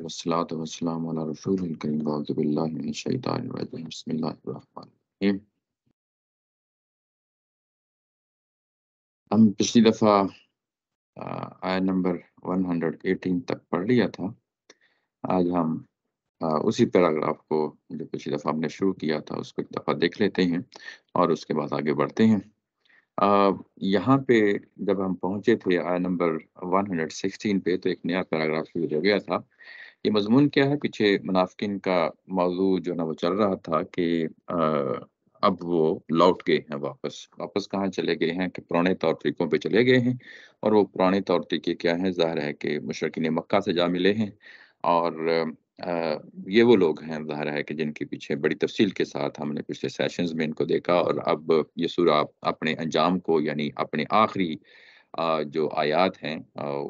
हम पिछली दफ़ा आय नंबर 118 तक पढ़ लिया था आज हम आ, उसी पैराग्राफ को जो पिछली दफ़ा हमने शुरू किया था उसको एक दफ़ा देख लेते हैं और उसके बाद आगे बढ़ते हैं यहाँ पे जब हम पहुँचे थे आया नंबर 116 पे तो एक नया पैराग्राफ शुरू हो गया था ये मजमून क्या है पीछे मुनाफिन का मौजू जो ना वो चल रहा था कि अब वो लौट गए हैं वापस वापस कहाँ चले गए हैं कि पुराने तौर तरीकों पे चले गए हैं और वो पुराने तौर तरीके क्या हैं ज़ाहिर है कि मुशरकिन मक्का से जा मिले हैं और आ, ये वो लोग हैं ज़ाहिर है कि जिनके पीछे बड़ी तफसील के साथ हमने पिछले सेशंस में इनको देखा और अब ये सूरा अपने अंजाम को यानी अपने आखिरी जो आयात हैं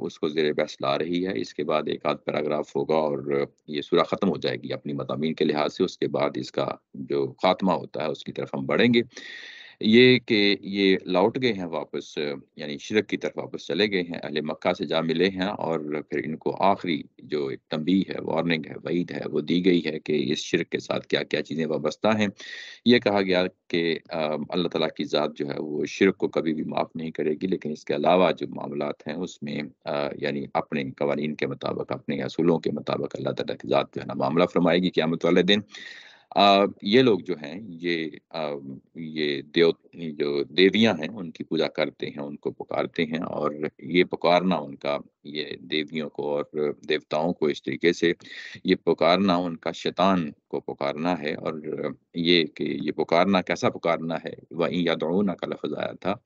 उसको ज़ेर बहस ला रही है इसके बाद एक आध पैराग्राफ होगा और ये सूरा ख़त्म हो जाएगी अपनी मतामीन के लिहाज से उसके बाद इसका जो खात्मा होता है उसकी तरफ हम बढ़ेंगे ये कि ये लौट गए हैं वापस यानी शिरक की तरफ वापस चले गए हैं अहले मक्का से जा मिले हैं और फिर इनको आखिरी जो एक तंबी है वार्निंग है वईद है वो दी गई है कि इस शिरक के साथ क्या क्या चीज़ें वाबस्ता हैं ये कहा गया कि अल्लाह ताला की ज़ात जो है वो शिरक को कभी भी माफ़ नहीं करेगी लेकिन इसके अलावा जो मामला हैं उसमें यानी अपने कवानीन के मुताबिक अपने असूलों के मुताबिक अल्लाह ताला की ज़ात जो है ना मामला फरमाएगी क्या वाले दिन ये लोग जो हैं ये आ, ये देव जो देवियां हैं उनकी पूजा करते हैं उनको पुकारते हैं और ये पुकारना उनका ये देवियों को और देवताओं को इस तरीके से ये पुकारना उनका शैतान को पुकारना है और ये कि ये पुकारना कैसा पुकारना है वहीं यादौना का लफज आया था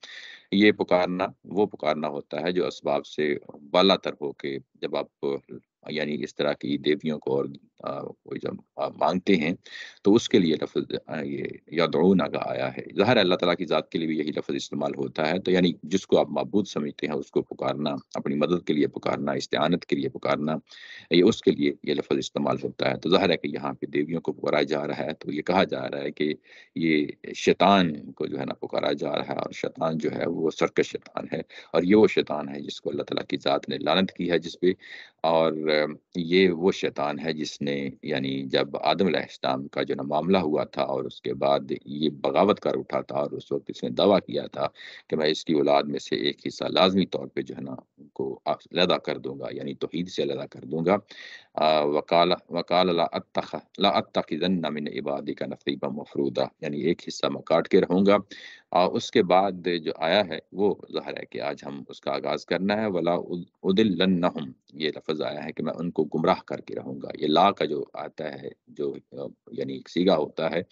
ये पुकारना वो पुकारना होता है जो इसबाब से बाला तर हो के जब आप यानी इस तरह की देवियों को और जब मांगते हैं तो उसके लिए लफ्ज़ ये यदौना का आया है जहर अल्लाह ताला की ज़ात के लिए भी यही लफ्ज़ इस्तेमाल होता है तो यानी जिसको आप मबूद समझते हैं उसको पुकारना अपनी मदद के लिए पुकारना इस्तेनत के लिए पुकारना ये उसके लिए ये लफ्ज़ इस्तेमाल होता है तो जहर है कि यहाँ पे देवियों को पुकारा जा रहा है तो ये कहा जा रहा है कि ये शैतान को जो है ना पुकारा जा रहा है और शैतान जो है वो सरकश शैतान है और ये वो शैतान है जिसको अल्लाह तला की ज़ात ने लानत की है जिसपे और ये वो शैतान है जिसने उसने यानी जब आदम इस्लाम का जो ना मामला हुआ था और उसके बाद ये बगावत कर उठा था और उस वक्त इसने दावा किया था कि मैं इसकी औलाद में से एक हिस्सा लाजमी तौर पे जो है ना उनको अलहदा कर दूंगा यानी तोहद से अलहदा कर दूंगा वकाल वकाल लातखन मिन इबादी का नसीबा मफरूदा यानी एक हिस्सा मैं काट के रहूँगा और उसके बाद जो आया है वो ज़ाहिर है कि आज हम उसका आगाज़ करना है वला उदिल्लन्नहुम ये लफज आया है कि मैं उनको गुमराह करके रहूँगा ये ला का जो आता है जो यानी सीगा होता है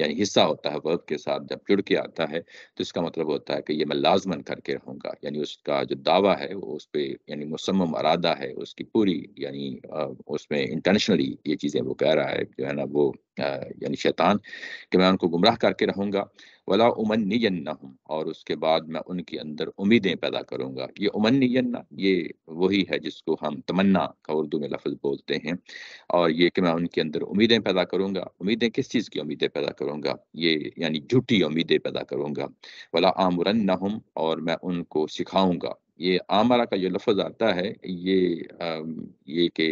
यानी हिस्सा होता है वर्ब के साथ जब जुड़ के आता है तो इसका मतलब होता है कि ये मैं लाजमन करके रहूंगा यानी उसका जो दावा है वो उस पर यानी मुसम अरादा है उसकी पूरी यानी उसमें इंटरनेशनली ये चीज़ें वो कह रहा है जो है ना वो यानी शैतान कि मैं उनको गुमराह करके रहूंगा वला उमन्नीजन्नहुम और उसके बाद मैं उनके अंदर उम्मीदें पैदा करूंगा ये उमन ये वही है जिसको हम तमन्ना का उर्दू में लफ्ज़ बोलते हैं और ये कि मैं उनके अंदर उम्मीदें पैदा करूँगा उम्मीदें किस चीज़ की उम्मीदें पैदा करूँगा ये यानी झूठी उम्मीदें पैदा करूँगा वला आमरन्नहुम और मैं उनको सिखाऊंगा ये आमरा का जो लफज आता है ये आ, ये के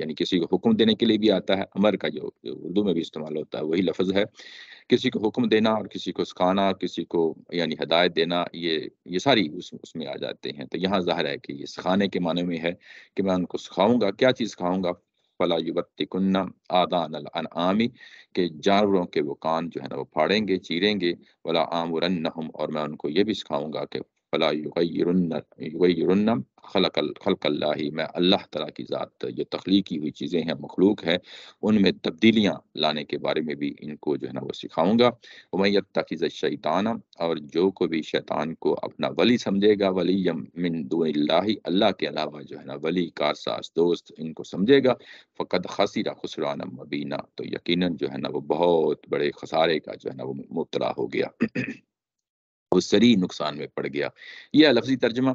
यानी किसी को हुक्म देने के लिए भी आता है अमर का जो उर्दू में भी इस्तेमाल होता है वही लफज है किसी को हुक्म देना और किसी को सिखाना किसी को यानी हदायत देना ये ये सारी उस उसमें आ जाते हैं तो यहाँ जाहिर है कि ये सिखाने के मानों में है कि मैं उनको सिखाऊंगा क्या चीज़ सिखाऊंगा फला युबत्तिकुन्ना आदान अनआमी के जानवरों के वो कान जो है ना वो फाड़ेंगे चीरेंगे वला आमरन और मैं उनको ये भी सिखाऊंगा कि फला युगैरन खलक खलक अल्लाह मैं अल्लाह तला की ज़ात जो तख्लीकी हुई चीज़ें हैं मखलूक है उनमें तब्दीलियाँ लाने के बारे में भी इनको जो है ना वो सिखाऊंगा वही तकीज शैताना और जो को भी शैतान को अपना वली समझेगा वली यमिनदो अल्लाह के अलावा जो है ना वली कारसाज दोस्त इनको समझेगा फ़कत खसीरा खुसरान मबीना तो यकीन जो है ना वो बहुत बड़े खसारे का जो है ना वो मुबतला हो गया वो सरी नुकसान में पड़ गया यह लफ्जी तर्जमा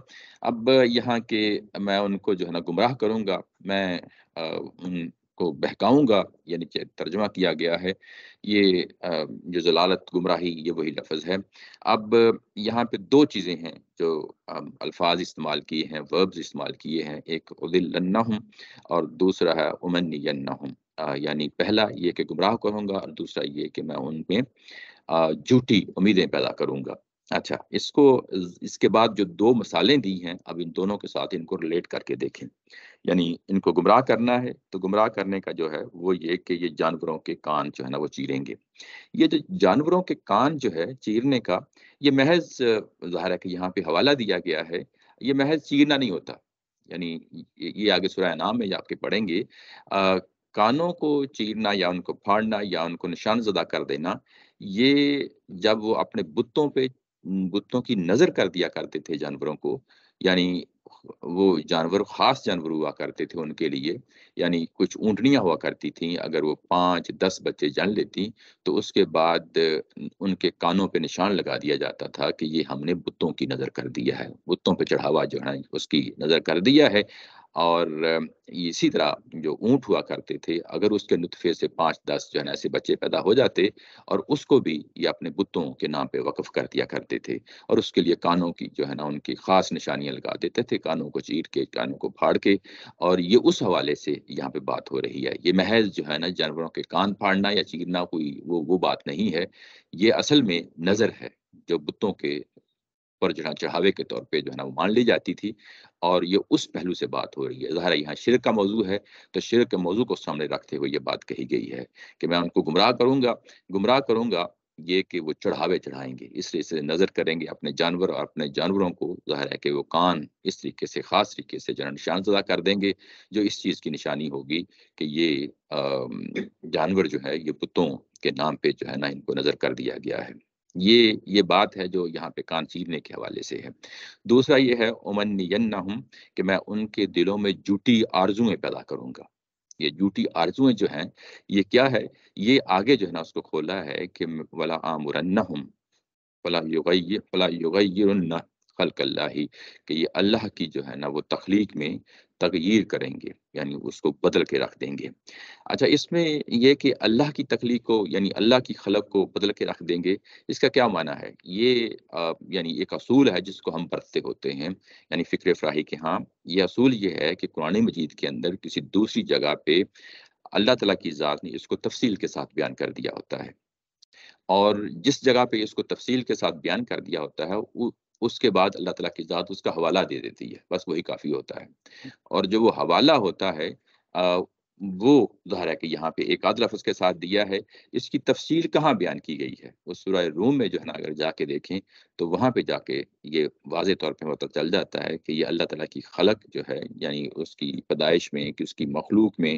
अब यहाँ के मैं उनको जो है ना गुमराह करूंगा मैं उनको बहकाऊंगा यानी कि तर्जमा किया गया है ये जो जलालत गुमराही ये वही लफज है अब यहाँ पे दो चीज़ें हैं जो अल्फाज इस्तेमाल किए हैं वर्ब्स इस्तेमाल किए हैं एक उदिल्लन्ना हम और दूसरा है उमन्ना हूँ यानी पहला ये कि गुमराह करूंगा और दूसरा ये कि मैं उनमें झूठी उम्मीदें पैदा करूंगा अच्छा इसको इसके बाद जो दो मसाले दी हैं अब इन दोनों के साथ इनको रिलेट करके देखें यानी इनको गुमराह करना है तो गुमराह करने का जो है वो ये कि ये जानवरों के कान जो है ना वो चीरेंगे ये जो जानवरों के कान जो है चीरने का ये महज ज़ाहिर है कि यहाँ पे हवाला दिया गया है ये महज चीरना नहीं होता यानी ये आगे सुरह नाम में आपके पढ़ेंगे आ, कानों को चीरना या उनको फाड़ना या उनको निशान ज़दा कर देना ये जब वो अपने बुतों पे बुतों की नजर कर दिया करते थे जानवरों को यानी वो जानवर खास जानवर हुआ करते थे उनके लिए यानी कुछ ऊंटनियां हुआ करती थी अगर वो पांच दस बच्चे जान लेती तो उसके बाद उनके कानों पे निशान लगा दिया जाता था कि ये हमने बुतों की नज़र कर दिया है बुतों पे चढ़ावा जो है उसकी नज़र कर दिया है और इसी तरह जो ऊँट हुआ करते थे अगर उसके नुतफ़े से पाँच दस जो है ना ऐसे बच्चे पैदा हो जाते और उसको भी ये अपने बुतों के नाम पे वक्फ कर दिया करते थे और उसके लिए कानों की जो है ना उनकी ख़ास निशानियाँ लगा देते थे कानों को चीर के कानों को फाड़ के और ये उस हवाले से यहाँ पे बात हो रही है ये महज जो है ना जानवरों के कान फाड़ना या चीरना कोई वो वो बात नहीं है ये असल में नज़र है जो बुतों के पर जो चढ़ावे के तौर पे जो है ना वो मान ली जाती थी और ये उस पहलू से बात हो रही है जहर यहाँ शिर का मौजू है तो शिर के मौजू को सामने रखते हुए ये बात कही गई है कि मैं उनको गुमराह करूँगा गुमराह करूँगा ये कि वो चढ़ावे चढ़ाएंगे इसलिए इसे नज़र करेंगे अपने जानवर और अपने जानवरों को जहर है कि वो कान इस तरीके से ख़ास तरीके से जो निशान सदा कर देंगे जो इस चीज़ की निशानी होगी कि ये जानवर जो है ये बुतों के नाम पे जो है ना इनको नज़र कर दिया गया है ये ये बात है जो यहाँ पे कान चीरने के हवाले से है दूसरा ये है उमन नियन हम कि मैं उनके दिलों में जूटी आरजुएं पैदा करूंगा ये जूटी आरजुएं जो हैं ये क्या है ये आगे जो है ना उसको खोला है कि वला आमरन्ना हूँ फला युग फला युग खलकल्ला ही कि ये अल्लाह की जो है ना वो तख्लीक में तगीर करेंगे यानी उसको बदल के रख देंगे अच्छा इसमें यह कि अल्लाह की तख्लीक को यानी अल्लाह की खलक को बदल के रख देंगे इसका क्या माना है ये यानी एक असूल है जिसको हम बरतते होते हैं यानी फ़िक्र फ्राही के हाँ ये असूल ये है कि कुरान मजीद के अंदर किसी दूसरी जगह पे अल्लाह तला की ज़ात ने इसको तफसील के साथ बयान कर दिया होता है और जिस जगह पे इसको तफसील के साथ बयान कर दिया होता है उसके बाद अल्लाह तला की ज़ात उसका हवाला दे देती है बस वही काफ़ी होता है और जो वो हवाला होता है आ, वो जहर है कि यहाँ पे एक आध उसके साथ दिया है इसकी तफसील कहाँ बयान की गई है उस सूरह रूम में जो है ना अगर जाके देखें तो वहाँ पे जाके ये वाज तौर पे पता मतलब चल जाता है कि ये अल्लाह ताला की खलक जो है यानी उसकी पैदाइश में कि उसकी मखलूक में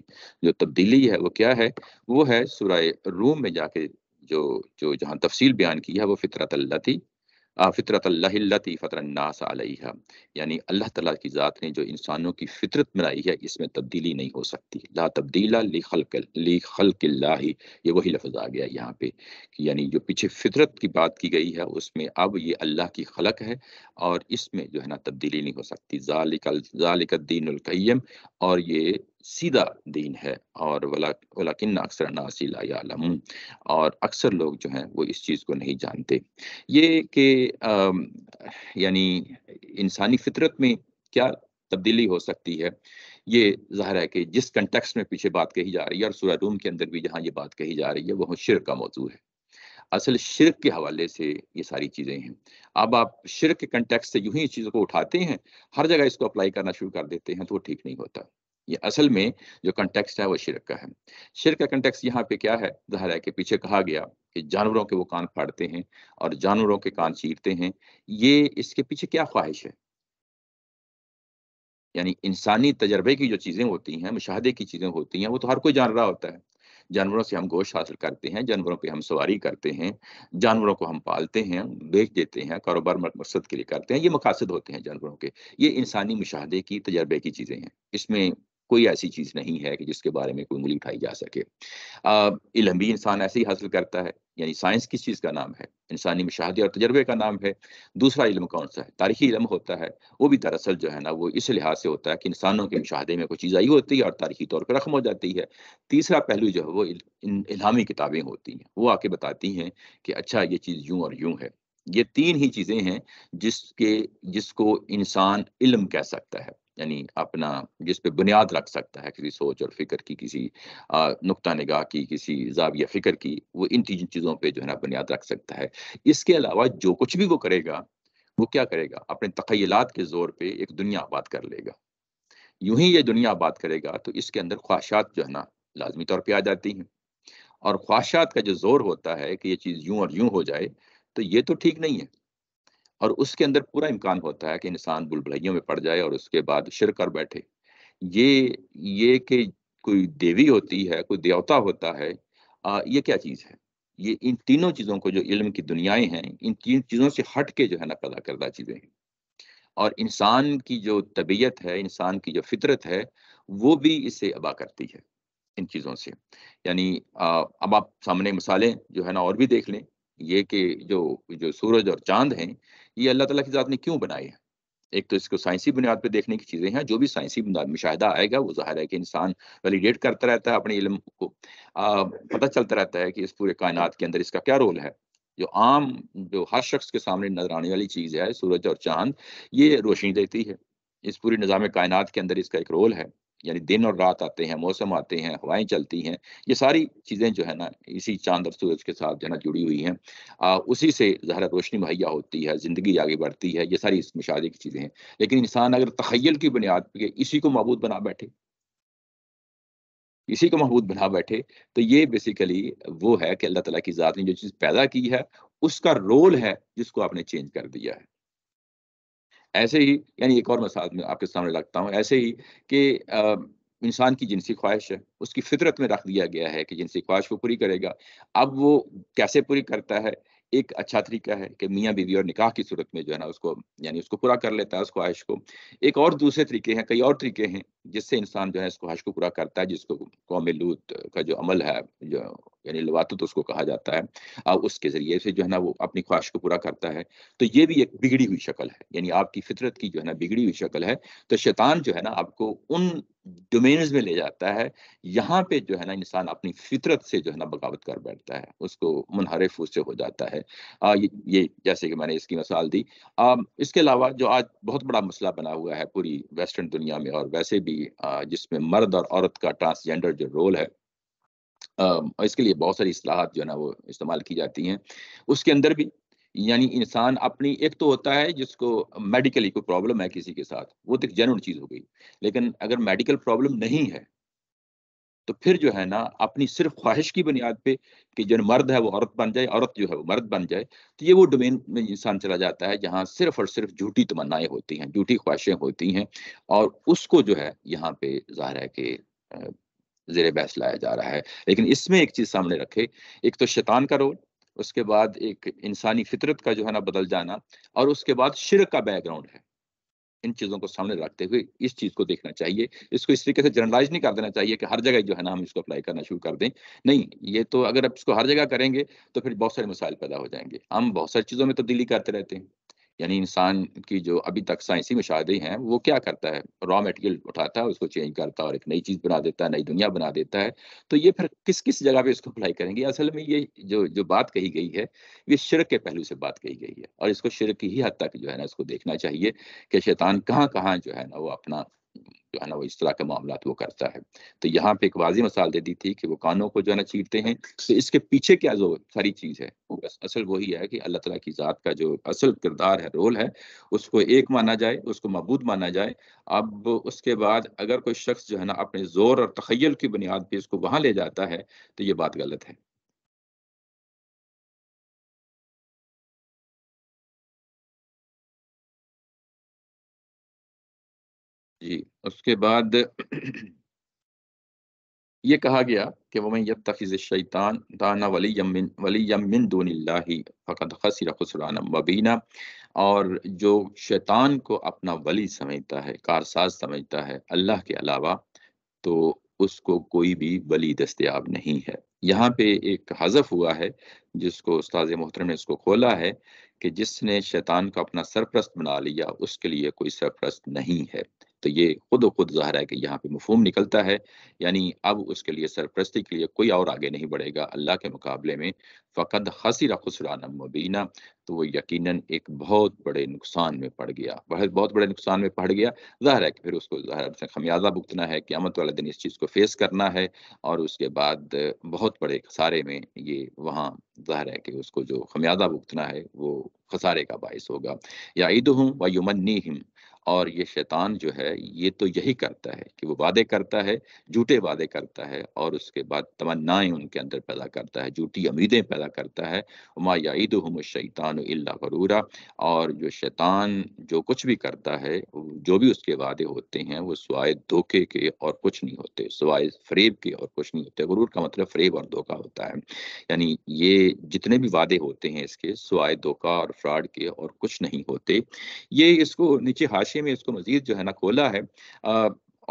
जो तब्दीली है वो क्या है वो है सूरह रूम में जाके जो जो जहाँ तफसील बयान की है वो फितरत अल्लाह थी फ़ितरत अल्लाती फ़तरन्नास अलैहा यानी अल्लाह तला की ज़ात ने जो इंसानों की फितरत बनाई है इसमें तब्दीली नहीं हो सकती ला तब्दीला ली खल ली खल्क ही ये वही लफ्ज़ आ गया यहाँ पे कि यानी जो पीछे फितरत की बात की गई है उसमें अब ये अल्लाह की खलक है और इसमें जो है ना तब्दीली नहीं हो सकती जालिकल जालिकद्दीनकैम और ये सीधा दीन है और वला वलाकिन अक्सर नासिला यालम और अक्सर लोग जो हैं वो इस चीज़ को नहीं जानते ये कि यानी इंसानी फितरत में क्या तब्दीली हो सकती है ये ज़ाहिर है कि जिस कंटेक्स में पीछे बात कही जा रही है और सूर्य रूम के अंदर भी जहाँ ये बात कही जा रही है वह शिर का मौजू है असल शिरक के हवाले से ये सारी चीज़ें हैं अब आप शिरक के कंटेक्स से यूं ही चीज़ों को उठाते हैं हर जगह इसको अप्लाई करना शुरू कर देते हैं तो वो ठीक नहीं होता ये असल में जो कंटेक्स्ट है वो शिरक का है शिरक का कंटेक्स्ट यहाँ पे क्या है जहर है कि पीछे कहा गया कि जानवरों के वो कान फाड़ते हैं और जानवरों के कान चीरते हैं ये इसके पीछे क्या ख्वाहिश है यानी इंसानी तजर्बे की जो चीज़ें होती हैं मुशाहदे की चीज़ें होती हैं वो तो हर कोई जान रहा होता है जानवरों से हम गोश्त हासिल करते हैं जानवरों पे हम सवारी करते हैं जानवरों को हम पालते हैं बेच देते हैं कारोबार मकसद के लिए करते हैं ये मकासद होते हैं जानवरों के ये इंसानी मुशाहदे की तजर्बे की चीज़ें हैं इसमें कोई ऐसी चीज़ नहीं है कि जिसके बारे में कोई उंगली उठाई जा सके इलम भी इंसान ऐसे ही हासिल करता है यानी साइंस किस चीज़ का नाम है इंसानी मशाहदे और तजर्बे का नाम है दूसरा इलम कौन सा है तारीखी इलम होता है वो भी दरअसल जो है ना वो इस लिहाज से होता है कि इंसानों के मुशाहे में कोई चीज़ आई होती है और तारीखी तौर पर रकम हो जाती है तीसरा पहलू जो है वो इलामी किताबें होती हैं वो आके बताती हैं कि अच्छा ये चीज़ यूँ और यूँ है ये तीन ही चीज़ें हैं जिसके जिसको इंसान इल्म कह सकता है यानी अपना जिस पे बुनियाद रख सकता है किसी सोच और फिक्र की किसी नुकता निगाह की किसी जाविया फिक्र की वो इन तीन चीज़ों पे जो है ना बुनियाद रख सकता है इसके अलावा जो कुछ भी वो करेगा वो क्या करेगा अपने तखयलात के ज़ोर पे एक दुनिया आबाद कर लेगा यूं ही ये दुनिया आबाद करेगा तो इसके अंदर ख्वाहिशात जो है ना लाजमी तौर पर आ जाती हैं और ख्वाहिशात का जो ज़ोर होता है कि ये चीज़ यूं और यूं हो जाए तो ये तो ठीक नहीं है और उसके अंदर पूरा इम्कान होता है कि इंसान बुलबुलइयों में पड़ जाए और उसके बाद शिर कर बैठे ये ये कि कोई देवी होती है कोई देवता होता है आ, ये क्या चीज़ है ये इन तीनों चीज़ों को जो इल्म की दुनियाएं हैं इन तीन चीज़ों से हट के जो है ना पैदा करदा चीज़ें हैं और इंसान की जो तबीयत है इंसान की जो फितरत है वो भी इसे अबा करती है इन चीज़ों से यानी आ, अब आप सामने मिसालें जो है ना और भी देख लें ये कि जो जो सूरज और चांद हैं ये अल्लाह तला की ज़ात ने क्यों बनाई है एक तो इसको साइंसी बुनियाद पर देखने की चीज़ें हैं जो भी साइंसी मुशाह आएगा वो ज़ाहिर है कि इंसान वैलीडेट करता रहता है अपने इलम को आ, पता चलता रहता है कि इस पूरे कायनात के अंदर इसका क्या रोल है जो आम जो हर शख्स के सामने नजर आने वाली चीज़ है सूरज और चांद ये रोशनी देती है इस पूरी निज़ाम कायनात के अंदर इसका एक रोल है यानी दिन और रात आते हैं मौसम आते हैं हवाएं चलती हैं ये सारी चीज़ें जो है ना इसी चांद और सूरज के साथ जो है ना जुड़ी हुई हैं उसी से ज़हरा रोशनी मुहैया होती है ज़िंदगी आगे बढ़ती है ये सारी इस मुशाहे की चीज़ें हैं लेकिन इंसान अगर तखैल की बुनियाद पर इसी को महबूद बना बैठे इसी को महबूद बना बैठे तो ये बेसिकली वो है कि अल्लाह तला की ज़ात ने जो चीज़ पैदा की है उसका रोल है जिसको आपने चेंज कर दिया है ऐसे ही यानी एक और मैं आपके सामने लगता हूँ ऐसे ही कि इंसान की जिनसी ख्वाहिश है उसकी फितरत में रख दिया गया है कि जिनसी ख्वाहिश वो पूरी करेगा अब वो कैसे पूरी करता है एक अच्छा तरीका है कि मियाँ बीवी और निकाह की सूरत में जो है ना उसको यानी उसको पूरा कर लेता है उस ख्वाहिश को एक और दूसरे तरीके हैं कई और तरीके हैं जिससे इंसान जो है इसको हश को पूरा करता है जिसको कौम लूत का जो अमल है जो यानी लवातुत उसको कहा जाता है अब उसके ज़रिए से जो है ना वो अपनी ख्वाहिश को पूरा करता है तो ये भी एक बिगड़ी हुई शक्ल है यानी आपकी फितरत की जो है ना बिगड़ी हुई शक्ल है तो शैतान जो है ना आपको उन डोमेन्स में ले जाता है यहाँ पे जो है ना इंसान अपनी फितरत से जो है ना बगावत कर बैठता है उसको मुनहरफ उससे हो जाता है आ, ये, ये जैसे कि मैंने इसकी मिसाल दी आ, इसके अलावा जो आज बहुत बड़ा मसला बना हुआ है पूरी वेस्टर्न दुनिया में और वैसे भी सोसाइटी जिसमें मर्द और औरत का ट्रांसजेंडर जो रोल है इसके लिए बहुत सारी असलाहत जो है ना वो इस्तेमाल की जाती हैं उसके अंदर भी यानी इंसान अपनी एक तो होता है जिसको मेडिकली कोई प्रॉब्लम है किसी के साथ वो तो एक जेनवन चीज़ हो गई लेकिन अगर मेडिकल प्रॉब्लम नहीं है तो फिर जो है ना अपनी सिर्फ ख्वाहिश की बुनियाद पे कि जो मर्द है वो औरत बन जाए औरत जो है वो मर्द बन जाए तो ये वो डोमेन में इंसान चला जाता है जहाँ सिर्फ और सिर्फ झूठी तमन्नाएं होती हैं झूठी ख्वाहिशें होती हैं और उसको जो है यहाँ पे जाहिर है कि जेर बहस लाया जा रहा है लेकिन इसमें एक चीज़ सामने रखे एक तो शैतान का रोल उसके बाद एक इंसानी फितरत का जो है ना बदल जाना और उसके बाद शिरक का बैकग्राउंड है इन चीज़ों को सामने रखते हुए इस चीज़ को देखना चाहिए इसको इस तरीके से जनरलाइज नहीं कर देना चाहिए कि हर जगह जो है ना हम इसको अप्लाई करना शुरू कर दें नहीं ये तो अगर आप इसको हर जगह करेंगे तो फिर बहुत सारे मसाइल पैदा हो जाएंगे हम बहुत सारी चीज़ों में तब्दीली तो करते रहते हैं यानी इंसान की जो अभी तक साइंसी मुशाहे हैं वो क्या करता है रॉ मटेरियल उठाता है उसको चेंज करता है और एक नई चीज़ बना देता है नई दुनिया बना देता है तो ये फिर किस किस जगह पे इसको अप्लाई करेंगे असल में ये जो जो बात कही गई है ये शिरक के पहलू से बात कही गई है और इसको शिरक की ही हद तक जो है ना इसको देखना चाहिए कि शैतान कहाँ कहाँ जो है ना वो अपना जो है ना वो इस तरह के मामला वो करता है तो यहाँ पे एक वाजी मिसाल दे दी थी कि वो कानों को जो है ना चीरते हैं तो इसके पीछे क्या जो सारी चीज़ है वो असल वही है कि अल्लाह तला की ज़ात का जो असल किरदार है रोल है उसको एक माना जाए उसको मबूद माना जाए अब उसके बाद अगर कोई शख्स जो है ना अपने ज़ोर और तखैल की बुनियाद पर इसको वहां ले जाता है तो ये बात गलत है जी उसके बाद ये कहा गया कि मैं यफ़िज शैतान दाना वली यमिन वली यमिन दूनिल्लाही फ़कत खसिर खसरान मबीना और जो शैतान को अपना वली समझता है कारसाज समझता है अल्लाह के अलावा तो उसको कोई भी वली दस्तियाब नहीं है यहाँ पे एक हजफ हुआ है जिसको उस्ताद मोहतरम ने इसको खोला है कि जिसने शैतान को अपना सरप्रस्त बना लिया उसके लिए कोई सरप्रस्त नहीं है तो ये खुद खुद ज़ाहिर है कि यहाँ पे मफहम निकलता है यानी अब उसके लिए सरप्रस्ती के लिए कोई और आगे नहीं बढ़ेगा अल्लाह के मुकाबले में फ़कत हसीरा खसरान मुबीना तो वो यकीन एक बहुत बड़े नुकसान में पड़ गया बहुत बहुत बड़े नुकसान में पड़ गया ज़ाहिर है कि फिर उसको खमियाजा भुगतना है क्यामत वाले दिन इस चीज़ को फेस करना है और उसके बाद बहुत बड़े खसारे में ये वहाँ ज़ाहिर है कि उसको जो खमियाजा भुगतना है वो खसारे का बायस होगा या ईद हूँ व यमन्नी हिम और ये शैतान जो है ये तो यही करता है कि वो वादे करता है झूठे वादे करता है और उसके बाद तमन्नाएं उनके अंदर पैदा करता है झूठी उम्मीदें पैदा करता है उमा याद हम शैतान गरूरा और जो शैतान जो कुछ भी करता है जो भी उसके वादे होते हैं वो सवाए धोखे के और कुछ नहीं होते सवाए फरेब के और कुछ नहीं होते गरूर का मतलब फरेब और धोखा होता है यानी ये जितने भी वादे होते हैं इसके सवाए धोखा और फ्रॉड के और कुछ नहीं होते ये इसको नीचे हाश हाशिए में इसको मजीद जो है ना खोला है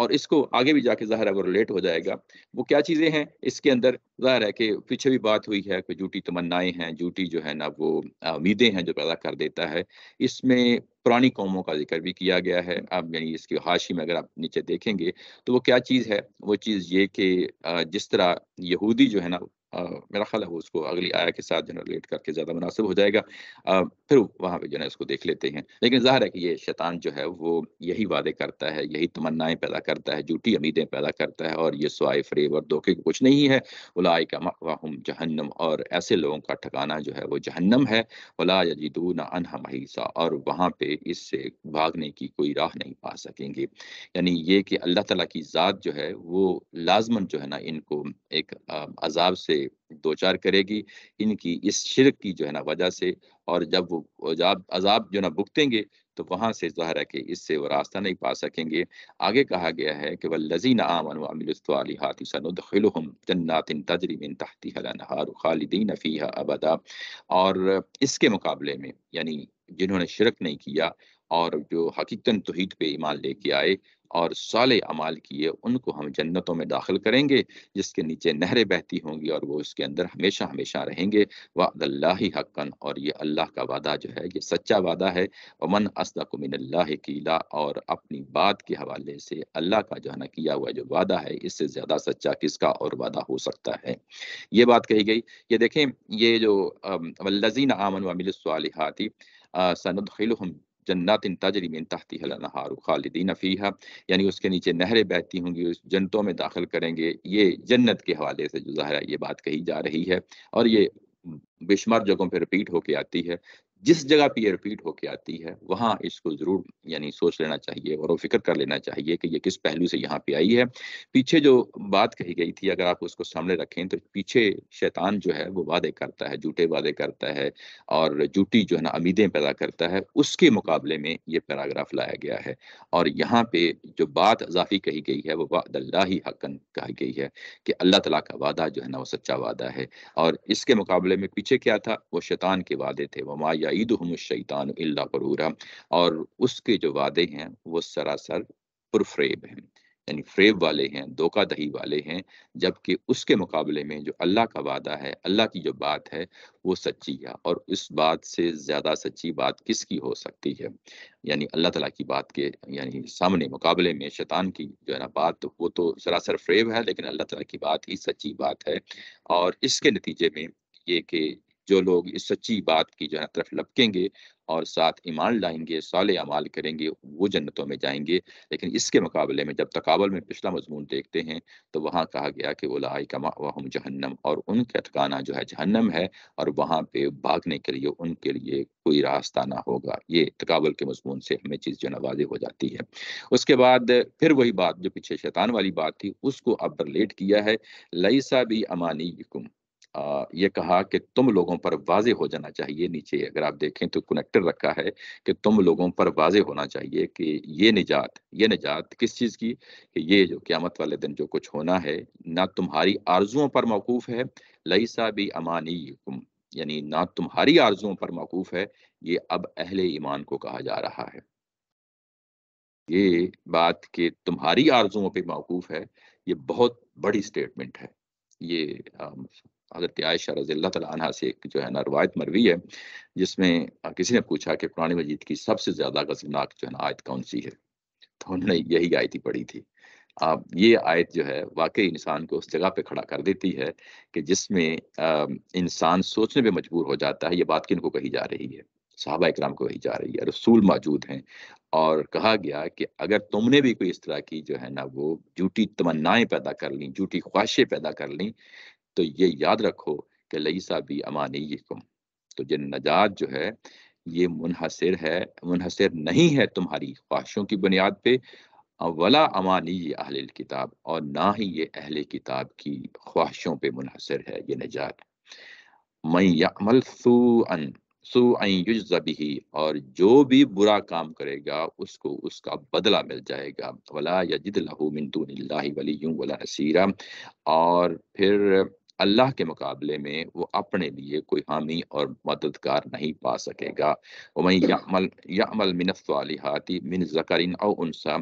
और इसको आगे भी जाके ज़ाहिर है वो रिलेट हो जाएगा वो क्या चीज़ें हैं इसके अंदर ज़ाहिर है कि पीछे भी बात हुई है कि झूठी तमन्नाएं हैं झूठी जो है ना वो उम्मीदें हैं जो पैदा कर देता है इसमें पुरानी कौमों का जिक्र भी किया गया है अब यानी इसकी हाशी में अगर आप नीचे देखेंगे तो वो क्या चीज़ है वो चीज़ ये कि जिस तरह यहूदी जो है ना मेरा ख्याल है वो उसको अगली आया के साथ जो है रिलेट करके ज़्यादा मुनासिब हो जाएगा फिर वहाँ पे जो है इसको देख लेते हैं लेकिन ज़ाहिर है कि ये शैतान जो है वो यही वादे करता है यही तमन्नाएं पैदा करता है झूठी उम्मीदें पैदा करता है और ये स्वाय फरेब और धोखे कुछ नहीं है उलाय का वाहम जहन्नम और ऐसे लोगों का ठिकाना जो है वो जहन्नम है वला यजीदू ना अनहम हिस्सा और वहाँ पे इससे भागने की कोई राह नहीं पा सकेंगे यानी ये कि अल्लाह तला की ज़ात जो है वो लाजमन जो है ना इनको एक अजाब से से दो चार करेगी इनकी इस शिरक की जो है ना वजह से और जब वो अजाब अजाब जो ना भुगतेंगे तो वहां से जहर है कि इससे वो रास्ता नहीं पा सकेंगे आगे कहा गया है कि वह आमन अबदा और इसके मुकाबले में यानी जिन्होंने शिरक नहीं किया और जो हकीकता तोहद पे ईमान लेके आए और साले अमाल किए उनको हम जन्नतों में दाखिल करेंगे जिसके नीचे नहरें बहती होंगी और वो उसके अंदर हमेशा हमेशा रहेंगे वादल्ला हक्कन और ये अल्लाह का वादा जो है ये सच्चा वादा है वमन असदकुमिनल्ला कीला और अपनी बात के हवाले से अल्लाह का जो है ना किया हुआ जो वादा है इससे ज़्यादा सच्चा किसका और वादा हो सकता है ये बात कही गई ये देखें ये जो लजीन आमन वामिलसालहती सनदखिलहम इन तजरी में तहती नहार खालिदीन फ़ीहा यानी उसके नीचे नहरें बहती होंगी उस जन्नतों में दाखिल करेंगे ये जन्नत के हवाले से जो ज़ाहिर ये बात कही जा रही है और ये बेशुमार जगहों पर रिपीट होके आती है जिस जगह पे ये रिपीट होके आती है वहां इसको ज़रूर यानी सोच लेना चाहिए और फिक्र कर लेना चाहिए कि ये किस पहलू से यहाँ पे आई है पीछे जो बात कही गई थी अगर आप उसको सामने रखें तो पीछे शैतान जो है वो वादे करता है झूठे वादे करता है और झूठी जो है ना उम्मीदें पैदा करता है उसके मुकाबले में ये पैराग्राफ लाया गया है और यहाँ पे जो बात अजाफी कही गई है वो वाद ही हकन कही गई है कि अल्लाह तला का वादा जो है ना वो सच्चा वादा है और इसके मुकाबले में पीछे क्या था वो शैतान के वादे थे माया यईदुमशैतान अल्ला गरूरा और उसके जो वादे हैं वो सरासर पुरफ्रेब हैं यानी फ्रेब वाले हैं धोखा दही वाले हैं जबकि उसके मुकाबले में जो अल्लाह का वादा है अल्लाह की जो बात है वो सच्ची है और उस बात से ज़्यादा सच्ची बात किसकी हो सकती है यानी अल्लाह तला की बात के यानी सामने मुकाबले में शैतान की जो है ना बात तो वो तो सरासर फ्रेब है लेकिन अल्लाह तला की बात ही सच्ची बात है और इसके नतीजे में ये कि जो लोग इस सच्ची बात की जो है तरफ लपकेंगे और साथ ईमान लाएंगे साल अमाल करेंगे वो जन्नतों में जाएंगे लेकिन इसके मुकाबले में जब तकाबल में पिछला मजमून देखते हैं तो वहाँ कहा गया कि वो लाई कमा जहन्नम और उनका ठिकाना जो है जहन्नम है और वहाँ पे भागने के लिए उनके लिए कोई रास्ता ना होगा ये तकबल के मजमून से हमें चीज़ जो नवाजे हो जाती है उसके बाद फिर वही बात जो पीछे शैतान वाली बात थी उसको अब रिलेट किया है लईसा भी अमानी ये कहा कि तुम लोगों पर वाजे हो जाना चाहिए नीचे अगर आप देखें तो कनेक्टर रखा है कि तुम लोगों पर वाजे होना चाहिए कि ये निजात ये निजात किस चीज़ की कि ये जो क़्यामत वाले दिन जो कुछ होना है ना तुम्हारी आर्जुओं पर मौकूफ़ है लईसा भी अमानी यानी ना तुम्हारी आर्जुओं पर मौकूफ़ है ये अब अहले ईमान को कहा जा रहा है ये बात कि तुम्हारी आर्जुओं पर मौकूफ़ है ये बहुत बड़ी स्टेटमेंट है ये हज़रत आयशा रज़ी अल्लाह से एक जो है ना रवायत मरवी है जिसमें किसी ने पूछा कि पुरानी मजीद की सबसे ज़्यादा गजबनाक जो है ना आयत कौन सी है तो उन्होंने यही आयत ही पढ़ी थी अब ये आयत जो है वाकई इंसान को उस जगह पे खड़ा कर देती है कि जिसमें इंसान सोचने पे मजबूर हो जाता है ये बात किन को कही जा रही है साहबा इकराम को कही जा रही है रसूल मौजूद हैं और कहा गया कि अगर तुमने भी कोई इस तरह की जो है ना वो झूठी तमन्नाएं पैदा कर ली झूठी ख्वाहिशें पैदा कर ली तो ये याद रखो कि लईसा भी अमानी तो ये नजात जो है ये मुनहसर है मुनहसर नहीं है तुम्हारी ख्वाहिशों की बुनियाद पे वला अमानी ये अहल किताब और ना ही ये अहल किताब की ख्वाहिशों पे मुनहसर है ये नजात मैं यमल सूअन सुजबी और जो भी बुरा काम करेगा उसको उसका बदला मिल जाएगा वला यजिद लहू मिनतून वली वला नसीरा और फिर अल्लाह के मुकाबले में वो अपने लिए कोई हामी और मददगार नहीं पा सकेगा वहीं यामल यामल मिनफ़ालहाती मिन जकरिन और उनसा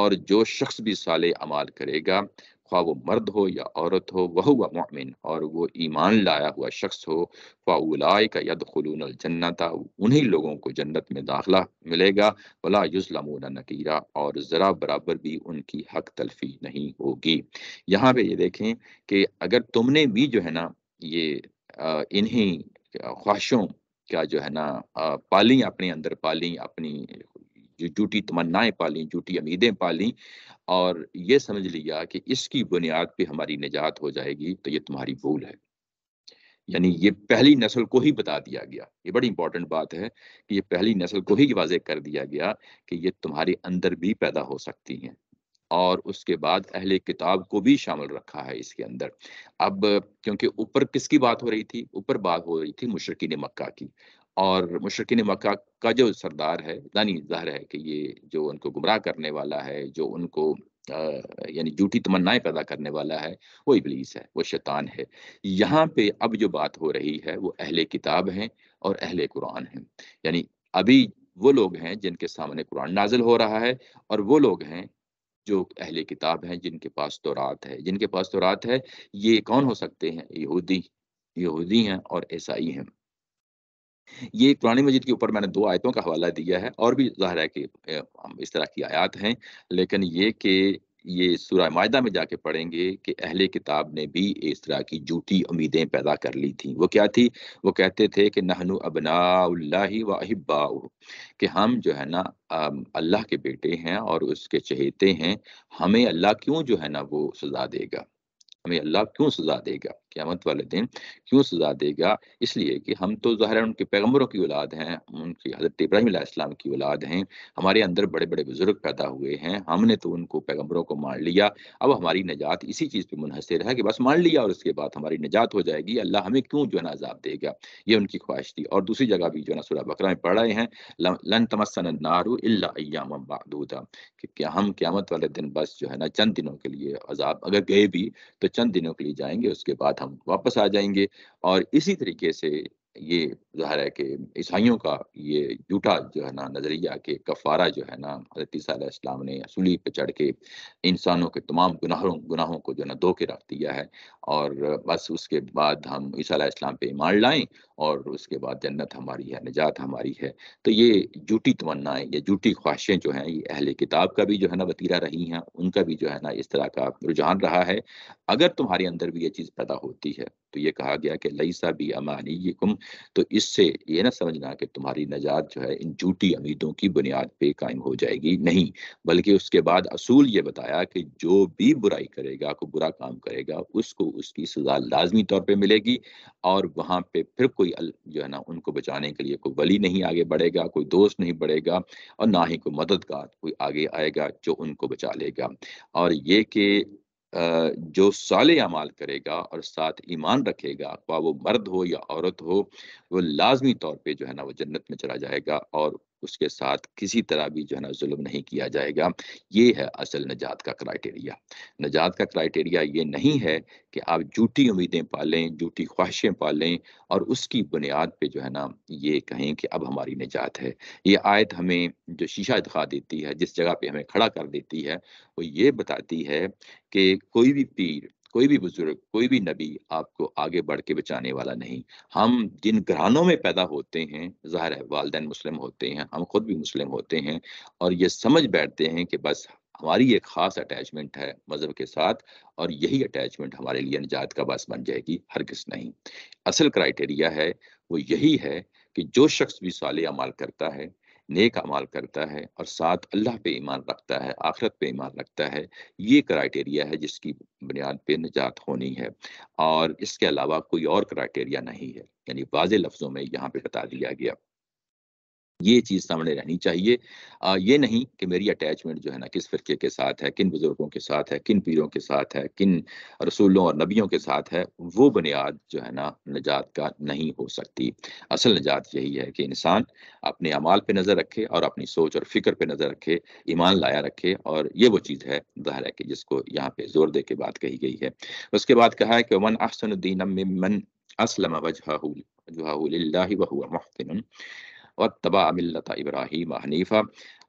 और जो शख्स भी साल अमाल करेगा ख्वा वो मर्द हो या औरत हो वह हुआ मोमिन और वो ईमान लाया हुआ शख्स हो फाउलाय का यद खलून जन्नत उन्हीं लोगों को जन्नत में दाखिला मिलेगा वला युजलम नकीरा और ज़रा बराबर भी उनकी हक तलफी नहीं होगी यहाँ पे ये देखें कि अगर तुमने भी जो है ना ये इन्हीं ख्वाहिशों का जो है ना पाली अपने अंदर पाली अपनी झूठी तमन्नाएं पाली झूठी उम्मीदें पाली और ये समझ लिया कि इसकी बुनियाद पे हमारी निजात हो जाएगी तो ये तुम्हारी भूल है यानी ये पहली नस्ल को ही बता दिया गया ये बड़ी इंपॉर्टेंट बात है कि ये पहली नस्ल को ही वाजे कर दिया गया कि ये तुम्हारे अंदर भी पैदा हो सकती हैं और उसके बाद अहले किताब को भी शामिल रखा है इसके अंदर अब क्योंकि ऊपर किसकी बात हो रही थी ऊपर बात हो रही थी मुशरकिन मक्का की और मशरकिन मक्का का जो सरदार है दानी जहर है कि ये जो उनको गुमराह करने वाला है जो उनको यानी झूठी तमन्नाएं पैदा करने वाला है वो इबलीस है वो शैतान है यहाँ पे अब जो बात हो रही है वो अहले किताब हैं और अहले कुरान हैं यानी अभी वो लोग हैं जिनके सामने कुरान नाजिल हो रहा है और वो लोग हैं जो अहले किताब हैं जिनके पास तो रात है जिनके पास तो रात है ये कौन हो सकते हैं यहूदी यहूदी हैं और ईसाई हैं ये पुरानी मजिद के ऊपर मैंने दो आयतों का हवाला दिया है और भी जाहिर है कि इस तरह की आयात हैं लेकिन ये कि ये सूर्य माहा में जाके पढ़ेंगे कि अहले किताब ने भी इस तरह की झूठी उम्मीदें पैदा कर ली थी वो क्या थी वो कहते थे कि नहनु अबनाउल्लाही व कि हम जो है ना अल्लाह के बेटे हैं और उसके चहेते हैं हमें अल्लाह क्यों जो है ना वो सज़ा देगा हमें अल्लाह क्यों सज़ा देगा क्यामत वाले दिन क्यों सजा देगा इसलिए कि हम तो जहर उनके पैगम्बरों की औलाद हैं उनकी हज़रत इब्राहिम इस्लाम की औलाद हैं हमारे अंदर बड़े बड़े बुजुर्ग पैदा हुए हैं हमने तो उनको पैगम्बरों को मार लिया अब हमारी नजात इसी चीज़ पर मुनहसर है कि बस मार लिया और उसके बाद हमारी नजात हो जाएगी अल्लाह हमें क्यों जो है ना अजाब देगा ये उनकी ख्वाहिश थी और दूसरी जगह भी जो है ना सुरा बकरा में पढ़ रहे हैं लन तमसन नारू अल्लाम बादूदा कि क्या हम क्यामत वाले दिन बस जो है ना चंद दिनों के लिए अजाब अगर गए भी तो चंद दिनों के लिए जाएंगे उसके बाद हम वापस आ जाएंगे और इसी तरीके से ये जाहिर है कि ईसाइयों का ये झूठा जो है ना नज़रिया के कफारा जो है ना नातीसम ने असूली पे चढ़ के इंसानों के तमाम गुनाहों गुनाहों को जो है ना धो के रख दिया है और बस उसके बाद हम ईसीम पे ईमान लाएं और उसके बाद जन्नत हमारी है निजात हमारी है तो ये झूठी तमन्नाएं या झूठी ख्वाहिशें जो हैं ये अहल किताब का भी जो है ना वतीरा रही हैं उनका भी जो है ना इस तरह का रुझान रहा है अगर तुम्हारे अंदर भी ये चीज़ पैदा होती है तो ये कहा गया कि लईसा भी अमानी ये कुम तो इससे ये ना समझना कि तुम्हारी नजात जो है इन झूठी उम्मीदों की बुनियाद पे कायम हो जाएगी नहीं बल्कि उसके बाद असूल ये बताया कि जो भी बुराई करेगा को बुरा काम करेगा उसको उसकी सजा लाजमी तौर पर मिलेगी और वहाँ पे फिर कोई जो है ना उनको बचाने के लिए कोई वली नहीं आगे बढ़ेगा कोई दोस्त नहीं बढ़ेगा और ना ही कोई मददगार कोई आगे आएगा जो उनको बचा लेगा और ये कि जो साले अमाल करेगा और साथ ईमान रखेगा ख्वा वो मर्द हो या औरत हो वो लाजमी तौर पे जो है ना वो जन्नत में चला जाएगा और उसके साथ किसी तरह भी जो है ना जुल्म नहीं किया जाएगा ये है असल नजात का क्राइटेरिया नजात का क्राइटेरिया ये नहीं है कि आप झूठी उम्मीदें पालें झूठी ख्वाहिशें पालें और उसकी बुनियाद पे जो है ना ये कहें कि अब हमारी निजात है ये आयत हमें जो शीशा दिखा देती है जिस जगह पे हमें खड़ा कर देती है वो ये बताती है कि कोई भी पीर कोई भी बुजुर्ग कोई भी नबी आपको आगे बढ़ के बचाने वाला नहीं हम जिन घरानों में पैदा होते हैं ज़ाहिर है वालदे मुस्लिम होते हैं हम खुद भी मुस्लिम होते हैं और ये समझ बैठते हैं कि बस हमारी एक ख़ास अटैचमेंट है मज़हब के साथ और यही अटैचमेंट हमारे लिए निजात का बस बन जाएगी हर किस नहीं असल क्राइटेरिया है वो यही है कि जो शख्स भी साल अमाल करता है नेक अमाल करता है और साथ अल्लाह पे ईमान रखता है आखरत पे ईमान रखता है ये क्राइटेरिया है जिसकी बुनियाद पे निजात होनी है और इसके अलावा कोई और क्राइटेरिया नहीं है यानी वाज लफ्ज़ों में यहाँ पे बता दिया गया ये चीज़ सामने रहनी चाहिए आ, ये नहीं कि मेरी अटैचमेंट जो है ना किस फ़िरके के साथ है किन बुज़ुर्गों के साथ है किन पीरों के साथ है किन रसूलों और नबियों के साथ है वो बुनियाद जो है ना निजात का नहीं हो सकती असल निजात यही है कि इंसान अपने अमाल पे नज़र रखे और अपनी सोच और फिक्र पे नज़र रखे ईमान लाया रखे और ये वो चीज़ है ज़ाहिर है कि जिसको यहाँ पे ज़ोर दे के बात कही गई है उसके बाद कहा है कि वन अहसनुद्दीन असलम वजह वजह और तबा मिलत इब्राहिम हनीफ़ा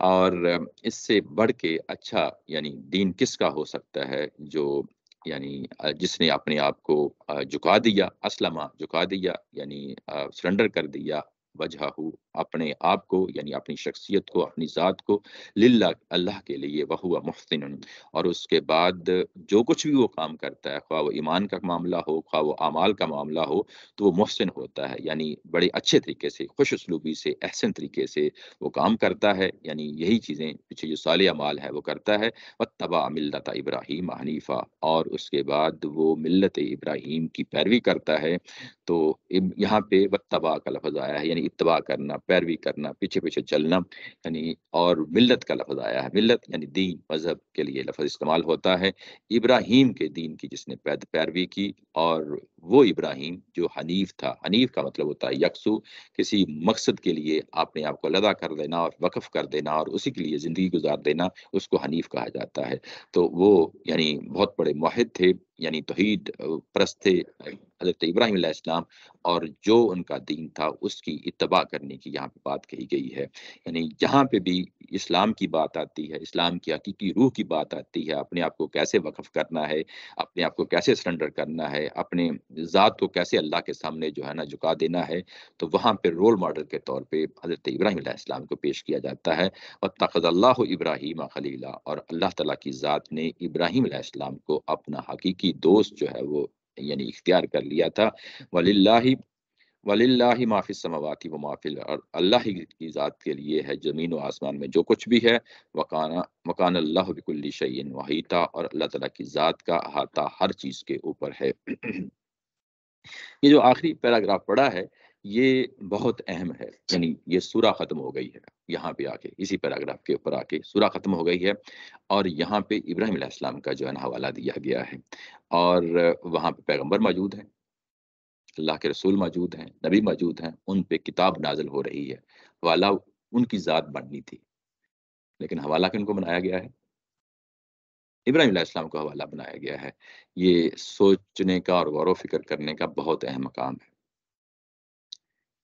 और इससे बढ़ के अच्छा यानी दीन किसका हो सकता है जो यानी जिसने अपने आप को झुका दिया असलमा झुका दिया यानी सरेंडर कर दिया वजह अपने आप को यानी अपनी शख्सियत को अपनी ज़ात को लिल्ला अल्लाह के लिए वह हुआ मुफ्तिन और उसके बाद जो कुछ भी वो काम करता है ख्वा वो ईमान का मामला हो ख्वा वो अमाल का मामला हो तो वो मुहसिन होता है यानी बड़े अच्छे तरीके से खुश उसलूबी से अहसन तरीके से वो काम करता है यानी यही चीज़ें पीछे जो साल अमाल है वो करता है व तबा मिलत इब्राहिम हनीफ़ा और उसके बाद वो मिलत इब्राहिम की पैरवी करता है तो यहाँ पे व तबा का लफज आया है यानी इतबा करना पैरवी करना पीछे पीछे चलना यानी और मिलत का लफ्ज आया है मिलत यानी दीन मजहब के लिए लफज इस्तेमाल होता है इब्राहिम के दीन की जिसने पैरवी की और वो इब्राहिम जो हनीफ था हनीफ का मतलब होता है यकसू किसी मकसद के लिए अपने आप को लदा कर देना और वक्फ कर देना और उसी के लिए ज़िंदगी गुजार देना उसको हनीफ कहा जाता है तो वो यानी बहुत बड़े माहिद थे यानी तोहीद प्रस्त हज़रत इब्राहिम इस्लाम और जो उनका दीन था उसकी इतबा करने की यहाँ पे बात कही गई है यानी यहाँ पे भी इस्लाम की बात आती है इस्लाम की हकीकी रूह की बात आती है अपने आप को कैसे वक़ करना है अपने आप को कैसे सरेंडर करना है अपने ज़ात को कैसे अल्लाह के सामने जो है ना झुका देना है तो वहाँ पर रोल मॉडल के तौर पर हज़रत इब्राहिम इस्लाम को पेश किया जाता है और तखज़ल्ला इब्राहिम खलीला और अल्लाह तला की ज़ात ने इब्राहिम इस्लाम को अपना हकीकी ही दोस्त जो है वो यानी इख्तियार कर लिया था वलिल्ला वल्ला माफ़ी समावती व माफिल और अल्लाह की ज़ात के लिए है ज़मीन व आसमान में जो कुछ भी है वकाना वकान अल्लाह बिकुल्ली शैन वाहिता और अल्लाह ताला की ज़ात का अहाता हर चीज़ के ऊपर है ये जो आखिरी पैराग्राफ पढ़ा है ये बहुत अहम है यानी ये सूरा खत्म हो गई है यहाँ पे आके इसी पैराग्राफ के ऊपर आके सूरा खत्म हो गई है और यहाँ पे इब्राहिम इस्लाम का जो है हवाला दिया गया है और वहाँ पे पैगंबर मौजूद हैं अल्लाह के रसूल मौजूद हैं नबी मौजूद हैं उन पे किताब नाजल हो रही है हवाला उनकी ज़ात बननी थी लेकिन हवाला किन को बनाया गया है इब्राहिम इस्लाम को हवाला बनाया गया है ये सोचने का और गौर व फिक्र करने का बहुत अहम काम है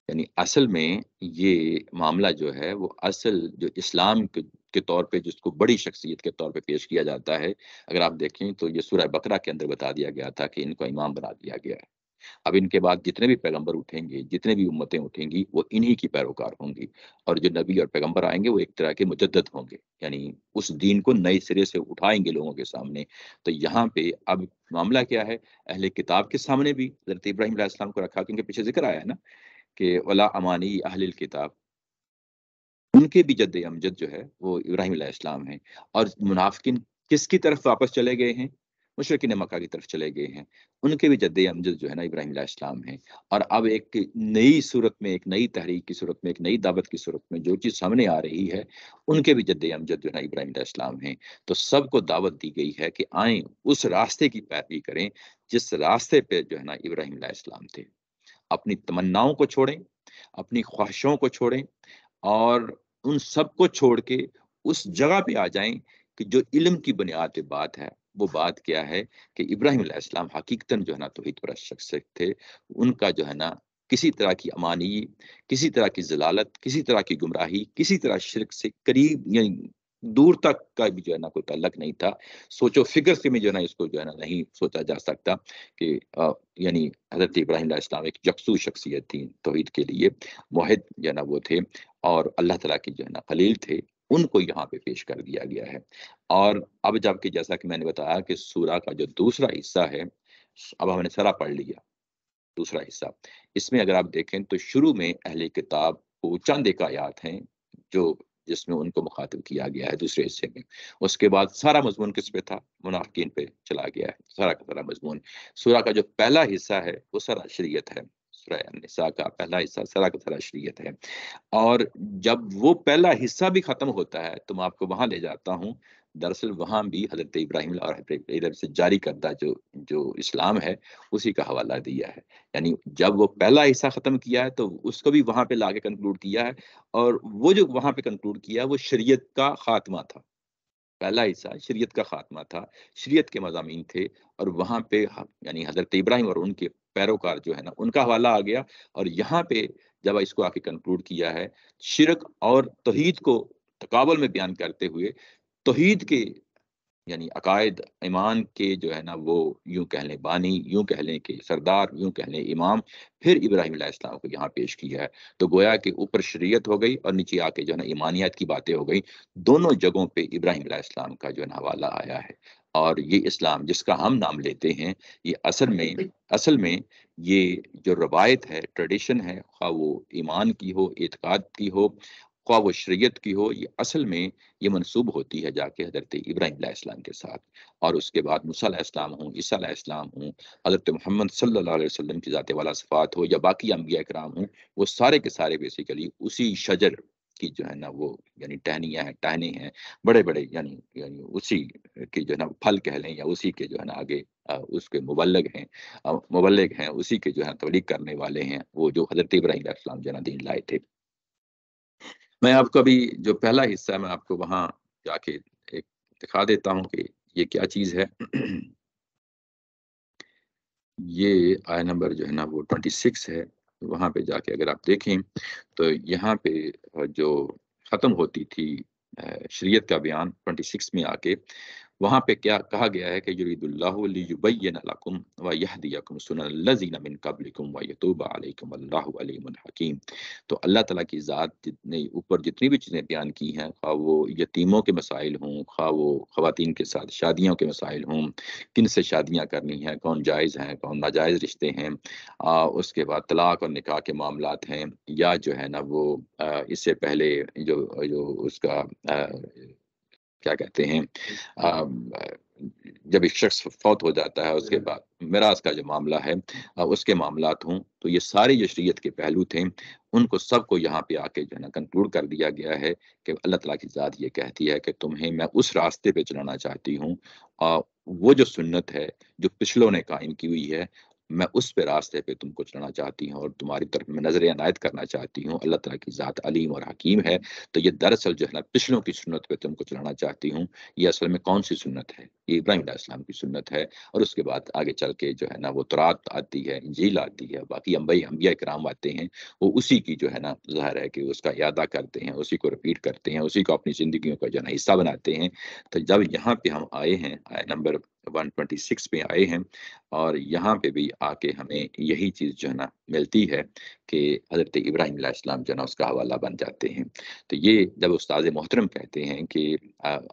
यानी असल में ये मामला जो है वो असल जो इस्लाम के, के तौर पे जिसको बड़ी शख्सियत के तौर पे पेश किया जाता है अगर आप देखें तो ये सूर्य बकरा के अंदर बता दिया गया था कि इनको इमाम बना दिया गया है अब इनके बाद जितने भी पैगंबर उठेंगे जितने भी उम्मतें उठेंगी वो इन्हीं की पैरोकार होंगी और जो नबी और पैगंबर आएंगे वो एक तरह के मुजद होंगे यानी उस दीन को नए सिरे से उठाएंगे लोगों के सामने तो यहाँ पे अब मामला क्या है अहले किताब के सामने भी हजरत इब्राहिम को रखा क्योंकि पीछे जिक्र आया है ना कि वला अमानी अहल किताब उनके भी जद अमजद जो है वो इब्राहिम इस्लाम हैं और मुनाफिन किसकी तरफ वापस चले गए हैं मुशरकिन मक्का की तरफ चले गए हैं उनके भी जद अमजद जो है ना इब्राहिम इस्लाम हैं और अब एक नई सूरत में एक नई तहरीक की सूरत में एक नई दावत की सूरत में जो चीज़ सामने आ रही है उनके भी जद अमजद जो है ना इब्राहिम इस्लाम हैं तो सबको दावत दी गई है कि आए उस रास्ते की पैरवी करें जिस रास्ते पर जो है ना इब्राहिम इस्लाम थे अपनी तमन्नाओं को छोड़ें अपनी ख्वाहिशों को छोड़ें और उन सब को छोड़ के उस जगह पे आ जाएं कि जो इल्म की बुनियाद पे बात है वो बात क्या है कि इब्राहिम इस्लाम हकीकतन जो है ना तो पर शख्स थे उनका जो है ना किसी तरह की अमानी किसी तरह की जलालत किसी तरह की गुमराही किसी तरह शिरक से करीब यानी दूर तक का भी जो है ना कोई तल्लक नहीं था सोचो फिगर से भी जो है ना इसको जो है ना नहीं सोचा जा सकता कि यानी हजरत इब्राहिम इस्लाम एक यकसू शख्सियत थी तोहिद के लिए मुहिद जो है ना वो थे और अल्लाह तला के जो है ना खलील थे उनको यहाँ पे पेश कर दिया गया है और अब जबकि जैसा कि मैंने बताया कि सूरा का जो दूसरा हिस्सा है अब हमने सरा पढ़ लिया दूसरा हिस्सा इसमें अगर आप देखें तो शुरू में अहले किताब को चंद एक आयात हैं जो जिसमें उनको मुखातिब किया गया है दूसरे हिस्से में उसके बाद सारा मजमून किस पे था मुनाफिन पे चला गया है सारा का सारा मजमून सूरा का जो पहला हिस्सा है वो सारा शरीयत है निसा का पहला हिस्सा सरा का सारा शरीयत है और जब वो पहला हिस्सा भी ख़त्म होता है तो मैं आपको वहां ले जाता हूँ दरअसल वहाँ भी हजरत इब्राहिम और हजरत से जारी करता जो जो इस्लाम है उसी का हवाला दिया है यानी जब वो पहला हिस्सा ख़त्म किया है तो उसको भी वहाँ पे ला के कंक्लूड किया है और वो जो वहाँ पे कंक्लूड किया वो शरीयत का खात्मा था पहला हिस्सा शरीयत का खात्मा था शरीयत के मजामी थे और वहाँ पे यानी हजरत इब्राहिम और उनके पैरोकार जो है ना उनका हवाला आ गया और यहाँ पे जब इसको आके कंक्लूड किया है शिरक और तोहीद को तकाबल में बयान करते हुए तोहीद के यानी अकायद ईमान के जो है ना वो यूं कह लें बानी यूं कह लें कि सरदार यूं कह लें इमाम फिर इब्राहिम इस्लाम को यहाँ पेश किया है तो गोया के ऊपर शरीयत हो गई और नीचे आके जो है ना ईमानियत की बातें हो गई दोनों जगहों पे इब्राहिम इस्लाम का जो है ना हवाला आया है और ये इस्लाम जिसका हम नाम लेते हैं ये असल में असल में ये जो रवायत है ट्रेडिशन है खा वो ईमान की हो एतक़ाद की हो ख्वा व शरीयत की हो ये असल में ये मनसूब होती है जाके हजरत इब्राहिम के साथ और उसके बाद मूसम हूँ ईसीम हूँ हजरत मोहम्मद सल्ला की जाते वाला सफ़ात हो या बाकी अम्बिया कराम हूँ वो सारे के सारे बेसिकली उसी शजर की जो है ना वो यानी टहनियाँ हैं टहने हैं बड़े बड़े यानी यानी उसी के जो है ना फल कह लें या उसी के जो है ना आगे उसके मुबलग हैं मुबलग हैं उसी के जो है तबलीग करने वाले हैं वो जो हज़रत इब्राहिम जो है ना दिन लाए थे मैं आपको अभी जो पहला हिस्सा है मैं आपको वहां जाके एक दिखा देता हूँ कि ये क्या चीज़ है ये आय नंबर जो है ना वो 26 है वहां पे जाके अगर आप देखें तो यहाँ पे जो ख़त्म होती थी शरीयत का बयान 26 में आके वहाँ पे क्या कहा गया है कि युरीदुल्लाबैनकुम तो अल्लाह तला की ज़ात जितने ऊपर जितनी भी चीज़ें बयान की हैं खा वो यतीमों के मसाइल हों खा वो ख़वान के साथ शादियों के मसाइल हों किन से शादियाँ करनी हैं कौन जायज़ हैं कौन नाजायज़ रिश्ते हैं आ, उसके बाद तलाक और निकाह के मामला हैं या जो है ना वो इससे पहले जो जो उसका क्या कहते हैं जब एक शख्स फौत हो जाता है उसके हम्म। बाद मराज का जो मामला है उसके मामला हों तो ये सारे जो शरीयत के पहलू थे उनको सबको यहाँ पे आके जो है ना कंक्लूड कर दिया गया है कि अल्लाह तला की ज़ात ये कहती है कि तुम्हें मैं उस रास्ते पे चलाना चाहती हूँ वो जो सुन्नत है जो पिछलों ने कायम की हुई है मैं उस पे रास्ते पे तुमको चलना चाहती हूँ और तुम्हारी तरफ में नजर अनायत करना चाहती हूँ अल्लाह तला की ज़ात अलीम और हकीम है तो ये दरअसल जो है ना पिछलों की सुन्नत पे तुमको चलाना चाहती हूँ ये असल में कौन सी सुन्नत है ये इब्राहिम इस्लाम की सुन्नत है और उसके बाद आगे चल के जो है ना वो तुरात आती है झील आती है बाकी अम्बई अम्बिया कराम आते हैं वो उसी की जो है ना जहर है कि उसका अदा करते हैं उसी को रिपीट करते हैं उसी को अपनी ज़िंदगी का जो है ना हिस्सा बनाते हैं तो जब यहाँ पे हम आए हैं नंबर 126 में आए हैं और यहाँ पे भी आके हमें यही चीज़ जो है ना मिलती है कि हज़रत इब्राहिम इस्लाम जो है ना उसका हवाला बन जाते हैं तो ये जब उस्ताद मोहतरम कहते हैं कि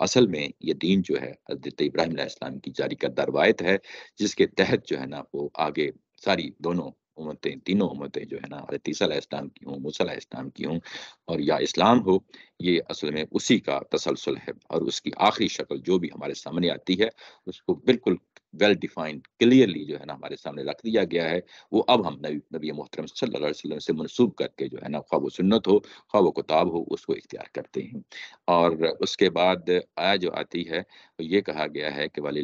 असल में ये दीन जो है हज़रत इब्राहिम इस्लाम की जारी का रवायत है जिसके तहत जो है ना वो आगे सारी दोनों उम्मतें तीनों तो उम्मतें जो है ना हजरत इस्लाम की हूँ मूसा इस्लाम की हूँ और या इस्लाम हो ये असल में उसी का तसलसल है और उसकी आखिरी शक्ल जो भी हमारे सामने आती है उसको बिल्कुल वेल डिफाइंड क्लियरली जो है ना हमारे सामने रख दिया गया है वो अब हम नबी नबी मोहतरम सल्लल्लाहु अलैहि वसल्लम से मनसूब करके जो है ना ख्वाब सुन्नत हो ख्वाब किताब हो उसको इख्तियार करते हैं और उसके बाद आया जो आती है तो ये कहा गया है कि वाली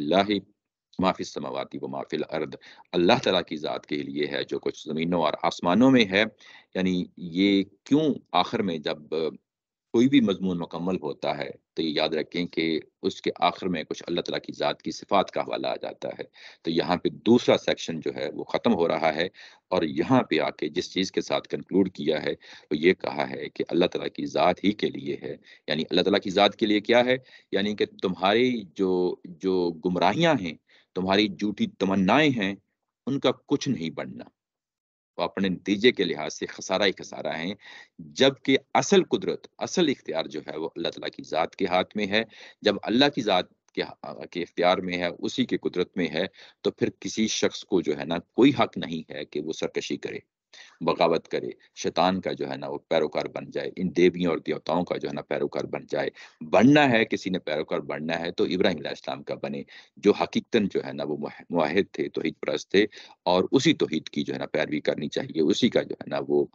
माफी समावती व माफिल अर्द अल्लाह तला की ज़ात के लिए है जो कुछ ज़मीनों और आसमानों में है यानी ये क्यों आखिर में जब कोई भी मजमून मुकम्मल होता है तो ये याद रखें कि उसके आखिर में कुछ अल्लाह तला की ज़ात की सिफात का हवाला आ जाता है तो यहाँ पे दूसरा सेक्शन जो है वो ख़त्म हो रहा है और यहाँ पे आके जिस चीज़ के साथ कंक्लूड किया है वो ये कहा है कि अल्लाह तला की ज़ात ही के लिए है यानी अल्लाह तला की ज़ात के लिए क्या है यानी कि तुम्हारी जो जो गुमराहियाँ हैं तुम्हारी झूठी तमन्नाएं हैं उनका कुछ नहीं बनना वो अपने नतीजे के लिहाज से खसारा ही खसारा है जबकि असल कुदरत असल इख्तियार जो है वो अल्लाह तला की ज़ात के हाथ में है जब अल्लाह की ज़ात के, के इख्तियार में है उसी के कुदरत में है तो फिर किसी शख्स को जो है ना कोई हक नहीं है कि वो सरकशी करे बगावत करे शैतान का जो है ना वो पैरोकार बन जाए इन देवियों और देवताओं का जो है ना पैरोकार बन जाए बनना है किसी ने पैरोकार बनना है तो इब्राहिम इस्लाम का बने जो हकीकतन जो है ना वो मुहिद थे तोहिद परस्त थे और उसी तोहिद की जो है ना पैरवी करनी चाहिए उसी का जो है ना वो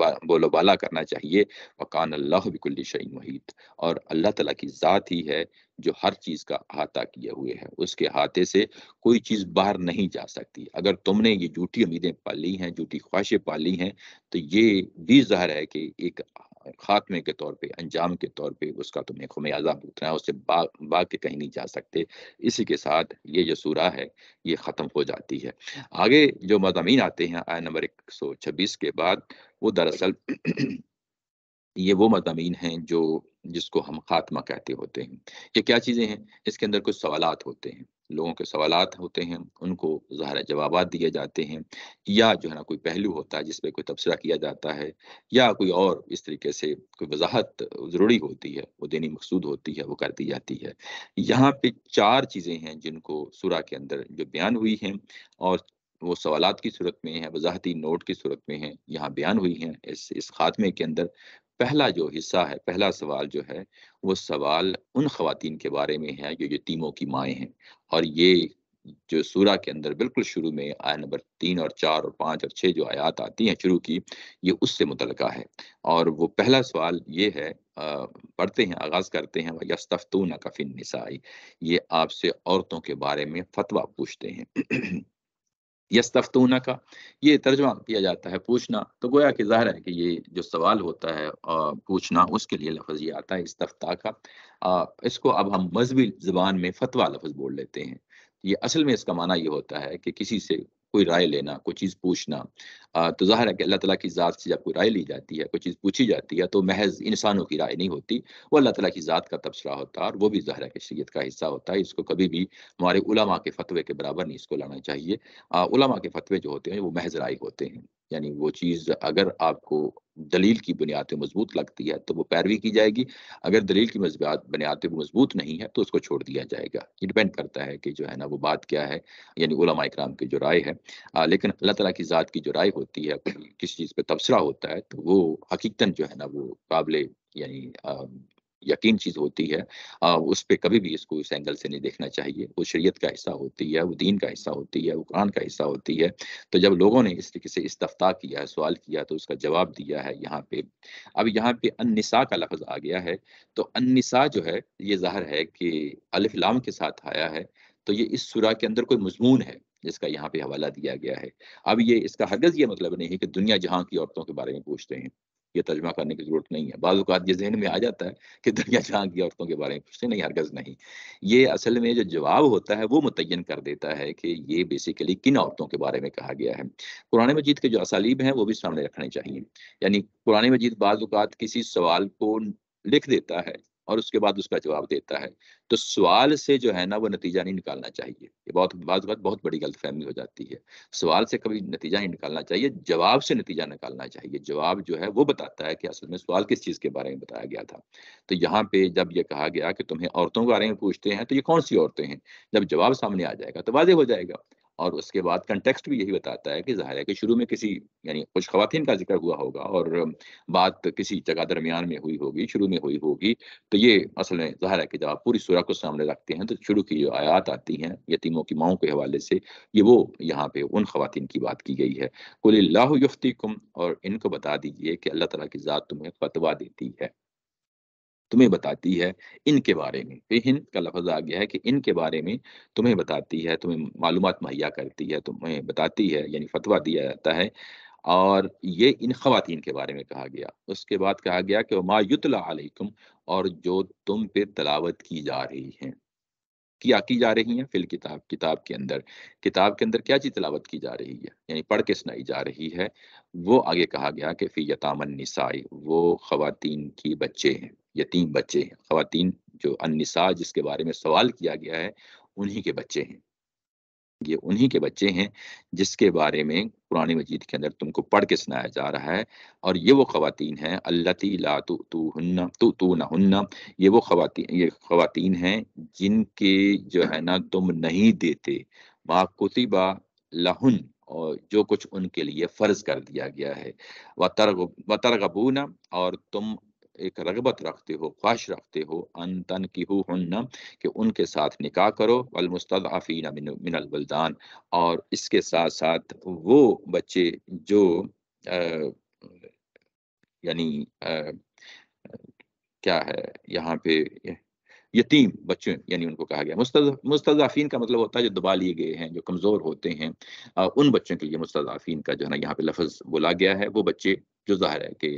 बोलोबाला बोलो बाला करना चाहिए वकान अल्लाह बिकुल्ली शहीन मुहित और अल्लाह तला की ज़ात ही है जो हर चीज़ का अहाता किए हुए है उसके हाथे से कोई चीज़ बाहर नहीं जा सकती अगर तुमने ये झूठी उम्मीदें पाली हैं झूठी ख्वाहिशें पाली हैं तो ये भी जहर है कि एक खात्मे के तौर पे अंजाम के तौर पे उसका तुम्हें खमियाजा भुगतना है उससे बा बा के कहीं नहीं जा सकते इसी के साथ ये जो सूरा है ये ख़त्म हो जाती है आगे जो मजामी आते हैं आय नंबर एक सौ छब्बीस के बाद वो दरअसल ये वो मजामी हैं जो जिसको हम खात्मा कहते होते हैं ये क्या चीज़ें हैं इसके अंदर कुछ सवाल होते हैं लोगों के सवाल होते हैं उनको जहरा जवाब दिए जाते हैं या जो है ना कोई पहलू होता है जिस पर कोई तबसरा किया जाता है या कोई और इस तरीके से कोई वजाहत ज़रूरी होती है वो देनी मकसूद होती है वो कर दी जाती है यहाँ पे चार चीज़ें हैं जिनको सूरा के अंदर जो बयान हुई हैं और वो सवालत की सूरत में है वजाहती नोट की सूरत में है यहाँ बयान हुई हैं इस इस खात्मे के अंदर पहला जो हिस्सा है पहला सवाल जो है वो सवाल उन खातन के बारे में है जो यतीमों की माएँ हैं और ये जो सूरा के अंदर बिल्कुल शुरू में आया नंबर तीन और चार और पाँच और छः जो आयात आती हैं शुरू की ये उससे मुतल है और वो पहला सवाल ये है पढ़ते हैं आगाज़ करते हैं यस्तफ़तून काफिन निसाई ये आपसे औरतों के बारे में फतवा पूछते हैं यस्तफ़ूना का ये तर्जमा किया जाता है पूछना तो गोया कि ज़ाहिर है कि ये जो सवाल होता है पूछना उसके लिए लफज ये आता है इस्तफ़ा का इसको अब हम मजहबी ज़बान में फतवा लफज बोल लेते हैं ये असल में इसका माना ये होता है कि किसी से कोई राय लेना कोई चीज़ पूछना तो ज़ाहिर है कि अल्लाह ताला की ज़ात से जब कोई राय ली जाती है कोई चीज़ पूछी जाती है तो महज इंसानों की राय नहीं होती वो अल्लाह ताला की ज़ात का तबसरा होता है और वो भी ज़ाहिर है कि शरीत का हिस्सा होता है इसको कभी भी हमारे उलमा के फतवे के बराबर नहीं इसको लाना चाहिए उलमा के फतवे जो होते हैं वो महज राय होते हैं यानी वो चीज अगर आपको दलील की बुनियाद मजबूत लगती है तो वो पैरवी की जाएगी अगर दलील की बुनियाद मजबूत नहीं है तो उसको छोड़ दिया जाएगा ये डिपेंड करता है कि जो है ना वो बात क्या है यानी उलमा इक्राम की जो राय है आ, लेकिन अल्लाह तला की ज़ात की जो राय होती है किसी चीज़ पर तबसरा होता है तो वो हकीकता जो है ना वो काबिल यानी यकीन चीज़ होती है उस पर कभी भी इसको इस एंगल से नहीं देखना चाहिए वो शरीयत का हिस्सा होती है वो दीन का हिस्सा होती है वो कुरान का हिस्सा होती है तो जब लोगों ने इस तरीके से इस्तफ़ा किया है सवाल किया तो उसका जवाब दिया है यहाँ पे अब यहाँ पे अनसा का लफ्ज़ आ गया है तो अनसा जो है ये ज़ाहिर है कि अलफ़लाम के साथ आया है तो ये इस सुरा के अंदर कोई मजमून है जिसका यहाँ पे हवाला दिया गया है अब ये इसका हरगज़ ये मतलब नहीं है कि दुनिया जहाँ की औरतों के बारे में पूछते हैं ये तर्जमा करने की जरूरत नहीं है बाज़ात ये जहन में आ जाता है कि दुनिया जहाँ की औरतों के बारे में पूछते नहीं हरगज़ नहीं ये असल में जो जवाब होता है वो मुतयन कर देता है कि ये बेसिकली किन औरतों के बारे में कहा गया है कुरान मजीद के जो असालीब हैं वो भी सामने रखने चाहिए यानी कुरान मजीद बाज़ात किसी सवाल को लिख देता है और उसके बाद उसका जवाब देता है तो सवाल से जो है ना वो नतीजा नहीं निकालना चाहिए ये बहुत बात बात बहुत बड़ी फहमी हो जाती है सवाल से कभी नतीजा नहीं निकालना चाहिए जवाब से नतीजा निकालना चाहिए जवाब जो है वो बताता है कि असल में सवाल किस चीज़ के बारे में बताया गया था तो यहाँ पे जब ये कहा गया कि तुम्हें औरतों के बारे में पूछते हैं तो ये कौन सी औरतें हैं जब जवाब सामने आ जाएगा तो वाजे हो जाएगा और उसके बाद कंटेक्स्ट भी यही बताता है कि जाहिर है कि शुरू में किसी यानी कुछ खुवान का जिक्र हुआ होगा और बात किसी जगह दरमियान में हुई होगी शुरू में हुई होगी तो ये असल में जाहिर है कि जब आप पूरी सूरह को सामने रखते हैं तो शुरू की जो आयात आती हैं यतीमों की माओ के हवाले से ये वो यहाँ पे उन खातन की बात की गई है कुल्लाफ्ती लाहु युफ्ती और इनको बता दीजिए कि अल्लाह तला की ज़ात तुम्हें फतवा देती है तुम्हें बताती है इनके बारे में फिर हिंद का लफ्ज आ गया है कि इनके बारे में तुम्हें बताती है तुम्हें मालूम मुहैया करती है तुम्हें बताती है यानी फतवा दिया जाता है और ये इन खातन के बारे में कहा गया उसके बाद कहा गया कि माँ युतलाकुम और जो तुम पे तलावत की जा रही है किया की जा रही है फिल किताब किताब के अंदर किताब के अंदर क्या चीज़ तलावत की जा रही है यानी पढ़ के सुनाई जा रही है वो आगे कहा गया कि फ़ी यतामन निसाई वो खातन की बच्चे हैं यतीम बच्चे हैं खातन जो अनसा जिसके बारे में सवाल किया गया है उन्हीं के बच्चे हैं ये उन्हीं के बच्चे हैं जिसके बारे में पुरानी मजीद के अंदर तुमको पढ़ के सुनाया जा रहा है और ये वो खातन हैं अल्लाती ला तो तू हन्ना तो तू ना हन्ना ये वो खातन ये खातन हैं जिनके जो है ना तुम नहीं देते माँ कुतिबा लाहन और जो कुछ उनके लिए फ़र्ज कर दिया गया है व तरगबूना और तुम एक रगबत रखते हो ख्वाहिश रखते हो अन तन की कि उनके साथ निकाह करो मिनल मिनलबलदान और इसके साथ साथ वो बच्चे जो आ, यानी आ, क्या है यहाँ पे यतीम बच्चों यानी उनको कहा गया मुस्तदाफीन का मतलब होता है जो दबा लिए गए हैं जो कमज़ोर होते हैं उन बच्चों के लिए मुस्तदाफीन का जो है ना यहाँ पे लफ्ज़ बोला गया है वो बच्चे जो ज़ाहिर है कि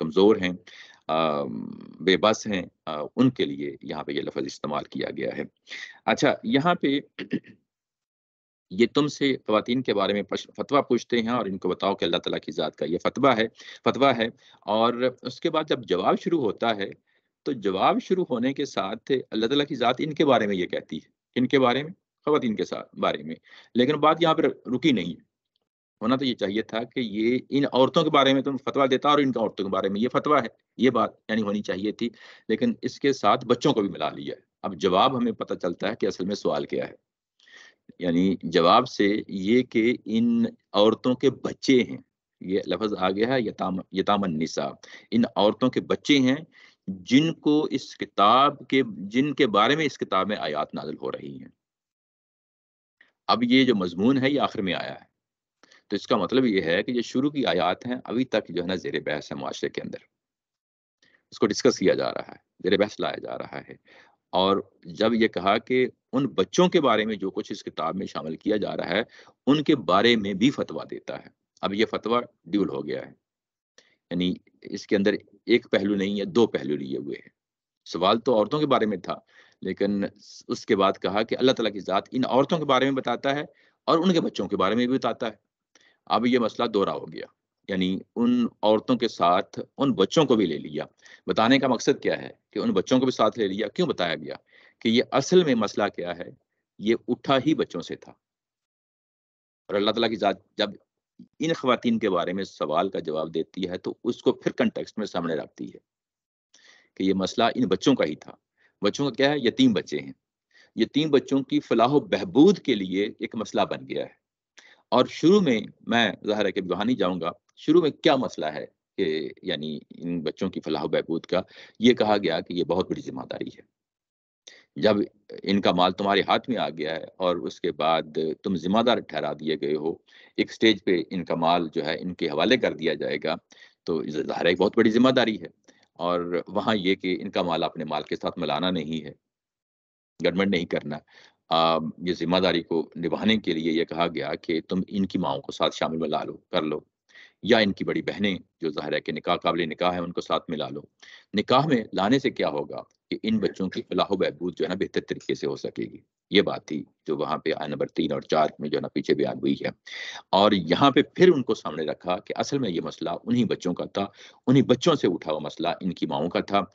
कमज़ोर हैं बेबस हैं उनके लिए यहाँ पे ये लफज इस्तेमाल किया गया है अच्छा यहाँ पे ये तुमसे खुतिन के बारे में फतवा पूछते हैं और इनको बताओ कि अल्लाह तला की ज़ात का ये फतवा है फतवा है और उसके बाद जब जवाब शुरू होता है तो जवाब शुरू होने के साथ अल्लाह तला की ज़ात इनके बारे में ये कहती है इनके बारे में खातन के साथ बारे में लेकिन बात यहाँ पर रुकी नहीं है होना तो ये चाहिए था कि ये इन औरतों के बारे में तुम तो फतवा देता और इन औरतों के बारे में ये फतवा है ये बात यानी होनी चाहिए थी लेकिन इसके साथ बच्चों को भी मिला लिया है अब जवाब हमें पता चलता है कि असल में सवाल क्या है यानी जवाब से ये कि इन औरतों के बच्चे हैं ये लफज आ गया है यताम यतामन निसा इन औरतों के बच्चे हैं जिनको इस किताब के जिनके बारे में इस किताब में आयात नाजल हो रही हैं अब ये जो मजमून है ये आखिर में आया है तो इसका मतलब ये है कि ये शुरू की आयात हैं अभी तक जो है ना जेर बहस है माशरे के अंदर इसको डिस्कस किया जा रहा है जेर बहस लाया जा रहा है और जब ये कहा कि उन बच्चों के बारे में जो कुछ इस किताब में शामिल किया जा रहा है उनके बारे में भी फतवा देता है अब ये फतवा ड्यूल हो गया है यानी इसके अंदर एक पहलू नहीं है दो पहलू लिए हुए हैं सवाल तो औरतों के बारे में था लेकिन उसके बाद कहा कि अल्लाह तला की ज़ात इन औरतों के बारे में बताता है और उनके बच्चों के बारे में भी बताता है अब ये मसला दोहरा हो गया यानी उन औरतों के साथ उन बच्चों को भी ले लिया बताने का मकसद क्या है कि उन बच्चों को भी साथ ले लिया क्यों बताया गया कि ये असल में मसला क्या है ये उठा ही बच्चों से था और अल्लाह तला की जात जब इन खातन के बारे में सवाल का जवाब देती है तो उसको फिर कंटेक्स में सामने रखती है कि ये मसला इन बच्चों का ही था बच्चों का क्या है यतीम बच्चे हैं यतीम बच्चों की फलाह बहबूद के लिए एक मसला बन गया है और शुरू में मैं ज़ाहिर के बहानी जाऊंगा जाऊँगा शुरू में क्या मसला है कि यानी इन बच्चों की फलाह बहबूद का ये कहा गया कि ये बहुत बड़ी जिम्मेदारी है जब इनका माल तुम्हारे हाथ में आ गया है और उसके बाद तुम जिम्मेदार ठहरा दिए गए हो एक स्टेज पे इनका माल जो है इनके हवाले कर दिया जाएगा तो ज़ाहिर है बहुत बड़ी जिम्मेदारी है और वहाँ ये कि इनका माल अपने माल के साथ मिलाना नहीं है गड़बड़ नहीं करना ये जिम्मेदारी को निभाने के लिए ये कहा गया कि तुम इनकी माओ को साथ शामिल ला लो कर लो या इनकी बड़ी बहनें जो जाहिर है कि निकाह काबिल निकाह है उनको साथ मिला लो निकाह में लाने से क्या होगा कि इन बच्चों की फलाह बहबूद जो है ना बेहतर तरीके से हो सकेगी ये बात थी जो वहां पे आय नंबर तीन और चार में जो है ना पीछे बयान हुई है और यहाँ पे फिर उनको सामने रखा कि असल में ये मसला उन्हीं बच्चों का था उन्हीं बच्चों से उठा हुआ मसला इनकी माओ का था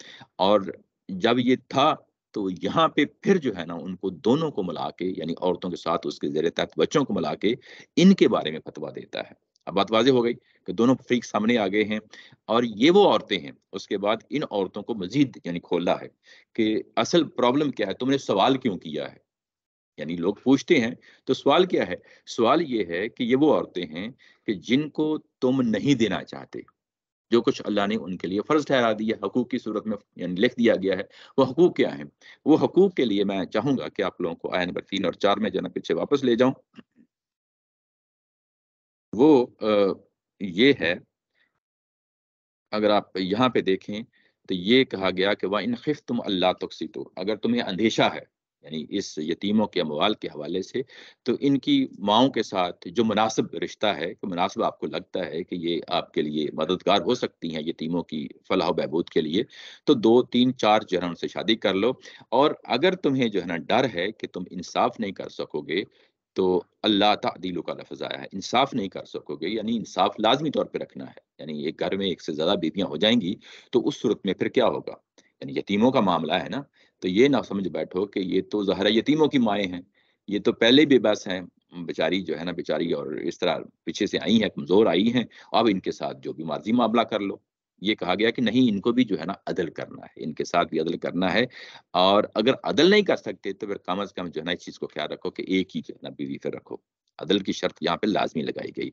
और जब ये था तो यहाँ पे फिर जो है ना उनको दोनों को मिला के यानी औरतों के साथ उसके जरिए तहत बच्चों को मिला के इनके बारे में फतवा देता है अब बात वाजे हो गई कि दोनों फ्रीक सामने आ गए हैं और ये वो औरतें हैं उसके बाद इन औरतों को मजीद यानी खोला है कि असल प्रॉब्लम क्या है तुमने सवाल क्यों किया है यानी लोग पूछते हैं तो सवाल क्या है सवाल ये है कि ये वो औरतें हैं कि जिनको तुम नहीं देना चाहते जो कुछ अल्लाह ने उनके लिए फ़र्ज़ ठहरा दिया हकूक़ की सूरत में यानी लिख दिया गया है वो हकूक़ क्या है वो हकूक़ के लिए मैं चाहूंगा कि आप लोगों को आय नंबर तीन और चार में जना पीछे वापस ले जाऊं वो ये है अगर आप यहाँ पे देखें तो ये कहा गया कि वह इन खिफ तुम अल्लाह तकसी अगर तुम्हें अंधेशा है यानी इस यतीमों के अमवाल के हवाले से तो इनकी माओ के साथ जो मुनासिब रिश्ता है तो मुनासिब आपको लगता है कि ये आपके लिए मददगार हो सकती हैं यतीमों की फलाह बहबूद के लिए तो दो तीन चार जो से उनसे शादी कर लो और अगर तुम्हें जो है ना डर है कि तुम इंसाफ नहीं कर सकोगे तो अल्लाह तदिल का लफज आया है इंसाफ नहीं कर सकोगे यानी इंसाफ लाजमी तौर पर रखना है यानी एक घर में एक से ज़्यादा बीबियाँ हो जाएंगी तो उस सूरत में फिर क्या होगा यानी यतीमों का मामला है ना तो ये ना समझ बैठो कि ये तो जहरा यतीमों की माएँ हैं ये तो पहले भी बस हैं बेचारी जो है ना बेचारी और इस तरह पीछे से आई हैं कमज़ोर आई हैं अब इनके साथ जो भी मर्जी मामला कर लो ये कहा गया कि नहीं इनको भी जो है ना अदल करना है इनके साथ भी अदल करना है और अगर अदल नहीं कर सकते तो फिर कम अज कम जो है ना इस चीज़ को ख्याल रखो कि एक ही जो है ना बीवी फिर रखो अदल की शर्त यहाँ पे लाजमी लगाई गई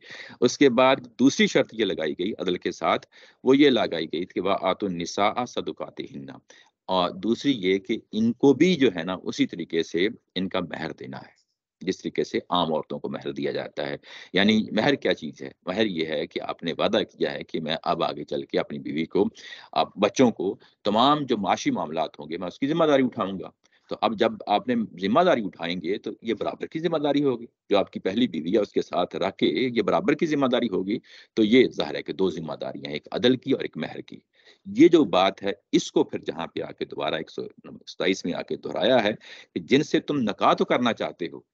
उसके बाद दूसरी शर्त ये लगाई गई अदल के साथ वो ये लगाई गई कि वह आतो निसा सदुकात हिन्ना और दूसरी ये कि इनको भी जो है ना उसी तरीके से इनका महर देना है जिस तरीके से आम औरतों को महर दिया जाता है यानी महर क्या चीज़ है महर यह है कि आपने वादा किया है कि मैं अब आगे चल के अपनी बीवी को आप बच्चों को तमाम जो माशी मामला होंगे मैं उसकी जिम्मेदारी उठाऊंगा तो अब जब आपने जिम्मेदारी उठाएंगे तो ये बराबर की जिम्मेदारी होगी जो आपकी पहली बीवी है उसके साथ रख के ये बराबर की जिम्मेदारी होगी तो ये जाहिर है कि दो जिम्मेदारियां एक अदल की और एक महर की ये जो बात है इसको फिर जहां पे आके दोबारा एक सौ सताइस में आके दोहराया है कि जिनसे तुम नका तो करना चाहते हो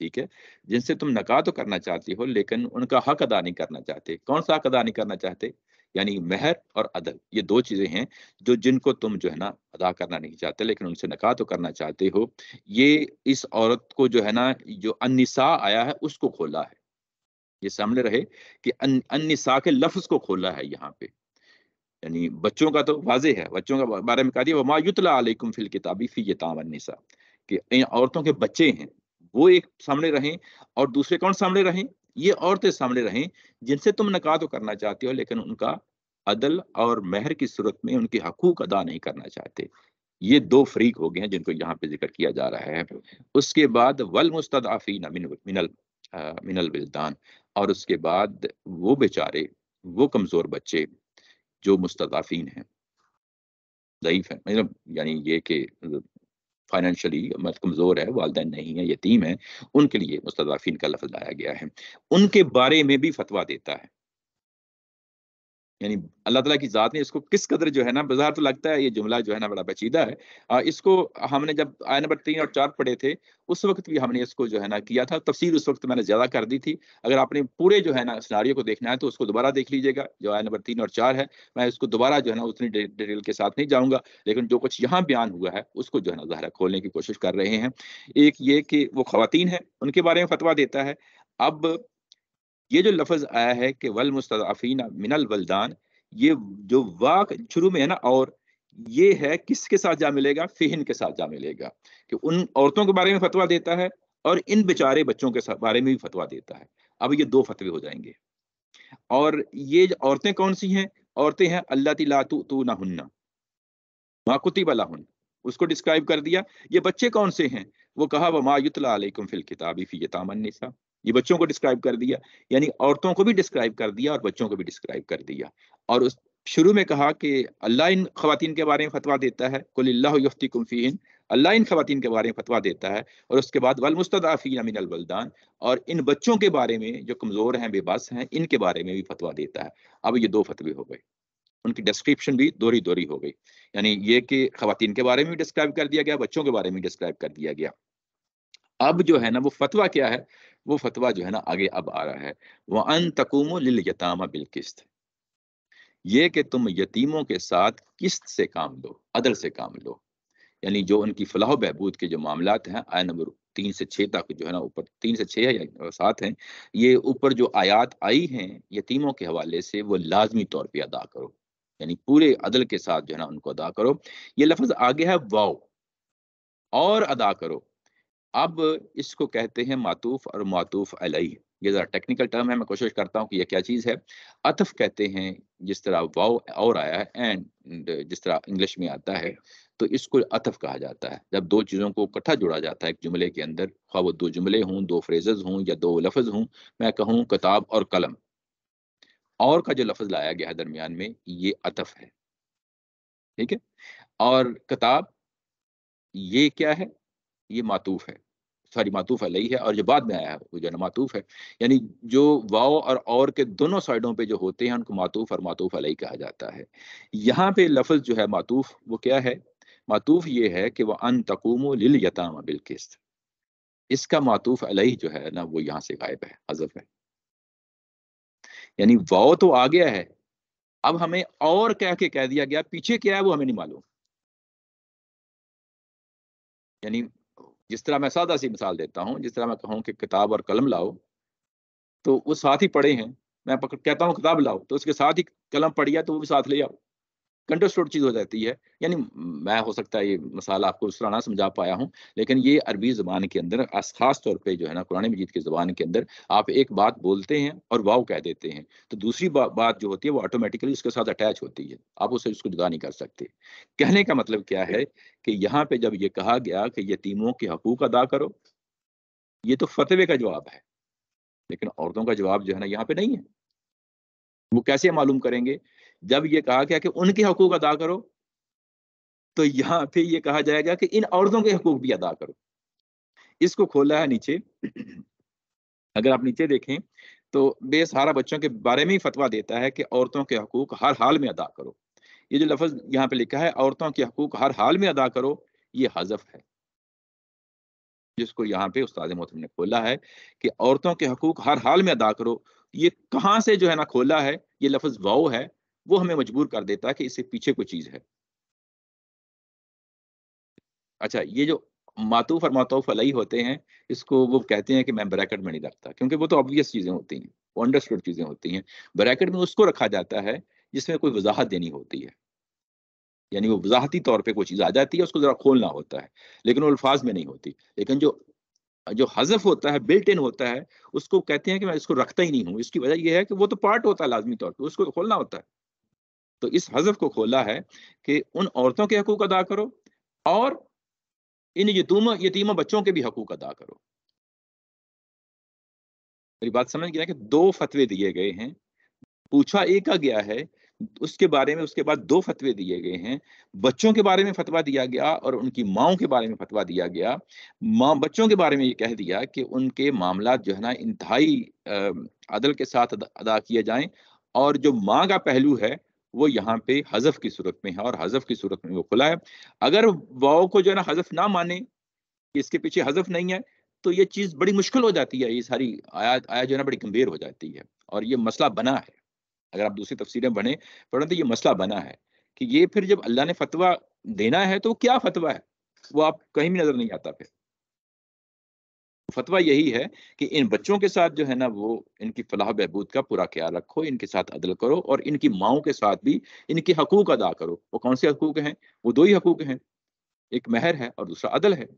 ठीक है जिनसे तुम नका तो करना चाहते हो लेकिन उनका हक अदा नहीं करना चाहते कौन सा हक अदा नहीं करना चाहते यानी मेहर और अदल ये दो चीज़ें हैं जो जिनको तुम जो है ना अदा करना नहीं चाहते लेकिन उनसे नका तो करना चाहते हो ये इस औरत को जो है ना जो अनिसा आया है उसको खोला है ये सामने रहे कि अन, अन्निसा के लफ्ज को खोला है यहाँ पे यानी बच्चों का तो वाजे है बच्चों का बारे में कहा दिया वमा फिल किताबी फी तावनसा कि औरतों के बच्चे हैं वो एक सामने रहें और दूसरे कौन सामने रहें ये औरतें सामने रहें जिनसे तुम नका तो करना चाहते हो लेकिन उनका अदल और मेहर की सूरत में उनके हकूक अदा नहीं करना चाहते ये दो फ्रीक हो गए हैं जिनको यहाँ पे जिक्र किया जा रहा है उसके बाद वल मुस्तदाफी मिनल मिनल, मिनल विल्दान और उसके बाद वो बेचारे वो कमज़ोर बच्चे जो मुस्तफ़ीन हैं ज़यीफ़ है मतलब यानी ये कि फाइनेंशली कमज़ोर है वालदेन नहीं है यतीम है उनके लिए मुस्तफ़ीन का लफ्ज़ लाया गया है उनके बारे में भी फतवा देता है यानी अल्लाह तला की ज़ात ने इसको किस कदर जो है ना बाजार तो लगता है ये जुमला जो है ना बड़ा बचीदा है आ, इसको हमने जब आय नंबर तीन और चार पढ़े थे उस वक्त भी हमने इसको जो है ना किया था तफसीर उस वक्त मैंने ज़्यादा कर दी थी अगर आपने पूरे जो है ना सिनारियों को देखना है तो उसको दोबारा देख लीजिएगा जो आय नंबर तीन और चार है मैं उसको दोबारा जो है ना उतनी डिटेल के साथ नहीं जाऊँगा लेकिन जो कुछ यहाँ बयान हुआ है उसको जो है ना जहरा खोलने की कोशिश कर रहे हैं एक ये कि वो खातन है उनके बारे में फतवा देता है अब ये जो लफज आया है कि वल मुस्तफ़ीन मिनल वलदान ये जो वाक शुरू में है ना और ये है किसके साथ जा मिलेगा फिहन के साथ जा मिलेगा कि उन औरतों के बारे में फतवा देता है और इन बेचारे बच्चों के बारे में भी फतवा देता है अब ये दो फतवे हो जाएंगे और ये औरतें कौन सी हैं औरतें हैं अल्लाह तिलातु तू ना हन्ना माकुति वाला हन उसको डिस्क्राइब कर दिया ये बच्चे कौन से हैं वो कहा वो युतला फिल किताबी फी ये निसा ये बच्चों को डिस्क्राइब कर दिया यानी औरतों को भी डिस्क्राइब कर दिया और बच्चों को भी डिस्क्राइब कर दिया और उस शुरू में कहा कि अल्लाह इन खातन के बारे में फतवा देता है कुल्लाफ्ती कुमफ़ीन अल्लाह इन खातन के बारे में फतवा देता है और उसके बाद वल मुस्तदाफ़ी अमीन अलबलदान और इन बच्चों के बारे में जो कमज़ोर हैं बेबस हैं इनके बारे में भी फतवा देता है अब ये दो फतवे हो गए उनकी डिस्क्रिप्शन भी दोहरी दोहरी हो गई यानी ये कि खातन के बारे में भी डिस्क्राइब कर दिया गया बच्चों के बारे में डिस्क्राइब कर दिया गया अब जो है ना वो फतवा क्या है वो फतवा जो है ना आगे अब आ रहा है वह अन तकुमो लिल यतामा किस्त ये कि तुम यतीमों के साथ किस्त से काम लो अदल से काम लो यानी जो उनकी फलाह बहबूद के जो मामला हैं आया नंबर तीन से छः तक जो है ना ऊपर तीन से छः या सात हैं ये ऊपर जो आयात आई हैं यतीमों के हवाले से वो लाजमी तौर पर अदा करो यानी पूरे अदल के साथ जो है ना उनको अदा करो ये लफ्ज़ आगे है वाओ और अदा करो अब इसको कहते हैं मातूफ और मातूफ अलई ये ज़रा टेक्निकल टर्म है मैं कोशिश करता हूँ कि यह क्या चीज़ है अतफ कहते हैं जिस तरह वाव और आया है एंड जिस तरह इंग्लिश में आता है तो इसको अतफ कहा जाता है जब दो चीज़ों को इकट्ठा जोड़ा जाता है एक जुमले के अंदर खा वो दो जुमले हों दो फ्रेजेज हों या दो लफज हों मैं कहूँ किताब और कलम और का जो लफज लाया गया है दरमियान में ये अतफ है ठीक है और किताब ये क्या है ये मातूफ है सॉरी मातूफ अलई है और जो बाद में आया है वो जो मातूफ है यानी जो वाओ और और के दोनों साइडों पे जो होते हैं उनको मातूफ और मातूफ अलई कहा जाता है यहाँ पे लफ्ज़ जो है मातूफ वो क्या है मातूफ ये है कि वह अन तकूम लिल यताम बिलकिस्त इसका मातूफ अलई जो है ना वो यहाँ से गायब है हजफ है यानी वाओ तो आ गया है अब हमें और कह के कह दिया गया पीछे क्या है वो हमें नहीं मालूम यानी जिस तरह मैं सादा सी मिसाल देता हूँ जिस तरह मैं कहूँ कि किताब और कलम लाओ तो वो साथ ही पढ़े हैं मैं कहता हूँ किताब लाओ तो उसके साथ ही कलम पढ़िया तो वो भी साथ ले आओ कंट्रस्टोर्ड चीज़ हो जाती है यानी मैं हो सकता है ये मसाला आपको उस तरह ना समझा पाया हूँ लेकिन ये अरबी ज़बान के अंदर ख़ास तौर पे जो है ना कुरान मजीद की ज़बान के अंदर आप एक बात बोलते हैं और वाव कह देते हैं तो दूसरी बा, बात जो होती है वो ऑटोमेटिकली उसके साथ अटैच होती है आप उसे उसको जुदा नहीं कर सकते कहने का मतलब क्या है कि यहाँ पे जब ये कहा गया कि यतीमों के हकूक अदा करो ये तो फतवे का जवाब है लेकिन औरतों का जवाब जो है ना यहाँ पे नहीं है वो कैसे मालूम करेंगे जब ये कहा गया कि उनके हकूक अदा करो तो यहाँ पे ये कहा जाएगा कि इन औरतों के हकूक भी अदा करो इसको खोला है नीचे अगर आप नीचे देखें तो बेसहारा बच्चों के बारे में ही फतवा देता है कि औरतों के हकूक हर हाल में अदा करो ये जो लफ्ज़ यहाँ पे लिखा है औरतों के हकूक हर हाल में अदा करो ये हजफ है जिसको यहाँ पे उस्ताद मोहतम ने खोला है कि औरतों के हकूक हर हाल में अदा करो ये कहाँ से जो है ना खोला है ये लफज वाओ है वो हमें मजबूर कर देता है कि इससे पीछे कोई चीज है अच्छा ये जो मातूफ और मातूफ अलई होते हैं इसको वो कहते हैं कि मैं ब्रैकेट में नहीं रखता क्योंकि वो तो ऑब्वियस चीज़ें होती हैं वो अंडरस्टूड चीज़ें होती हैं ब्रैकेट में उसको रखा जाता है जिसमें कोई वजाहत देनी होती है यानी वो वजाहती तौर पर कोई चीज़ आ जाती है उसको ज़रा खोलना होता है लेकिन वो अल्फाज में नहीं होती लेकिन जो जो हजफ होता है बिल्ट इन होता है उसको कहते हैं कि मैं इसको रखता ही नहीं हूँ इसकी वजह यह है कि वो तो पार्ट होता है लाजमी तौर पर उसको खोलना होता है तो इस हजफ को खोला है कि उन औरतों के हकूक अदा करो और इन यतूम यतीमा बच्चों के भी हकूक अदा करो मेरी बात समझ गया कि दो फतवे दिए गए हैं पूछा एक का गया है उसके बारे में उसके बाद दो फतवे दिए गए हैं बच्चों के बारे में फतवा दिया गया और उनकी माओ के बारे में फतवा दिया गया माँ बच्चों के बारे में ये कह दिया कि उनके मामला जो है ना इंतहाई अदल के साथ अदा किए जाएं और जो माँ का पहलू है वो यहाँ पे हजफ की सूरत में है और हजफ की सूरत में वो खुला है अगर वाओ को जो है ना हजफ ना माने इसके पीछे हजफ नहीं है तो ये चीज़ बड़ी मुश्किल हो जाती है ये सारी आयात आया जो है ना बड़ी गंभीर हो जाती है और ये मसला बना है अगर आप दूसरी तफसीरें बने पढ़ें तो ये मसला बना है कि ये फिर जब अल्लाह ने फतवा देना है तो क्या फतवा है वो आप कहीं भी नजर नहीं आता फिर फतवा यही है कि इन बच्चों के साथ जो है ना वो इनकी फलाह बहबूद का पूरा ख्याल रखो इनके साथ अदल करो और इनकी माओ के साथ भी इनके हकूक अदा करो वो कौन से हकूक हैं वो दो ही हकूक हैं एक महर है और दूसरा अदल है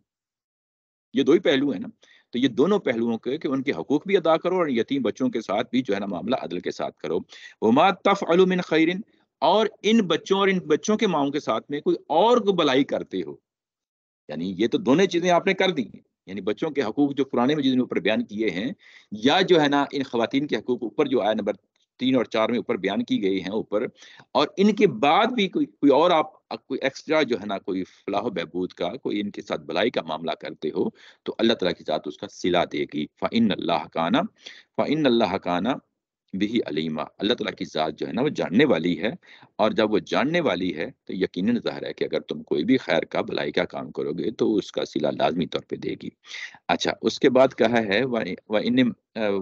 ये दो ही पहलू है ना तो ये दोनों पहलुओं के कि उनके हकूक भी अदा करो और यतीम बच्चों के साथ भी जो है ना मामला अदल के साथ करो वमा तफ़ अलुमिन खैरिन और इन बच्चों और इन बच्चों के माओ के साथ में कोई और को भलाई करते हो यानी ये तो दोनों चीज़ें आपने कर दी यानी बच्चों के हकूक जो पुराने मजीद ने ऊपर बयान किए हैं या जो है ना इन खातन के हकूक ऊपर जो आया नंबर तीन और चार में ऊपर बयान की गई हैं ऊपर और इनके बाद भी कोई कोई और आप कोई एक्स्ट्रा जो है ना कोई फलाह बहबूद का कोई इनके साथ भलाई का मामला करते हो तो अल्लाह तला के साथ उसका सिला देगी फ़ाइन अल्लाह काना फ़ाइन अल्लाह काना भी अलीमा अल्लाह तला की ज़ात जो है ना वो जानने वाली है और जब वो जानने वाली है तो यकीन ज़ाहिर है कि अगर तुम कोई भी खैर का भलाई का काम करोगे तो उसका सिला लाजमी तौर पर देगी अच्छा उसके बाद कहा है व इन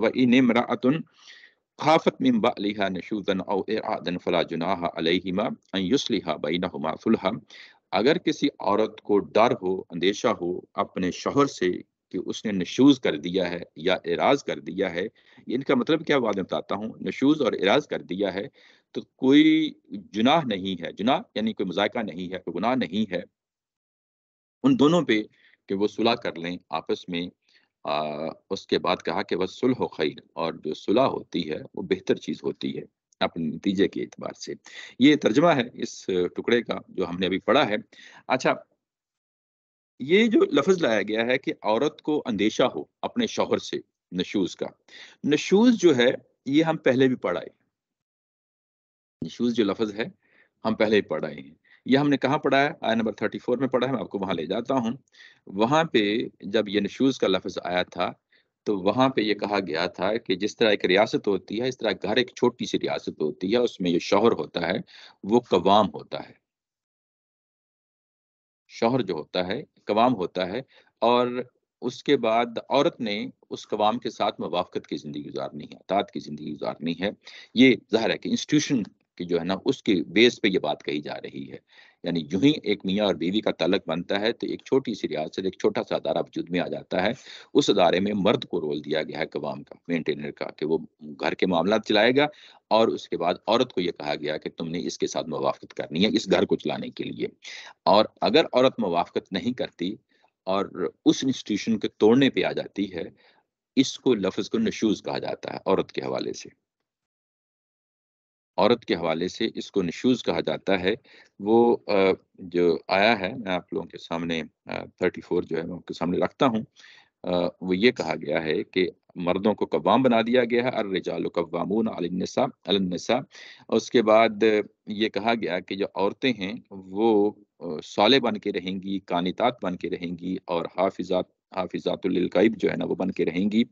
वन इन रातन खाफत मिम बलिहा नशूदन औदन फला जुनाहा अलहिमा युसलिहा बैनहुमा सुलहा अगर किसी औरत को डर हो अंदेशा हो अपने शोहर से कि उसने नशूज कर दिया है या इराज कर दिया है इनका मतलब क्या वादे बताता हूँ नशूज और इराज कर दिया है तो कोई जुनाह नहीं है जुनाह यानी कोई मजायका नहीं है कोई गुनाह नहीं है उन दोनों पे कि वो सुलह कर लें आपस में आ, उसके बाद कहा कि वह सुलह खैर और जो सुलह होती है वो बेहतर चीज़ होती है अपने नतीजे के एतबार से ये तर्जमा है इस टुकड़े का जो हमने अभी पढ़ा है अच्छा ये जो लफज लाया गया है कि औरत को अंदेशा हो अपने शोहर से नशूज का नशूज जो है ये हम पहले भी पढ़ाए नशूज जो लफज है हम पहले ही पढ़ाए हैं ये हमने कहाँ पढ़ा है आया नंबर थर्टी फोर में पढ़ा है मैं आपको वहां ले जाता हूँ वहां पे जब ये नशूज का लफज आया था तो वहां पे ये कहा गया था कि जिस तरह एक रियासत होती है इस तरह घर एक छोटी सी रियासत होती है उसमें ये शोहर होता है वो कवाम होता है शोहर जो होता है कवाम होता है और उसके बाद औरत ने उस कवाम के साथ मवाफ़त की ज़िंदगी गुजारनी है अतात की ज़िंदगी गुजारनी है ये ज़ाहिर है कि इंस्टीट्यूशन की जो है ना उसके बेस पे ये बात कही जा रही है यानी यूं ही एक मियाँ और बीवी का तलक बनता है तो एक छोटी सी रियासत एक छोटा सा अदारा वजूद में आ जाता है उस अदारे में मर्द को रोल दिया गया है कवाम का मेंटेनर का कि वो घर के मामला चलाएगा और उसके बाद औरत को ये कहा गया कि तुमने इसके साथ मुवाफ़त करनी है इस घर को चलाने के लिए और अगर औरत मुवाफ़त नहीं करती और उस इंस्टीट्यूशन के तोड़ने पर आ जाती है इसको लफ्ज़ को नशूज़ कहा जाता है औरत के हवाले से औरत के हवाले से इसको नशूज़ कहा जाता है वो जो आया है मैं आप लोगों के सामने थर्टी फोर जो है मैं आपके सामने रखता हूँ वो ये कहा गया है कि मर्दों को कवाम बना दिया गया है अर्रजाल कवामून अलनसा अलनसा उसके बाद ये कहा गया कि जो औरतें हैं वो साले बन के रहेंगी कानितात बन के रहेंगी और हाफिजात हाफिज़ातुल्कैब जो है ना वो बन के रहेंगी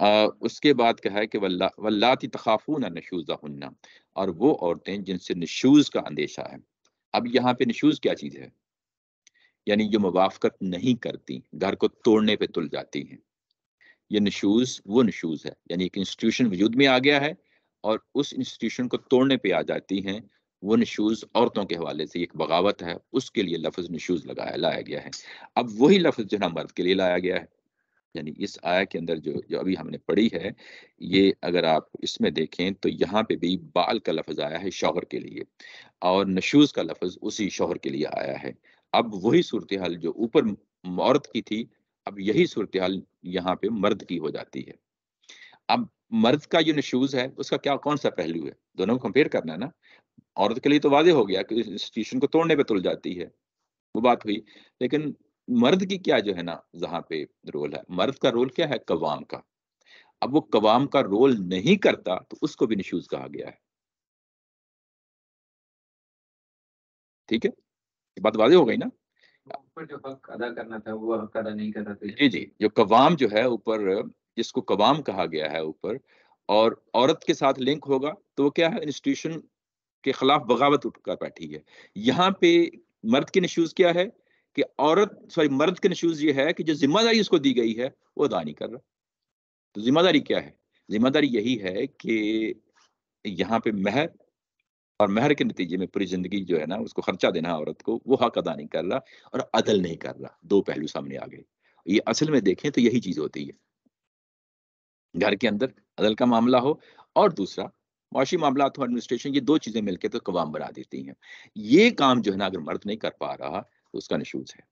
आ, उसके बाद कहा है कि वल्ला वल्लाती तखाफून नशूज़ा हन्ना और वो औरतें जिनसे नशूज़ का अंदेशा है अब यहाँ पे नशूज़ क्या चीज़ है यानी जो मुवाफकत नहीं करती घर को तोड़ने पे तुल जाती हैं ये नशूज़ वो नशूज़ है यानी एक इंस्टीट्यूशन वजूद में आ गया है और उस इंस्टीट्यूशन को तोड़ने पे आ जाती हैं वो नशूज़ औरतों के हवाले से एक बगावत है उसके लिए लफ्ज़ नशूज़ लगाया लाया गया है अब वही लफ्ज़ जो ना मर्द के लिए लाया गया है यानी इस आया के अंदर जो जो अभी हमने पढ़ी है ये अगर आप इसमें देखें तो यहाँ पे भी बाल का लफ्ज़ आया है शोहर के लिए और नशूज़ का लफ्ज़ उसी शोहर के लिए आया है अब वही सूरत हाल जो ऊपर औरत की थी अब यही सूरत हाल यहाँ पे मर्द की हो जाती है अब मर्द का जो नशूज है उसका क्या कौन सा पहलू है दोनों को कंपेयर करना है ना औरत के लिए तो वाजे हो गया कि इंस्टीट्यूशन को तोड़ने पे तुल जाती है वो बात हुई लेकिन मर्द की क्या जो है ना जहाँ पे रोल है मर्द का रोल क्या है कवाम का अब वो कवाम का रोल नहीं करता तो उसको भी निशूज कहा गया है ठीक है ये बात वाजे हो गई ना ऊपर जो हक अदा करना था वो हक अदा नहीं करता था जी जी जो कवाम जो है ऊपर जिसको कवाम कहा गया है ऊपर और औरत के साथ लिंक होगा तो वो क्या है इंस्टीट्यूशन के खिलाफ बगावत उठ कर बैठी है यहाँ पे मर्द के नशूज क्या है कि औरत सॉरी मर्द के नशूज ये है कि जो जिम्मेदारी उसको दी गई है वो अदा नहीं कर रहा तो जिम्मेदारी क्या है जिम्मेदारी यही है कि यहाँ पे महर और महर के नतीजे में पूरी जिंदगी जो है ना उसको खर्चा देना औरत को वो हक अदा नहीं कर रहा और अदल नहीं कर रहा दो पहलू सामने आ गए ये असल में देखें तो यही चीज होती है घर के अंदर अदल का मामला हो और दूसरा मुआशी मामला और तो एडमिनिस्ट्रेशन ये दो चीज़ें मिलकर तो कवाम बना देती हैं ये काम जो है ना अगर मर्द नहीं कर पा रहा तो उसका नशूज है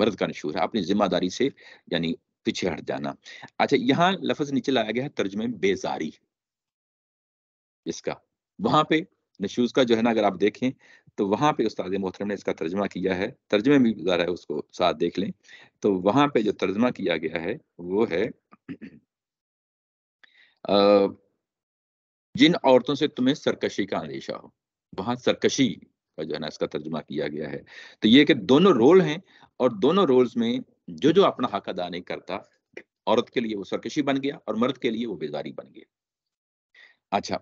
मर्द का नशूज है अपनी जिम्मेदारी से यानी पीछे हट जाना अच्छा यहाँ लफज नीचे लाया गया है तर्जमे बेजारी इसका वहां पे नशूज का जो है ना अगर आप देखें तो वहां पे उस्ताद मोहतरम ने इसका तर्जमा किया है तर्जमे भी गुजारा है उसको साथ देख लें तो वहां पे जो तर्जमा किया गया है वो है आ, जिन औरतों से तुम्हें सरकशी का अंदेशा हो वहां सरकशी का जो है ना इसका तर्जुमा किया गया है तो ये कि दोनों रोल हैं और दोनों रोल्स में जो जो अपना हक अदा नहीं करता औरत के लिए वो सरकशी बन गया और मर्द के लिए वो बेजारी बन गया अच्छा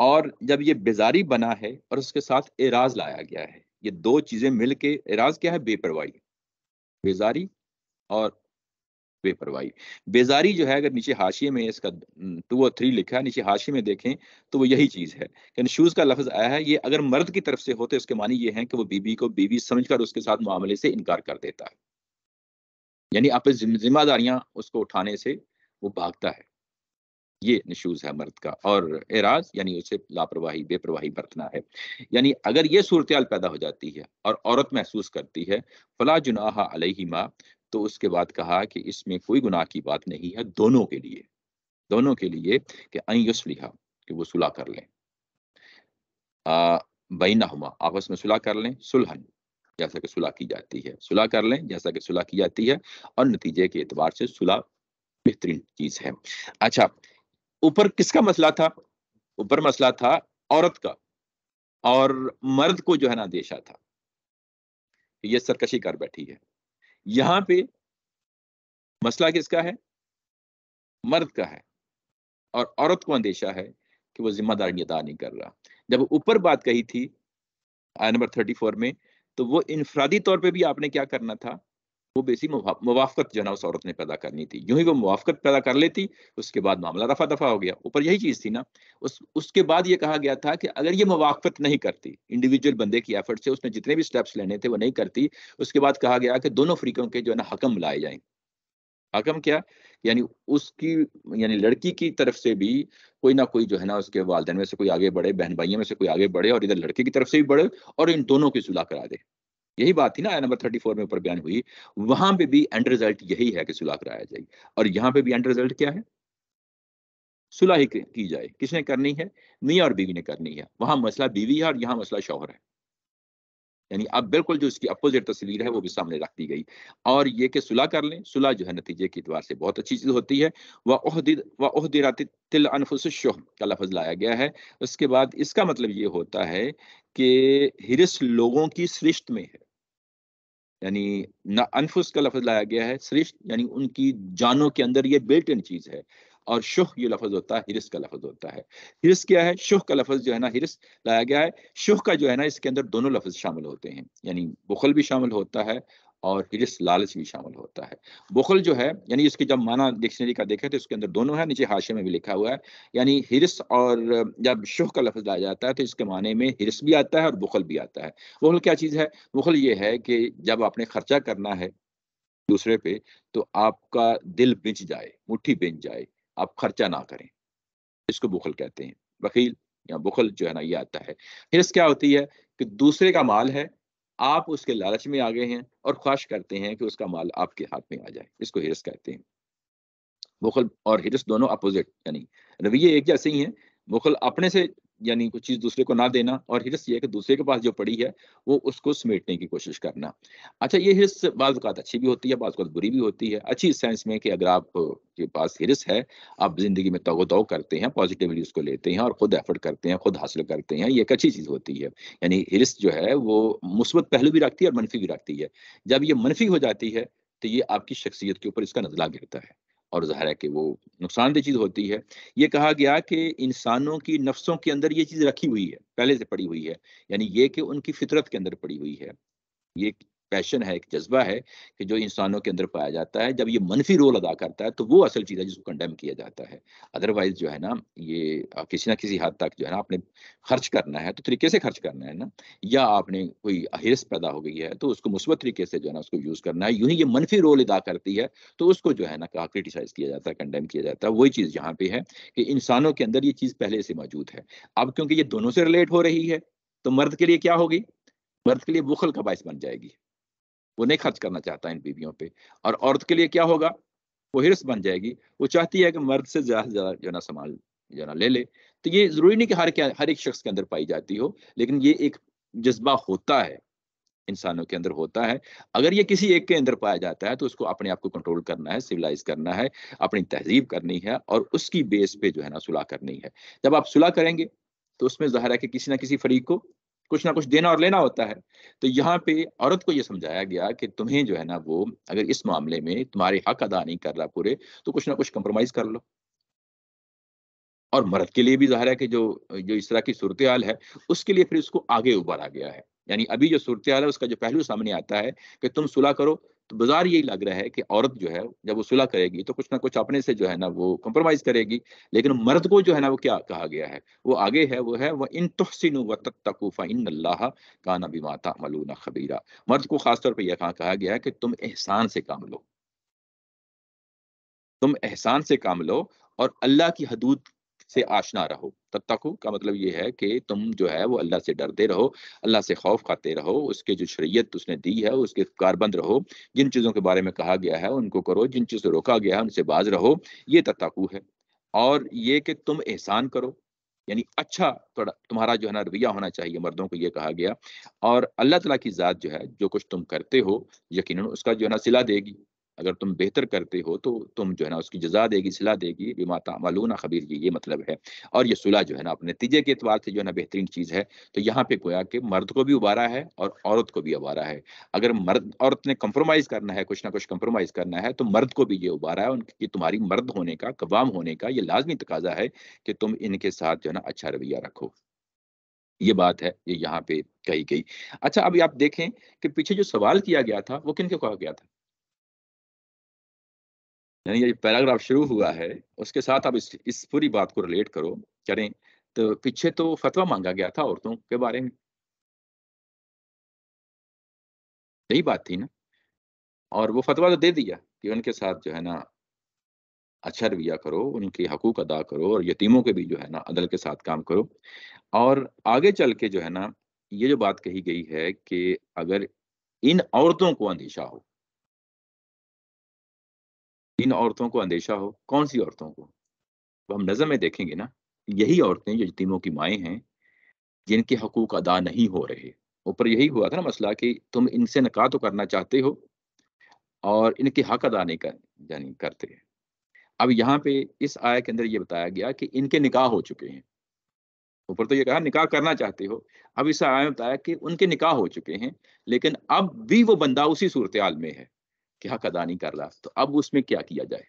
और जब ये बेजारी बना है और उसके साथ एराज लाया गया है ये दो चीजें मिलके एराज क्या है बेपरवाही बेजारी और बेपरवाही बेजारी जो है अगर नीचे हाशिए में इसका टू और थ्री लिखा है नीचे हाशिए में देखें तो वो यही चीज़ है कंशूज का लफ्ज आया है ये अगर मर्द की तरफ से होते उसके मानी ये है कि वो बीबी को बीबी समझकर उसके साथ मामले से इनकार कर देता है यानी आप जिम्मेदारियां उसको उठाने से वो भागता है ये निशूज है मर्द का और एराज यानी उसे लापरवाही बेपरवाही बरतना है यानी अगर ये सूरत पैदा हो जाती है और औरत महसूस करती है फला जुनाहा अलहिमा तो उसके बाद कहा कि इसमें कोई गुनाह की बात नहीं है दोनों के लिए दोनों के लिए कि अयुसलिहा कि वो सुलह कर लें बैना हुआ आपस में सुलह कर लें सुलहन जैसा कि सुलह की जाती है सुलह कर लें जैसा कि सुलह की जाती है और नतीजे के एतबार से सुलह बेहतरीन चीज है अच्छा ऊपर किसका मसला था ऊपर मसला था औरत का और मर्द को जो है ना देशा था ये सरकशी कर बैठी है यहां पे मसला किसका है मर्द का है और औरत को अंदेशा है कि वो जिम्मेदारी अदा नहीं कर रहा जब ऊपर बात कही थी आय नंबर थर्टी फोर में तो वो इनफरादी तौर पे भी आपने क्या करना था वो बेसी मुवाफत जो है ना उस औरत ने पैदा करनी थी यूं ही वो मुवाफत पैदा कर लेती उसके बाद मामला रफा दफा हो गया ऊपर यही चीज़ थी ना उस उसके बाद ये कहा गया था कि अगर ये मुवाफत नहीं करती इंडिविजुअल बंदे की एफर्ट से उसने जितने भी स्टेप्स लेने थे वो नहीं करती उसके बाद कहा गया कि दोनों फ्रीकों के जो है ना हकम लाए जाए हकम क्या यानी उसकी यानी लड़की की तरफ से भी कोई ना कोई जो है ना उसके वालदेन में से कोई आगे बढ़े बहन भाइयों में से कोई आगे बढ़े और इधर लड़के की तरफ से भी बढ़े और इन दोनों की सुलह करा दे यही बात थी ना आया नंबर थर्टी फोर में ऊपर बयान हुई वहां पे भी एंड रिजल्ट यही है कि सुलह कराया जाए और यहाँ पे भी एंड रिजल्ट क्या है सुलह ही की जाए किसने करनी है मियाँ और बीवी ने करनी है वहां मसला बीवी है और यहाँ मसला शौहर है यानी अब बिल्कुल जो इसकी अपोजिट तस्वीर है वो भी सामने रख दी गई और ये कि सुलह कर लें सुलह जो है नतीजे के अतबार से बहुत अच्छी चीज़ होती है वह तिल शोह का लफज लाया गया है उसके बाद इसका मतलब ये होता है कि हिरस लोगों की सृष्ट में है यानी अनफुस का लफज लाया गया है सृष्ट यानी उनकी जानों के अंदर ये बिल्ट इन चीज़ है और शुह ये लफज होता है हिरस का लफज होता है हिरस क्या है शुह का लफज जो है ना हिरस लाया गया है शुह का जो है ना इसके अंदर दोनों लफज शामिल होते हैं यानी बुखल भी शामिल होता है और हिरिस लालच भी शामिल होता है बुखल जो है यानी इसकी जब माना डिक्शनरी का देखे तो इसके अंदर दोनों है नीचे हाशे में भी लिखा हुआ है यानी हिरस और जब शुह का लफ्ज लाया जाता है तो इसके माने में हिरस भी आता है और बुखल भी आता है बुखल क्या चीज़ है बुखल ये है कि जब आपने खर्चा करना है दूसरे पे तो आपका दिल बिंच जाए मुठ्ठी बिंच जाए आप खर्चा ना करें इसको बुखल कहते हैं वकील या बुखल जो है ना ये आता है हिरस क्या होती है कि दूसरे का माल है आप उसके लालच में आ गए हैं और ख्वाहिश करते हैं कि उसका माल आपके हाथ में आ जाए इसको हिरस कहते हैं बुखल और हिरस दोनों अपोजिट यानी रवैये एक जैसे ही हैं बुखल अपने से यानी कोई चीज दूसरे को ना देना और हिरस ये है कि दूसरे के पास जो पड़ी है वो उसको समेटने की कोशिश करना अच्छा ये हिरस बाज़ात अच्छी भी होती है बाज़ात बुरी भी होती है अच्छी सेंस में कि अगर आप के पास हिरस है आप ज़िंदगी में तगो करते हैं पॉजिटिवली उसको लेते हैं और ख़ुद एफर्ट करते हैं खुद हासिल करते हैं ये एक अच्छी चीज़ होती है यानी हिरस जो है वो मुस्बत पहलू भी रखती है और मनफी भी रखती है जब ये मनफी हो जाती है तो ये आपकी शख्सियत के ऊपर इसका नजला गिरता है और ज़ाहिर है कि वो नुकसानदेह चीज़ होती है ये कहा गया कि इंसानों की नफ्सों के अंदर ये चीज़ रखी हुई है पहले से पड़ी हुई है यानी ये कि उनकी फितरत के अंदर पड़ी हुई है ये पैशन है एक जज्बा है कि जो इंसानों के अंदर पाया जाता है जब ये मनफी रोल अदा करता है तो वो असल चीज़ है जिसको कंडेम किया जाता है अदरवाइज जो है ना ये किसी ना किसी हद तक जो है ना आपने खर्च करना है तो तरीके से खर्च करना है ना या आपने कोई अहिरस पैदा हो गई है तो उसको मुस्बत तरीके से जो है ना उसको यूज़ करना है यूँ ही ये मनफी रोल अदा करती है तो उसको जो है ना कहा क्रिटिसाइज़ किया जाता है कंडेम किया जाता है वही चीज़ यहाँ पे है कि इंसानों के अंदर ये चीज़ पहले से मौजूद है अब क्योंकि ये दोनों से रिलेट हो रही है तो मर्द के लिए क्या होगी मर्द के लिए बुखल का बायस बन जाएगी वो नहीं खर्च करना चाहता इन बीवियों पे और औरत के लिए क्या होगा वो हिरस बन जाएगी वो चाहती है कि मर्द से ज़्यादा ज़्यादा जो ना संभाल जो ना ले ले तो ये ज़रूरी नहीं कि हर क्या हर एक शख्स के अंदर पाई जाती हो लेकिन ये एक जज्बा होता है इंसानों के अंदर होता है अगर ये किसी एक के अंदर पाया जाता है तो उसको अपने आप को कंट्रोल करना है सिविलाइज करना है अपनी तहजीब करनी है और उसकी बेस पे जो है ना सुलह करनी है जब आप सुलह करेंगे तो उसमें जहर है कि किसी ना किसी फरीक को कुछ ना कुछ देना और लेना होता है तो यहाँ पे औरत को ये समझाया गया कि तुम्हें जो है ना वो अगर इस मामले में तुम्हारे हक अदा नहीं कर रहा पूरे तो कुछ ना कुछ कंप्रोमाइज कर लो और मर्द के लिए भी जाहिर है कि जो जो इस तरह की सूरत हाल है उसके लिए फिर उसको आगे उबारा गया है यानी अभी जो सूरत हाल है उसका जो पहलू सामने आता है कि तुम सुलह करो तो बाजार यही लग रहा है कि औरत जो है जब वो सुलह करेगी तो कुछ ना कुछ अपने से जो है ना वो कॉम्प्रोमाइज करेगी लेकिन मर्द को जो है ना वो क्या कहा गया है वो आगे है वो है वह इन तहसिन व तकूफ़ा इन अल्लाह का नबी माता मलूना खबीरा मर्द को खासतौर पर यह कहा, कहा गया है कि तुम एहसान से काम लो तुम एहसान से काम लो और अल्लाह की हदूद से आशना रहो तत्कू का मतलब ये है कि तुम जो है वो अल्लाह से डरते रहो अल्लाह से खौफ खाते रहो उसके जो शरीयत उसने दी है उसके कारबंद रहो जिन चीज़ों के बारे में कहा गया है उनको करो जिन चीज़ से रोका गया है उनसे बाज रहो ये तत्ताकु है और ये कि तुम एहसान करो यानी अच्छा थोड़ा तुम्हारा जो है ना रवैया होना चाहिए मर्दों को ये कहा गया और अल्लाह तला की ज़ात जो है जो कुछ तुम करते हो यकीन उसका जो है ना सिला देगी अगर तुम बेहतर करते हो तो तुम जो है ना उसकी जजा देगी सिला देगी बीमा मालूना खबीर की ये मतलब है और ये सुलह जो है ना अपने नतीजे के अतबार से जो है ना बेहतरीन चीज़ है तो यहाँ पे गोया कि मर्द को भी उबारा है और औरत को भी उबारा है अगर मर्द औरत ने कम्प्रोमाइज़ करना है कुछ ना कुछ कम्प्रोमाइज़ करना है तो मर्द को भी ये उबारा है उनकी तुम्हारी मर्द होने का कवाम होने का ये लाजमी तकाजा है कि तुम इनके साथ जो है ना अच्छा रवैया रखो ये बात है ये यहाँ पे कही गई अच्छा अभी आप देखें कि पीछे जो सवाल किया गया था वो किन के कहा गया था यानी ये पैराग्राफ शुरू हुआ है उसके साथ आप इस इस पूरी बात को रिलेट करो करें तो पीछे तो फतवा मांगा गया था औरतों के बारे में यही बात थी ना और वो फतवा तो दे दिया कि उनके साथ जो है ना अच्छा रवैया करो उनके हकूक अदा करो और यतीमों के भी जो है ना अदल के साथ काम करो और आगे चल के जो है ना ये जो बात कही गई है कि अगर इन औरतों को अंदेशा हो इन औरतों को अंदेशा हो कौन सी औरतों को तो हम नज़र में देखेंगे ना यही औरतें जो यतीमों की माएँ हैं जिनके हकूक अदा नहीं हो रहे ऊपर यही हुआ था ना मसला कि तुम इनसे नका तो करना चाहते हो और इनके हक अदा नहीं कर यानी करते अब यहाँ पे इस आय के अंदर ये बताया गया कि इनके निकाह हो चुके हैं ऊपर तो ये कहा निकाह करना चाहते हो अब इस आय में बताया कि उनके निकाह हो चुके हैं लेकिन अब भी वो बंदा उसी सूरत हाल में है कि हक अदा नहीं कर रहा तो अब उसमें क्या किया जाए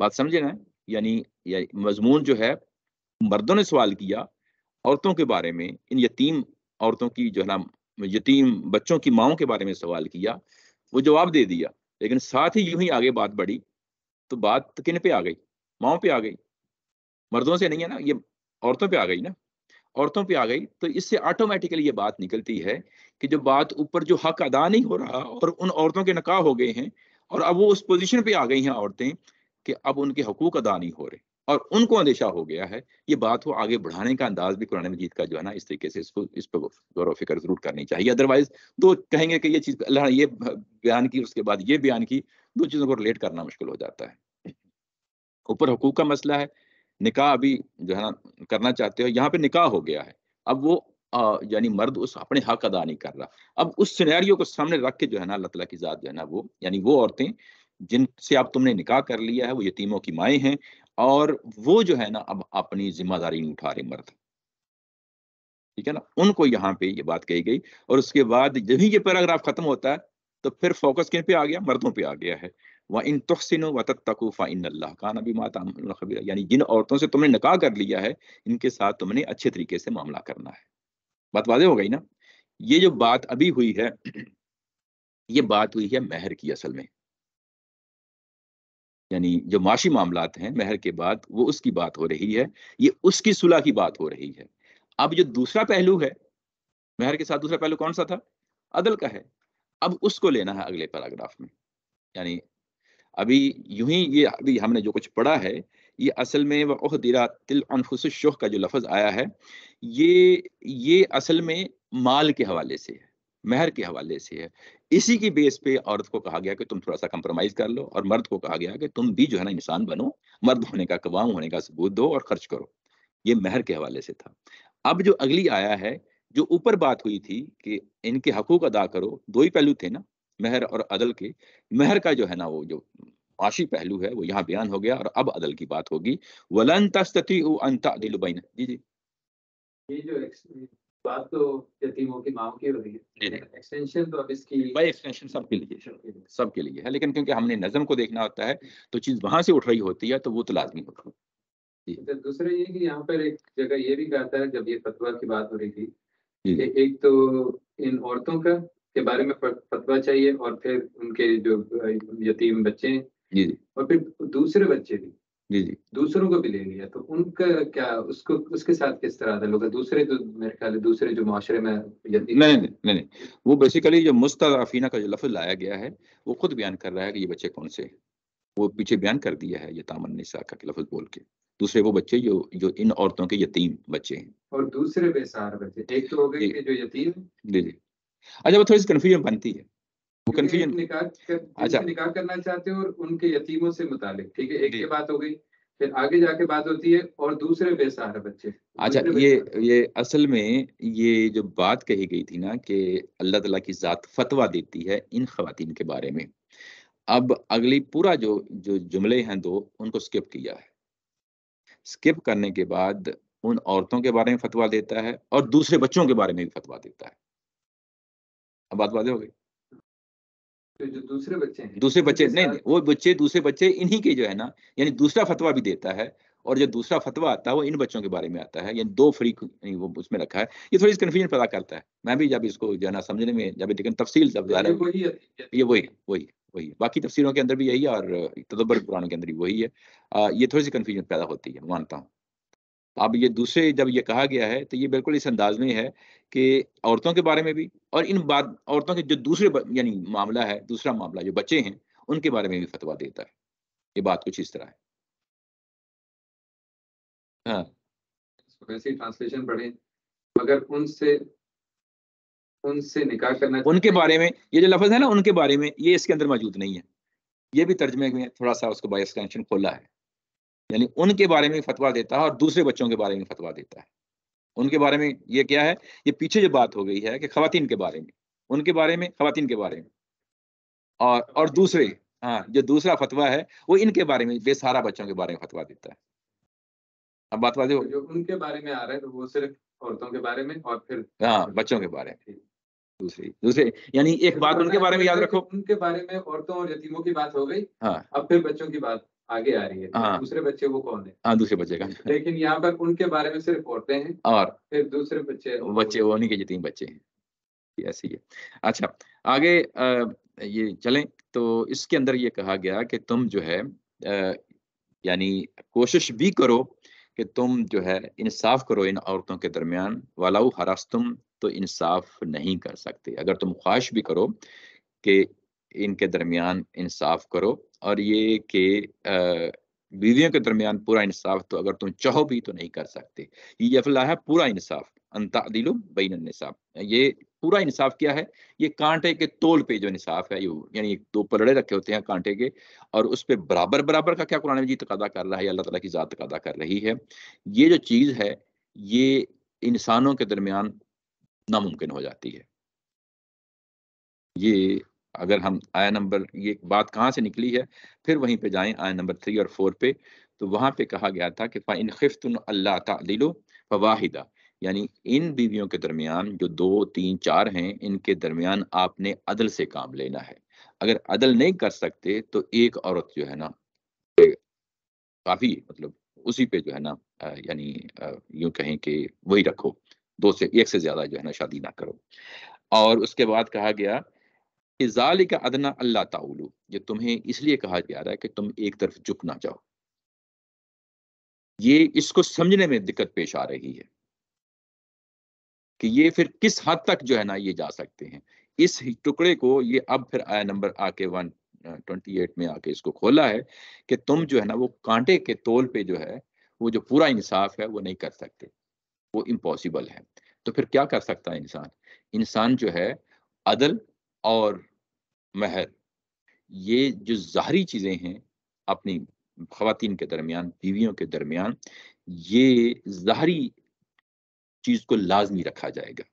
बात समझे ना यानी, या मजमून जो है मर्दों ने सवाल किया औरतों के बारे में इन यतीम औरतों की जो है ना यतीम बच्चों की माओ के बारे में सवाल किया वो जवाब दे दिया लेकिन साथ ही यूं ही आगे बात बढ़ी तो बात किन पे आ गई माओ पे आ गई मर्दों से नहीं है ना ये औरतों पे आ गई ना औरतों पे आ गई तो इससे ऑटोमेटिकली ये बात निकलती है कि जो बात ऊपर जो हक अदा नहीं हो रहा और उन औरतों के नकाह हो गए हैं और अब वो उस पोजीशन पे आ गई हैं औरतें कि अब उनके हकूक अदा नहीं हो रहे और उनको अंदेशा हो गया है ये बात वो आगे बढ़ाने का अंदाज भी कुरान मजीद का जो है ना इस तरीके से इसको इस पर गौर फिक्र जरूर करनी चाहिए अदरवाइज तो कहेंगे कि ये चीज़ अल्लाह ये बयान की उसके बाद ये बयान की दो चीज़ों को रिलेट करना मुश्किल हो जाता है ऊपर हकूक का मसला है निकाह अभी जो है ना करना चाहते हो यहाँ पे निकाह हो गया है अब वो यानी मर्द उस अपने हक अदा नहीं कर रहा अब उस सिनेरियो को सामने रख के जो है ना लतला की ज़ात जो है ना वो यानी वो औरतें जिनसे आप तुमने निकाह कर लिया है वो यतीमों की माएँ हैं और वो जो है ना अब अपनी जिम्मेदारी नहीं उठा रहे मर्द ठीक है ना उनको यहाँ पे ये बात कही गई और उसके बाद जब ही ये पैराग्राफ खत्म होता है तो फिर फोकस किन पे आ गया मर्दों पे आ गया है व इन तहसिन व तत्तकू फ़ाइन अल्लाह का नबी माता यानी जिन औरतों से तुमने निकाह कर लिया है इनके साथ तुमने अच्छे तरीके से मामला करना है बात वाजे हो गई ना ये जो बात अभी हुई है ये बात हुई है मेहर की असल में यानी जो माशी मामला हैं मेहर के बाद वो उसकी बात हो रही है ये उसकी सुलह की बात हो रही है अब जो दूसरा पहलू है मेहर के साथ दूसरा पहलू कौन सा था अदल का है अब उसको लेना है अगले पैराग्राफ में यानी अभी यूं ही ये अभी हमने जो कुछ पढ़ा है ये असल में वह दिरा तिल शोह का जो लफज आया है ये ये असल में माल के हवाले से है महर के हवाले से है इसी की बेस पे औरत को कहा गया कि तुम थोड़ा सा कंप्रोमाइज कर लो और मर्द को कहा गया कि तुम भी जो है ना इंसान बनो मर्द होने का कवाम होने का सबूत दो और खर्च करो ये महर के हवाले से था अब जो अगली आया है जो ऊपर बात हुई थी कि इनके हकूक अदा करो दो ही पहलू थे ना मेहर और अदल के मेहर का जो है ना वो जो आशी पहलू है वो यहाँ बयान हो गया और अब अदल की बात होगी वलन तस्ती अंता दिल जी जी ये जो बात तो यतीमों की माओ की हो रही है एक्सटेंशन तो अब इसकी भाई एक्सटेंशन सबके लिए सबके लिए है लेकिन क्योंकि हमने नजम को देखना होता है तो चीज वहां से उठ रही होती है तो वो तो लाजमी होती है अच्छा, दूसरे ये कि यहाँ पर एक जगह ये भी कहता है जब ये फतवा की बात हो रही थी एक तो इन औरतों का के बारे में फतवा चाहिए और फिर उनके जो यतीम बच्चे हैं जी जी और फिर दूसरे बच्चे भी जी जी दूसरों को भी ले लिया तो उनका क्या उसको उसके साथ किस तरह का लोग दूसरे जो मेरे ख्याल दूसरे जो माशरे में नहीं नहीं नहीं नहीं वो बेसिकली जो मुस्तगफीना का जो लफ्ज लाया गया है वो खुद बयान कर रहा है कि ये बच्चे कौन से हैं वो पीछे बयान कर दिया है ये तामन निसा का लफ्ज बोल के दूसरे वो बच्चे जो जो इन औरतों के यतीम बच्चे हैं और दूसरे बेसार बच्चे एक तो हो गए जो यतीम जी जी अच्छा वो थोड़ी सी कन्फ्यूजन बनती है वो कन्फ्यूजन अच्छा निकाह करना चाहते हो और उनके यतीमों से मुतालिक ठीक है एक ये बात हो गई फिर आगे जाके बात होती है और दूसरे बेसहारा बच्चे अच्छा ये ये असल में ये जो बात कही गई थी ना कि अल्लाह तला की ज़ात फतवा देती है इन खातन के बारे में अब अगली पूरा जो जो जुमले हैं दो उनको स्किप किया है स्किप करने के बाद उन औरतों के बारे में फतवा देता है और दूसरे बच्चों के बारे में भी फतवा देता है अब बात वादे हो गई तो जो दूसरे बच्चे हैं दूसरे बच्चे नहीं, वो बच्चे दूसरे बच्चे इन्हीं के जो है ना यानी दूसरा फतवा भी देता है और जो दूसरा फतवा आता है वो इन बच्चों के बारे में आता है यानी दो फ्री वो उसमें रखा है ये थोड़ी सी कन्फ्यूजन पैदा करता है मैं भी जब इसको जो है ना समझने में जब लेकिन तफसील जब ये वही वही वही है बाकी तफसीरों के अंदर भी यही है और तदब्बर कुरान के अंदर भी वही है ये थोड़ी सी कन्फ्यूजन पैदा होती है मानता हूँ अब ये दूसरे जब ये कहा गया है तो ये बिल्कुल इस अंदाज में है कि औरतों के बारे में भी और इन बात औरतों के जो दूसरे यानी मामला है दूसरा मामला जो बच्चे हैं उनके बारे में भी फतवा देता है ये बात कुछ इस तरह है ट्रांसलेशन हाँ। पढ़े मगर उनसे उनसे निकाह करना उनके बारे में ये जो लफज है ना उनके बारे में ये इसके अंदर मौजूद नहीं है ये भी तर्जमे में थोड़ा सा उसको बाई एक्सटेंशन खोला है यानी उनके बारे में फतवा देता है और दूसरे बच्चों के बारे में फतवा देता है उनके बारे में ये क्या है ये पीछे जो बात हो गई है कि खातिन के बारे में उनके बारे में खातन के बारे में और और दूसरे हाँ जो दूसरा फतवा है वो इनके बारे में बेसहारा बच्चों के बारे में फतवा देता है अब बात बात जो उनके बारे में आ रहा है तो वो सिर्फ औरतों के बारे में और फिर हाँ बच्चों के बारे में दूसरी दूसरे यानी एक तो बात उनके बारे में याद रखो उनके बारे में औरतों और यतीमों की बात हो गई हाँ अब फिर बच्चों की बात आगे आ रही है हाँ दूसरे बच्चे को कौन है हाँ दूसरे बच्चे का लेकिन यहाँ पर उनके बारे में सिर्फ औरतें हैं और फिर दूसरे बच्चे बच्चे वो उन्हीं के जितने बच्चे हैं ऐसी है अच्छा आगे ये चलें तो इसके अंदर ये कहा गया कि तुम जो है यानी कोशिश भी करो कि तुम जो है इंसाफ करो इन औरतों के दरमियान वालाऊ हरास तुम तो इंसाफ नहीं कर सकते अगर तुम ख्वाहिश भी करो कि इनके दरमियान इंसाफ करो और ये कि बीवियों के दरमियान पूरा इंसाफ तो अगर तुम चाहो भी तो नहीं कर सकते ये अफला है पूरा इंसाफ अंतादिल बैन निसाब ये पूरा इंसाफ क्या है ये कांटे के तोल पे जो इंसाफ है यानी दो पलड़े रखे होते हैं कांटे के और उस पर बराबर बराबर का क्या कुरान तक तकादा कर रहा है अल्लाह तला की ज़ात तकादा कर रही है ये जो चीज़ है ये इंसानों के दरमियान नामुमकिन हो जाती है ये अगर हम आया नंबर ये बात कहाँ से निकली है फिर वहीं पे जाएं आया नंबर थ्री और फोर पे तो वहाँ पे कहा गया था कि फ़ाइन खिफ्तन अल्लाह तिलो फवाहिदा यानी इन बीवियों के दरमियान जो दो तीन चार हैं इनके दरमियान आपने अदल से काम लेना है अगर अदल नहीं कर सकते तो एक औरत जो है ना काफ़ी मतलब उसी पे जो है ना यानी यूं कहें कि वही रखो दो से एक से ज़्यादा जो है ना शादी ना करो और उसके बाद कहा गया इजाल का अदना अल्लाह ताउलू ये तुम्हें इसलिए कहा जा रहा है कि तुम एक तरफ झुक ना जाओ ये इसको समझने में दिक्कत पेश आ रही है कि ये फिर किस हद तक जो है ना ये जा सकते हैं इस टुकड़े को ये अब फिर आया नंबर आके वन ट्वेंटी एट में आके इसको खोला है कि तुम जो है ना वो कांटे के तोल पे जो है वो जो पूरा इंसाफ है वो नहीं कर सकते वो इम्पॉसिबल है तो फिर क्या कर सकता है इंसान इंसान जो है अदल और महर ये जो जहरी चीज़ें हैं अपनी खातन के दरमियान बीवियों के दरमियान ये ज़ाहरी चीज़ को लाजमी रखा जाएगा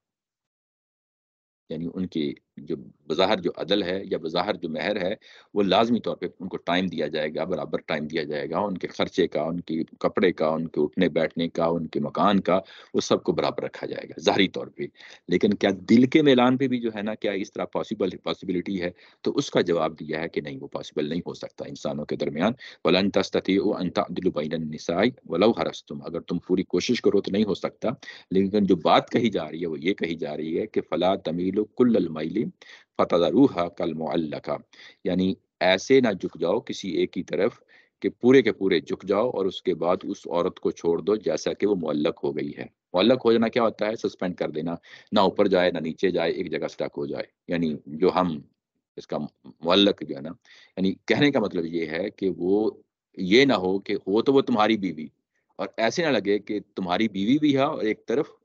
यानी उनके जो बाहर जो अदल है या बाहर जो महर है वो लाजमी तौर पे उनको टाइम दिया जाएगा बराबर टाइम दिया जाएगा उनके ख़र्चे का उनके कपड़े का उनके उठने बैठने का उनके मकान का वो सबको बराबर रखा जाएगा जहरी तौर पे लेकिन क्या दिल के मैलान पे भी जो है ना क्या इस तरह पॉसिबल पॉसिबिलिटी है तो उसका जवाब दिया है कि नहीं वो पॉसिबल नहीं हो सकता इंसानों के दरमियान वलन तस्ती हरस तुम अगर तुम पूरी कोशिश करो तो नहीं हो सकता लेकिन जो बात कही जा रही है वो ये कही जा रही है कि फ़ला तमील कुल वाली फ़तरूहा कल मुल्ला यानी ऐसे ना झुक जाओ किसी एक ही तरफ कि पूरे के पूरे झुक जाओ और उसके बाद उस औरत को छोड़ दो जैसा कि वो मुल्लक हो गई है मुल्लक हो जाना क्या होता है सस्पेंड कर देना ना ऊपर जाए ना नीचे जाए एक जगह स्टक हो जाए यानी जो हम इसका मुल्लक जो है ना यानी कहने का मतलब ये है कि वो ये ना हो कि हो तो वो तुम्हारी बीवी और ऐसे ना लगे कि तुम्हारी बीवी भी है और एक तरफ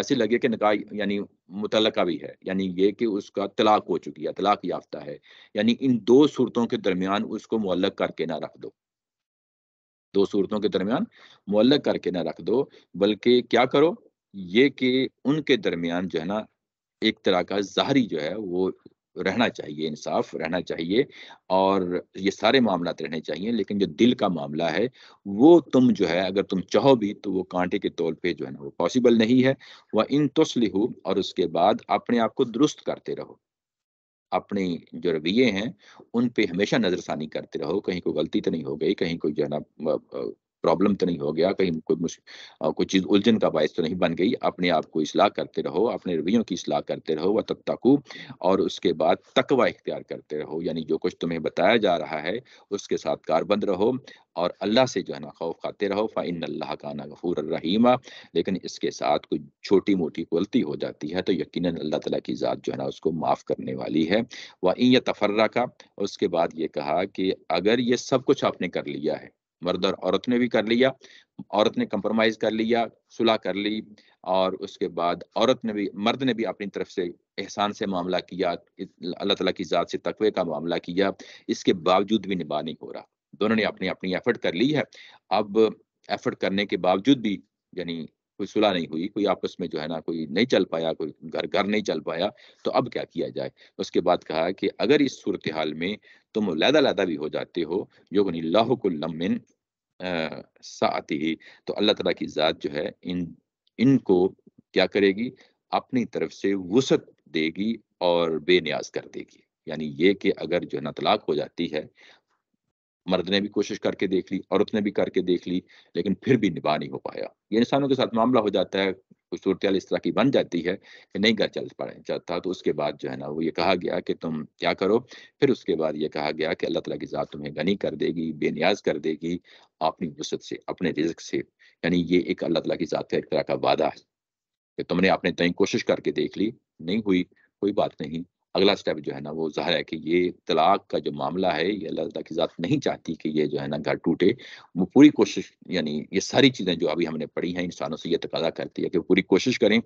ऐसे लगे कि निकाह यानी मुतलका भी है यानी ये कि उसका तलाक हो चुकी है तलाक याफ्ता है यानी इन दो सूरतों के दरमियान उसको मुअलग करके ना रख दो दो सूरतों के दरमियान मुअलग करके ना रख दो बल्कि क्या करो ये कि उनके दरमियान जो है ना एक तरह का जहरी जो है वो रहना चाहिए इंसाफ रहना चाहिए और ये सारे मामला रहने चाहिए लेकिन जो दिल का मामला है वो तुम जो है अगर तुम चाहो भी तो वो कांटे के तौल पे जो है ना वो पॉसिबल नहीं है वह इन तस्लिहू और उसके बाद अपने आप को दुरुस्त करते रहो अपने जो रवैये हैं उन पे हमेशा नज़रसानी करते रहो कहीं कोई गलती तो नहीं हो गई कहीं कोई जो है ना प्रॉब्लम तो नहीं हो गया कहीं कोई मुश्किल कोई चीज़ उलझन का बायस तो नहीं बन गई अपने आप को इसलाह करते रहो अपने रवियों की इसलाह करते रहो व तब तकू और उसके बाद तकवा इख्तियार करते रहो यानी जो कुछ तुम्हें बताया जा रहा है उसके साथ कारबंद रहो और अल्लाह से जो है ना खौफ खाते रहो फ़ाइन अल्लाह का ना गफूर रहीमा लेकिन इसके साथ कोई छोटी मोटी गलती हो जाती है तो यकीन अल्लाह तला की ज़ात जो है ना उसको माफ़ करने वाली है वहीं इन तफर्रा का उसके बाद ये कहा कि अगर ये सब कुछ आपने कर लिया है मर्द और औरत ने भी कर लिया औरत ने कंप्रोमाइज कर लिया सुलह कर ली और उसके बाद औरत ने भी मर्द ने भी अपनी तरफ से एहसान से मामला किया अल्लाह तला की ज़ात से तकवे का मामला किया इसके बावजूद भी निभा नहीं हो रहा दोनों ने अपनी अपनी एफर्ट कर ली है अब एफर्ट करने के बावजूद भी यानी कोई सुलह नहीं हुई कोई आपस में जो है ना कोई नहीं चल पाया कोई घर घर नहीं चल पाया तो अब क्या किया जाए उसके बाद कहा कि अगर इस सूरत हाल में तुम लैदा लैदा भी हो जाते हो जो लाहकुल्लमिन साथ ही तो अल्लाह तला की ज़ात जो है इन इनको क्या करेगी अपनी तरफ से वसत देगी और बेनियाज कर देगी यानी ये कि अगर जो है ना तलाक हो जाती है मर्द ने भी कोशिश करके देख ली औरत ने भी करके देख ली लेकिन फिर भी निभा नहीं हो पाया ये इंसानों के साथ मामला हो जाता है सूरत इस तरह की बन जाती है कि नहीं कर चल पा चाहता तो उसके बाद जो है ना वो ये कहा गया कि तुम क्या करो फिर उसके बाद ये कहा गया कि अल्लाह तला की ज़ात तुम्हें गनी कर देगी बेनियाज कर देगी अपनी वसत से अपने रिजक से यानी ये एक अल्लाह तला की ज़ात का एक तरह का वादा है कि तुमने अपने तय कोशिश करके देख ली नहीं हुई कोई बात नहीं अगला स्टेप जो है ना वो ज़ाहिर है कि ये तलाक का जो मामला है ये अल्लाह तला की ज़ात नहीं चाहती कि ये जो है ना घर टूटे वो पूरी कोशिश यानी ये सारी चीज़ें जो अभी हमने पढ़ी हैं इंसानों से ये तकाजा करती है कि वो पूरी कोशिश करें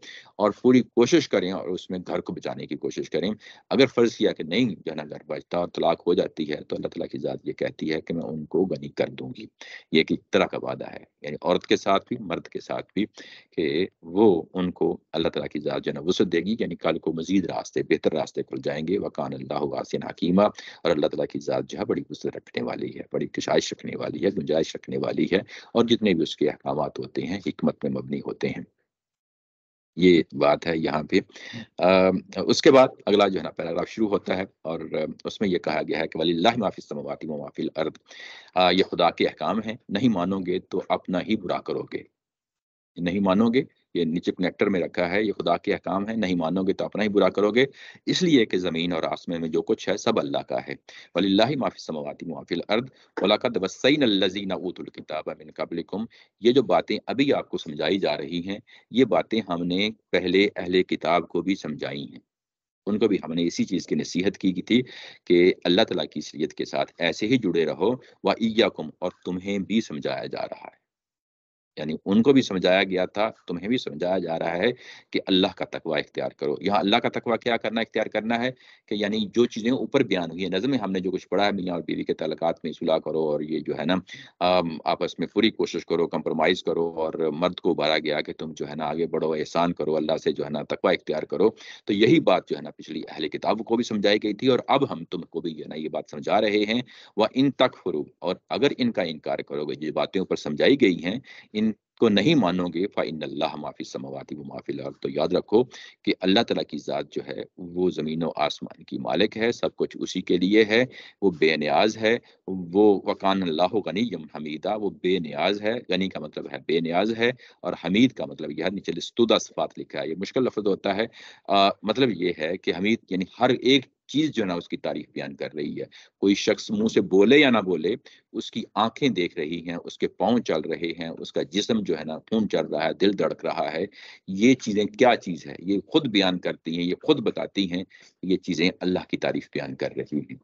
और पूरी कोशिश करें और उसमें घर को बचाने की कोशिश करें अगर फ़र्ज़ किया कि नहीं जो है ना घर बचता और तलाक हो जाती है तो अल्लाह तला की ज़ात ये कहती है कि मैं उनको गनी कर दूंगी ये एक तरह का वादा है यानी औरत के साथ भी मर्द के साथ भी कि वो उनको अल्लाह तला की ज़ात जो है ना वसत देगी यानी कल को मज़ीद रास्ते बेहतर रास्ते को जाएंगे वकान अल्लाह वासिन हकीमा और अल्लाह तला की ज़ात जो है बड़ी वसत रखने वाली है बड़ी कशाइश रखने वाली है गुंजाइश रखने वाली है और जितने भी उसके अहकाम होते हैं हमत में मबनी होते हैं ये बात है यहाँ पे आ, उसके बाद अगला जो है ना पैराग्राफ शुरू होता है और उसमें यह कहा गया है कि वाली माफी समवाती माफिल अर्द ये खुदा के अहकाम हैं नहीं मानोगे तो अपना ही बुरा करोगे नहीं मानोगे ये नीचे कनेक्टर में रखा है ये खुदा के अहकाम है नहीं मानोगे तो अपना ही बुरा करोगे इसलिए कि ज़मीन और आसमान में जो कुछ है सब अल्लाह का है वल्ला माफी समवाती मुआफिल अर्द वलाकत वसैन लजीना उतुल किताब मिन कबलिकुम ये जो बातें अभी आपको समझाई जा रही हैं ये बातें हमने पहले अहले किताब को भी समझाई हैं उनको भी हमने इसी चीज़ की नसीहत की थी कि अल्लाह तला की शरीत के साथ ऐसे ही जुड़े रहो व ईयाकुम और तुम्हें भी समझाया जा रहा है यानी उनको भी समझाया गया था तुम्हें भी समझाया जा रहा है कि अल्लाह का तकवा इख्तियार करो यहाँ अल्लाह का तकवा क्या करना इख्तियार करना है कि यानी जो चीज़ें ऊपर बयान हुई है नज़म में हमने जो कुछ पढ़ा है मियाँ और बीवी के तलक़ात में सुलह करो और ये जो है ना आपस में पूरी कोशिश करो कंप्रोमाइज़ करो और मर्द को उभारा गया कि तुम जो है ना आगे बढ़ो एहसान करो अल्लाह से जो है ना तकवा इख्तियार करो तो यही बात जो है ना पिछली अहल किताब को भी समझाई गई थी और अब हम तुमको भी जो है ना ये बात समझा रहे हैं वह इन तक और अगर इनका इनकार करोगे ये बातें ऊपर समझाई गई हैं इन को नहीं मानोगे फ़ाइन अल्लाह माफ़ी समावती वो माफ़ी तो याद रखो कि अल्लाह तला की ज़ात जो है वो ज़मीन व आसमान की मालिक है सब कुछ उसी के लिए है वो बेनियाज है वो वकान अल्लाह गनी यम हमीदा वो बेनियाज है गनी का मतलब है बेनियाज है और हमीद का मतलब यह नीचे लिस्तुदा सफ़ात लिखा है ये मुश्किल लफ्ज़ होता है आ, मतलब ये है कि हमीद यानी हर एक चीज जो ना उसकी तारीफ बयान कर रही है कोई शख्स मुंह से बोले या ना बोले उसकी आंखें देख रही हैं उसके पाँव चल रहे हैं उसका जिसम जो है ना खून चल रहा है दिल धड़क रहा है ये चीज़ें क्या चीज़ है ये खुद बयान करती हैं ये खुद बताती हैं ये चीज़ें अल्लाह की तारीफ बयान कर रही हैं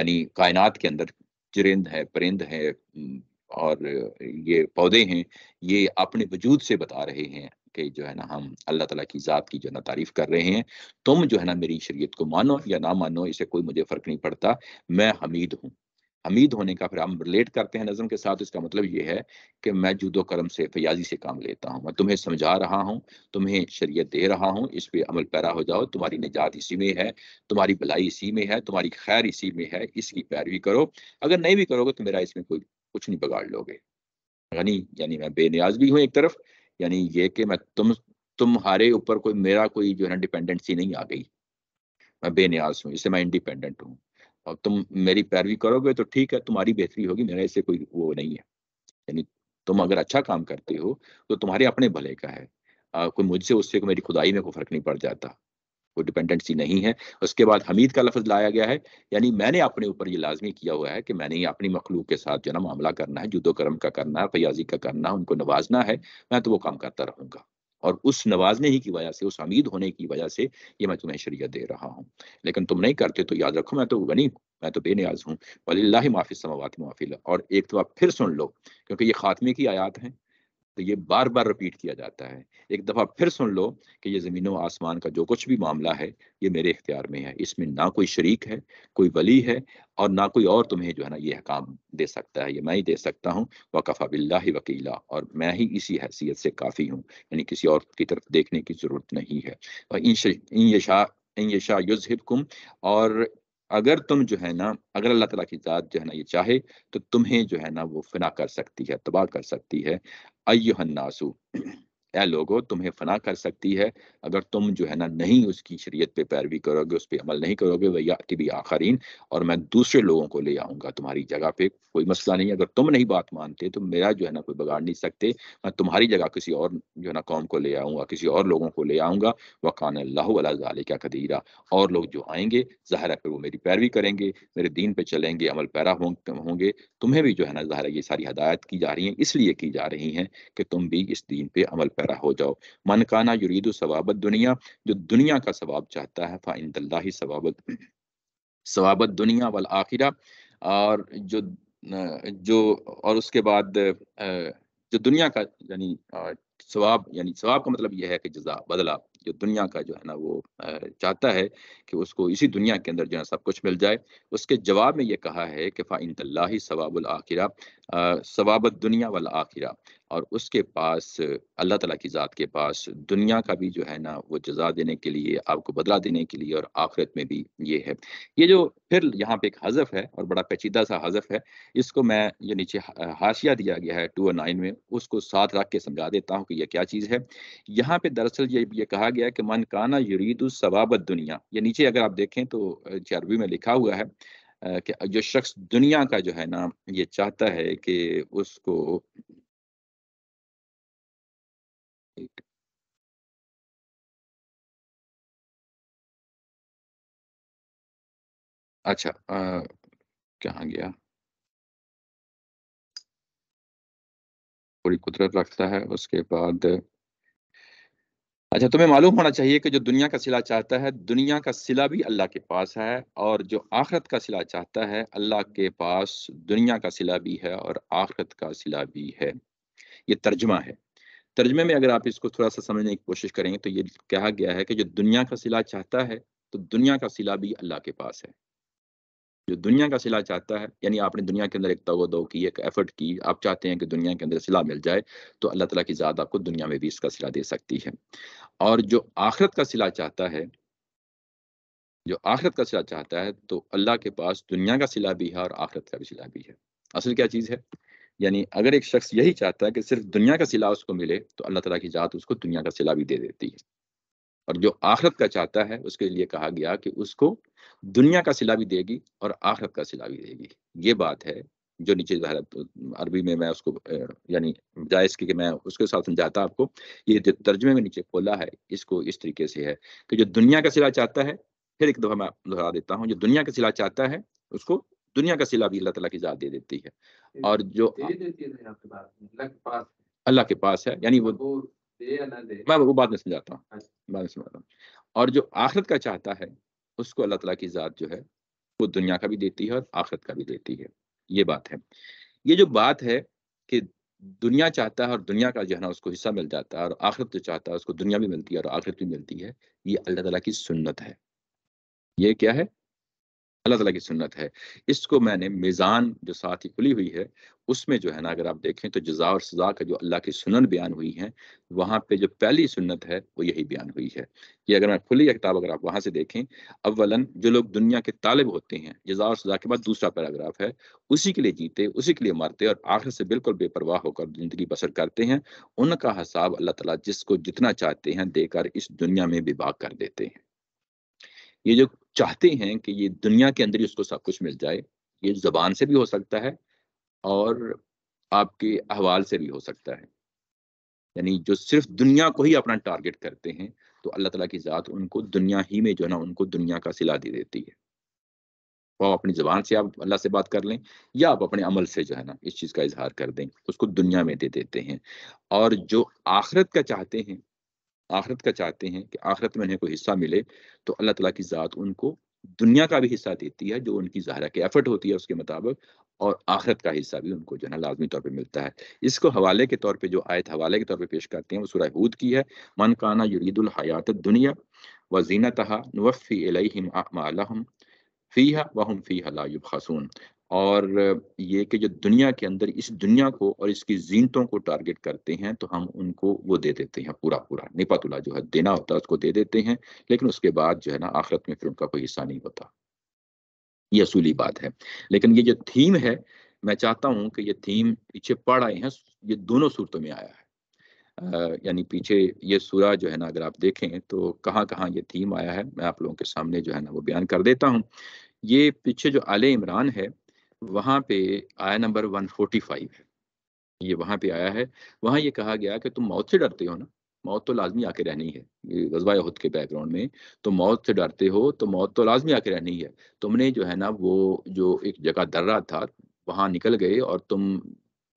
यानी कायनात के अंदर चिरिंद है परिंद है और ये पौधे हैं ये अपने वजूद से बता रहे हैं कि जो है ना हम अल्लाह तला की ज़ात की जो है ना तारीफ़ कर रहे हैं तुम जो है ना मेरी शरीयत को मानो या ना मानो इसे कोई मुझे फ़र्क नहीं पड़ता मैं हमीद हूँ हमीद होने का फिर हम रिलेट करते हैं नज़म के साथ इसका मतलब ये है कि मैं जुदो करम से फयाजी से काम लेता हूँ मैं तुम्हें समझा रहा हूँ तुम्हें शरीयत दे रहा हूँ इस पर अमल पैरा हो जाओ तुम्हारी निजात इसी में है तुम्हारी भलाई इसी में है तुम्हारी खैर इसी में है इसकी पैरवी करो अगर नहीं भी करोगे तो मेरा इसमें कोई कुछ नहीं बिगाड़ लोगे यानी यानी मैं बेनियाज भी हूँ एक तरफ यानी ये कि मैं तुम तुम्हारे ऊपर कोई मेरा कोई जो है ना डिपेंडेंसी नहीं आ गई मैं बेनियाज हूँ इससे मैं इंडिपेंडेंट हूँ और तुम मेरी पैरवी करोगे तो ठीक है तुम्हारी बेहतरी होगी मेरा इससे कोई वो नहीं है यानी तुम अगर अच्छा काम करते हो तो तुम्हारे अपने भले का है आ, कोई मुझसे उससे मेरी खुदाई में कोई फर्क नहीं पड़ जाता वो डिपेंडेंसी नहीं है उसके बाद हमीद का लफ्ज़ लाया गया है यानी मैंने अपने ऊपर ये लाजमी किया हुआ है कि मैंने ही अपनी मखलूक के साथ जो ना मामला करना है जुदो करम का करना है फयाजी का करना उनको नवाजना है मैं तो वो काम करता रहूंगा और उस नवाजने ही की वजह से उस हमीद होने की वजह से ये मैं तुम्हें शरीय दे रहा हूँ लेकिन तुम नहीं करते तो याद रखो मैं तो गनी हूँ मैं तो बेनियाज हूँ वल्ला माफी समावत माफिल और एक तो आप फिर सुन लो क्योंकि ये खात्मे की आयात हैं तो ये बार बार रिपीट किया जाता है एक दफ़ा फिर सुन लो कि ये ज़मीनों आसमान का जो कुछ भी मामला है ये मेरे इख्तियार में है इसमें ना कोई शरीक है कोई वली है और ना कोई और तुम्हें जो है ना ये हकाम दे सकता है ये मैं ही दे सकता हूँ वकफ़ा बिल्ला ही वकीला और मैं ही इसी हैसियत से काफ़ी हूँ यानी किसी और की तरफ देखने की ज़रूरत नहीं है और इन इन यशा इन यशा युजहिब और अगर तुम जो है ना अगर अल्लाह तला की ज़ात जो है ना ये चाहे तो तुम्हें जो है ना वो फिना कर सकती है तबाह कर सकती है अयोहन्नासु ए लोगो तुम्हें फना कर सकती है अगर तुम जो है ना नहीं उसकी शरीयत पे पैरवी करोगे उस पर अमल नहीं करोगे वह भी आखरीन और मैं दूसरे लोगों को ले आऊंगा तुम्हारी जगह पे कोई मसला नहीं अगर तुम नहीं बात मानते तो मेरा जो है ना कोई बगाड़ नहीं सकते मैं तुम्हारी जगह किसी और जो है ना कौम को ले आऊंगा किसी और लोगों को ले आऊँगा वकान अल्लाह का कदीरा और लोग जो आएंगे ज़ाहिर है फिर वो मेरी पैरवी करेंगे मेरे दीन पे चलेंगे अमल पैरा होंगे तुम्हें भी जो है ना ज़ाहिर ये सारी हदायत की जा रही है इसलिए की जा रही है कि तुम भी इस दीन पे अमल पैरा हो जाओ मन काना युरीदु सवाबत दुनिया जो दुनिया का सवाब चाहता है फ़ा इंदल्ला ही सवाबत सवाबत दुनिया वाल आखिरा और जो जो और उसके बाद जो दुनिया का यानी सवाब यानी सवाब का मतलब यह है कि जजा बदला जो दुनिया का जो है ना वो चाहता है कि उसको इसी दुनिया के अंदर जो है सब कुछ मिल जाए उसके जवाब में ये कहा है कि फ़ाइन तल्ला सवाबुल आखिरा सवाबत दुनिया वाल आखिरा और उसके पास अल्लाह ताला की ज़ात के पास दुनिया का भी जो है ना वो जजा देने के लिए आपको बदला देने के लिए और आखिरत में भी ये है ये जो फिर यहाँ पे एक हज़फ है और बड़ा पेचीदा सा हज़फ है इसको मैं ये नीचे हाशिया दिया गया है टू नाइन में उसको साथ रख के समझा देता हूँ कि यह क्या चीज़ है यहाँ पे दरअसल ये ये कहा गया है कि मनकाना युरीद सवाबत दुनिया ये नीचे अगर आप देखें तो अरबी में लिखा हुआ है कि जो शख्स दुनिया का जो है ना ये चाहता है कि उसको अच्छा कहाँ गया? पूरी कुदरत रखता है, उसके बाद अच्छा, तुम्हें मालूम होना चाहिए कि जो दुनिया का सिला चाहता है, दुनिया का सिला भी अल्लाह के पास है और जो आखरत का सिला चाहता है, अल्लाह के पास दुनिया का सिला भी है और आखरत का सिला भी है। ये तर्जमा है। तर्जमे में अगर आप इसको थोड़ा-सा समझने की कोशिश करेंगे, तो ये कहा गया है कि जो दुनिया का सिला चाहता है, तो दुनिया का सिला भी अल्लाह के पास है। जो दुनिया का सिला चाहता है यानी आपने दुनिया के अंदर एक दो की एक एफर्ट की आप चाहते हैं कि दुनिया के अंदर सिला मिल जाए तो अल्लाह तला की ज़ात आपको दुनिया में भी इसका सिला दे सकती है और जो आखिरत का सिला चाहता है जो आखिरत का सिला चाहता है तो अल्लाह के पास दुनिया का सिला भी है और आखिरत का भी सिला भी है असल क्या चीज़ है यानी अगर एक शख्स यही चाहता है कि सिर्फ दुनिया का सिला उसको मिले तो अल्लाह तला की ज़ात उसको दुनिया का सिला भी दे देती है और जो आखिरत का चाहता है उसके लिए कहा गया कि उसको दुनिया का सिला भी देगी और आखरत का सिला भी देगी ये बात है जो नीचे अरबी में मैं उसको यानी जायज़ की कि मैं उसके साथ समझाता आपको ये जो तर्जमे में नीचे खोला है इसको इस तरीके से है कि जो दुनिया का सिला चाहता है फिर एक दफ़ा मैं दोहरा देता हूँ जो दुनिया का सिला चाहता है उसको दुनिया का सिला भी अल्लाह तला की ज़ात दे देती है और जो अल्लाह के पास है यानी वो मैं वो बाद में समझाता हूँ अच्छा। बाद में समझाता हूँ और जो आखरत का चाहता है उसको अल्लाह तला की ज़ात जो है वो दुनिया का भी देती है और आखिरत का भी देती है ये बात है ये जो बात है कि दुनिया चाहता है और दुनिया का जो है ना उसको हिस्सा मिल जाता है और आखिरत जो चाहता है उसको दुनिया भी मिलती है और आखिरत भी मिलती है ये अल्लाह तला की सुन्नत है ये क्या है अल्लाह तला की सुन्नत है इसको मैंने मिज़ान जो साथ ही खुली हुई है उसमें जो है ना अगर आप देखें तो जजा और सजा का जो अल्लाह की सुनन बयान हुई है वहाँ पे जो पहली सुन्नत है वो यही बयान हुई है कि अगर मैं खुली किताब अगर आप वहाँ से देखें अवलन जो लोग दुनिया के तालब होते हैं जजा और सजा के बाद दूसरा पैराग्राफ है उसी के लिए जीते उसी के लिए मरते और आखिर से बिल्कुल बेपरवाह होकर ज़िंदगी बसर करते हैं उनका हिसाब अल्लाह तला जिसको जितना चाहते हैं देकर इस दुनिया में विभाग कर देते हैं ये जो चाहते हैं कि ये दुनिया के अंदर ही उसको सब कुछ मिल जाए ये जबान से भी हो सकता है और आपके अहवाल से भी हो सकता है यानी जो सिर्फ दुनिया को ही अपना टारगेट करते हैं तो अल्लाह तला की ज़ात उनको दुनिया ही में जो है ना उनको दुनिया का सिला दे देती है वो आप अपनी ज़बान से आप अल्लाह से बात कर लें या आप अपने अमल से जो है ना इस चीज़ का इजहार कर दें उसको दुनिया में दे देते हैं और जो आखरत का चाहते हैं आखरत का चाहते हैं कि आखरत में उन्हें कोई हिस्सा मिले तो अल्लाह तला की ज़ात उनको दुनिया का भी हिस्सा देती है जो उनकी जहरा की एफर्ट होती है उसके मुताबिक और आखरत का हिस्सा भी उनको जो है लाजमी तौर पर मिलता है इसको हवाले के तौर पर जो आयत हवाले के तौर पर पेश करते हैं वो सूरह हूद की है मन काना यदुल हयात दुनिया व जीनतहा नवफ़ी अलैहिम अमालहम फ़ीहा वहम फ़ी ला युबखसून और ये कि जो दुनिया के अंदर इस दुनिया को और इसकी जीनतों को टारगेट करते हैं तो हम उनको वो दे देते हैं पूरा पूरा निपातुला जो है देना होता है उसको दे देते हैं लेकिन उसके बाद जो है ना आखिरत में फिर उनका कोई हिस्सा नहीं होता ये असूली बात है लेकिन ये जो थीम है मैं चाहता हूँ कि ये थीम पीछे पढ़ आए हैं ये दोनों सूरतों में आया है यानी पीछे ये सूरा जो है ना अगर आप देखें तो कहाँ कहाँ ये थीम आया है मैं आप लोगों के सामने जो है ना वो बयान कर देता हूँ ये पीछे जो आले इमरान है वहां पे आया नंबर 145 है ये वहां पे आया है वहां ये कहा गया कि तुम मौत से डरते हो ना मौत तो लाजमी आके रहनी है गजबा खुद के बैकग्राउंड में तो मौत से डरते हो तो मौत तो लाजमी आके रहनी है तुमने जो है ना वो जो एक जगह दर्रा था वहां निकल गए और तुम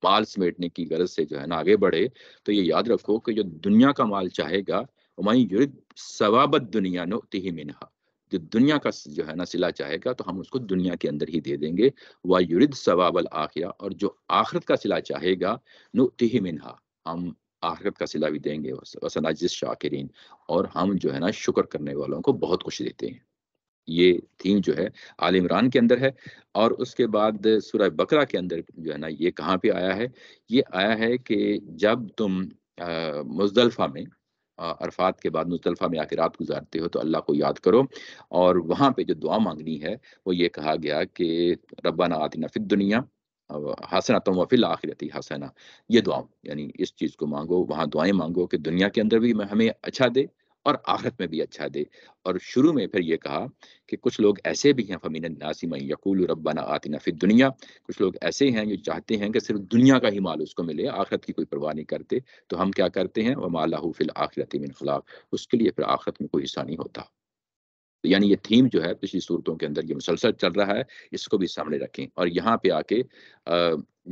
माल समेटने की गरज से जो है ना आगे बढ़े तो ये याद रखो कि जो दुनिया का माल चाहेगा वहीं युद्ध सवाबत दुनिया नो तिही मिनहा जो दुनिया का जो है ना सिला चाहेगा तो हम उसको दुनिया के अंदर ही दे देंगे वायुरिद सवाबल आखिरा और जो आखरत का सिला चाहेगा तिही मिनहा हम आखरत का सिला भी देंगे वसनाजिस शाकिरीन और हम जो है ना शुक्र करने वालों को बहुत कुछ देते हैं ये थीम जो है आल इमरान के अंदर है और उसके बाद सूरह बकरा के अंदर जो है ना ये कहाँ पे आया है ये आया है कि जब तुम मुजदलफा में अरफात के बाद मुजदलफ़ा में आके रात गुजारते हो तो अल्लाह को याद करो और वहाँ पे जो दुआ मांगनी है वो ये कहा गया कि ना आती फिद दुनिया हसना तुम वफिल आखिरती हसना ये दुआ यानी इस चीज़ को मांगो वहाँ दुआएं मांगो कि दुनिया के अंदर भी हमें अच्छा दे और आखिरत में भी अच्छा दे और शुरू में फिर ये कहा कि कुछ लोग ऐसे भी हैं फ़मीन नासिम यकूल आती आतिना फिर दुनिया कुछ लोग ऐसे हैं जो चाहते हैं कि सिर्फ दुनिया का ही माल उसको मिले आखिरत की कोई परवाह नहीं करते तो हम क्या करते हैं वह मालाहू फिल आखिरत मिन खिलाफ उसके लिए फिर आखिरत में कोई हिस्सा नहीं होता तो यानी ये थीम जो है पिछली सूरतों के अंदर ये मुसलसल चल रहा है इसको भी सामने रखें और यहाँ पे आके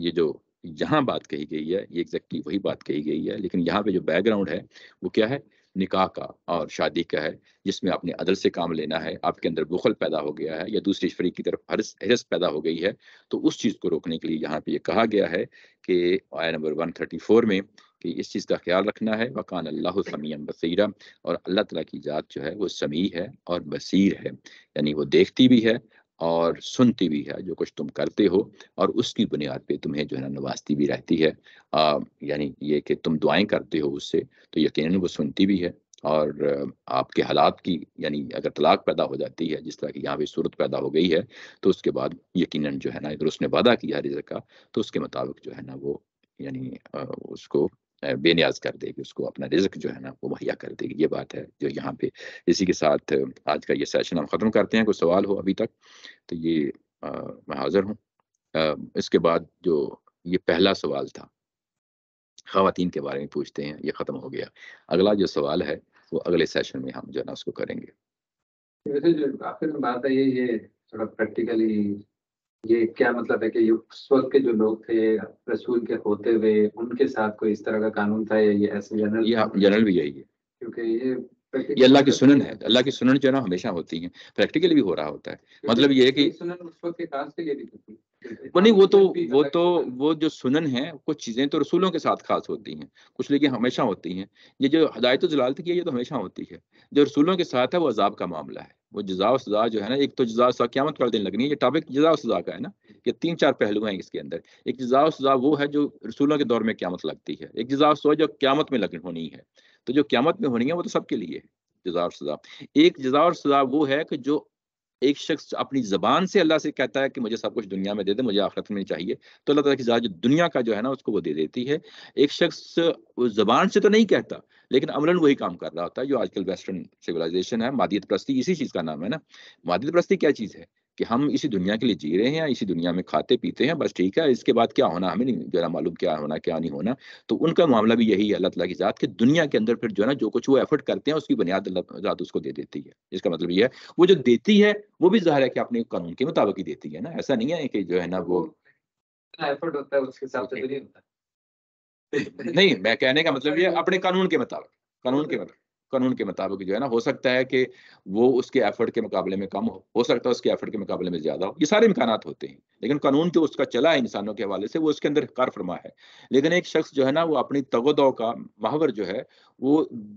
ये जो यहाँ बात कही गई है ये एग्जैक्टली वही बात कही गई है लेकिन यहाँ पे जो बैकग्राउंड है वो क्या है निकाह का और शादी का है जिसमें आपने अदल से काम लेना है आपके अंदर बुखल पैदा हो गया है या दूसरी शरीक की तरफ हरस हरस पैदा हो गई है तो उस चीज़ को रोकने के लिए यहाँ पे ये कहा गया है कि आया नंबर 134 में कि इस चीज़ का ख्याल रखना है वकान अल्लाह समीम बसीरा और अल्लाह तला की ज़ात जो है वो समी है और बसीर है यानी वो देखती भी है और सुनती भी है जो कुछ तुम करते हो और उसकी बुनियाद पे तुम्हें जो है ना नवाजती भी रहती है यानी ये कि तुम दुआएं करते हो उससे तो यकीनन वो सुनती भी है और आपके हालात की यानी अगर तलाक पैदा हो जाती है जिस तरह की यहाँ पे सूरत पैदा हो गई है तो उसके बाद यकीनन जो है ना अगर उसने वादा किया रिजक का तो उसके मुताबिक जो है ना वो यानी उसको बेनियाज कर देगी उसको अपना रिज्क जो है ना वो मुहैया कर देगी ये बात है जो यहाँ पे इसी के साथ आज का ये सेशन हम ख़त्म करते हैं कोई सवाल हो अभी तक तो ये आ, मैं हाज़िर हूँ इसके बाद जो ये पहला सवाल था खातन के बारे में पूछते हैं ये ख़त्म हो गया अगला जो सवाल है वो अगले सेशन में हम जो है ना उसको करेंगे वैसे जो आखिर में बात है ये ये थोड़ा प्रैक्टिकली ये क्या मतलब है कि उस वक्त के जो लोग थे रसूल के होते हुए उनके साथ कोई इस तरह का कानून था या ये ऐसे जनरल ये जनरल भी यही है क्योंकि ये ये अल्लाह की सुनन है अल्लाह की सुनन जो है ना हमेशा होती है प्रैक्टिकली भी हो रहा होता है मतलब ये है कि सुनन उस वक्त के के खास लिए भी वो नहीं वो तो वो तो वो जो सुनन है कुछ चीज़ें तो रसूलों के साथ खास होती हैं कुछ लेकिन हमेशा होती हैं ये जो हदायत जलाल की है ये तो हमेशा होती है जो रसूलों के साथ है वो अजाब का मामला है वो जजा सजा जो है ना एक तो जजा सजा क्यामत वाले दिन लगनी है ये टॉपिक जजा सजा का है ना ये तीन चार पहलू हैं इसके अंदर एक जजा सजा वो है जो रसूलों के दौर में क्यामत लगती है एक जजा सजा जो क्यामत में लगनी होनी है तो जो क्यामत में होनी है वो तो सबके लिए है जजा सजा एक जजा सजा वो है कि जो एक शख्स अपनी ज़बान से अल्लाह से कहता है कि मुझे सब कुछ दुनिया में दे दे मुझे आखिरत में चाहिए तो अल्लाह ताला की ज़ात दुनिया का जो है ना उसको वो दे देती है एक शख्स ज़बान से तो नहीं कहता लेकिन अमलन वही काम कर रहा होता है जो आजकल वेस्टर्न सिविलाइजेशन है मादियत प्रस्ती इसी चीज़ का नाम है ना मादियत प्रस्ती क्या चीज़ है कि हम इसी दुनिया के लिए जी रहे हैं इसी दुनिया में खाते पीते हैं बस ठीक है इसके बाद क्या होना हमें नहीं जरा मालूम क्या होना क्या नहीं होना तो उनका मामला भी यही है अल्लाह तला की ज़ात कि दुनिया के अंदर फिर जो है ना जो कुछ वो एफर्ट करते हैं उसकी बुनियाद अल्लाह उसको दे देती है इसका मतलब ये है वो जो देती है वो भी ज़ाहिर है कि अपने कानून के मुताबिक ही देती है ना ऐसा नहीं है कि जो है ना वो एफर्ट होता है उसके हिसाब से तो नहीं मैं कहने का मतलब ये अपने कानून के मुताबिक कानून के मुताबिक कानून के मुताबिक जो है ना हो सकता है कि वो उसके एफर्ट के मुकाबले में कम हो हो सकता है उसके एफर्ट के मुकाबले में ज़्यादा हो ये सारे इम्कान होते हैं लेकिन कानून जो उसका चला है इंसानों के हवाले से वो उसके अंदर कार फरमा है लेकिन एक शख्स जो है ना वो अपनी तगोदो का महावर जो है वो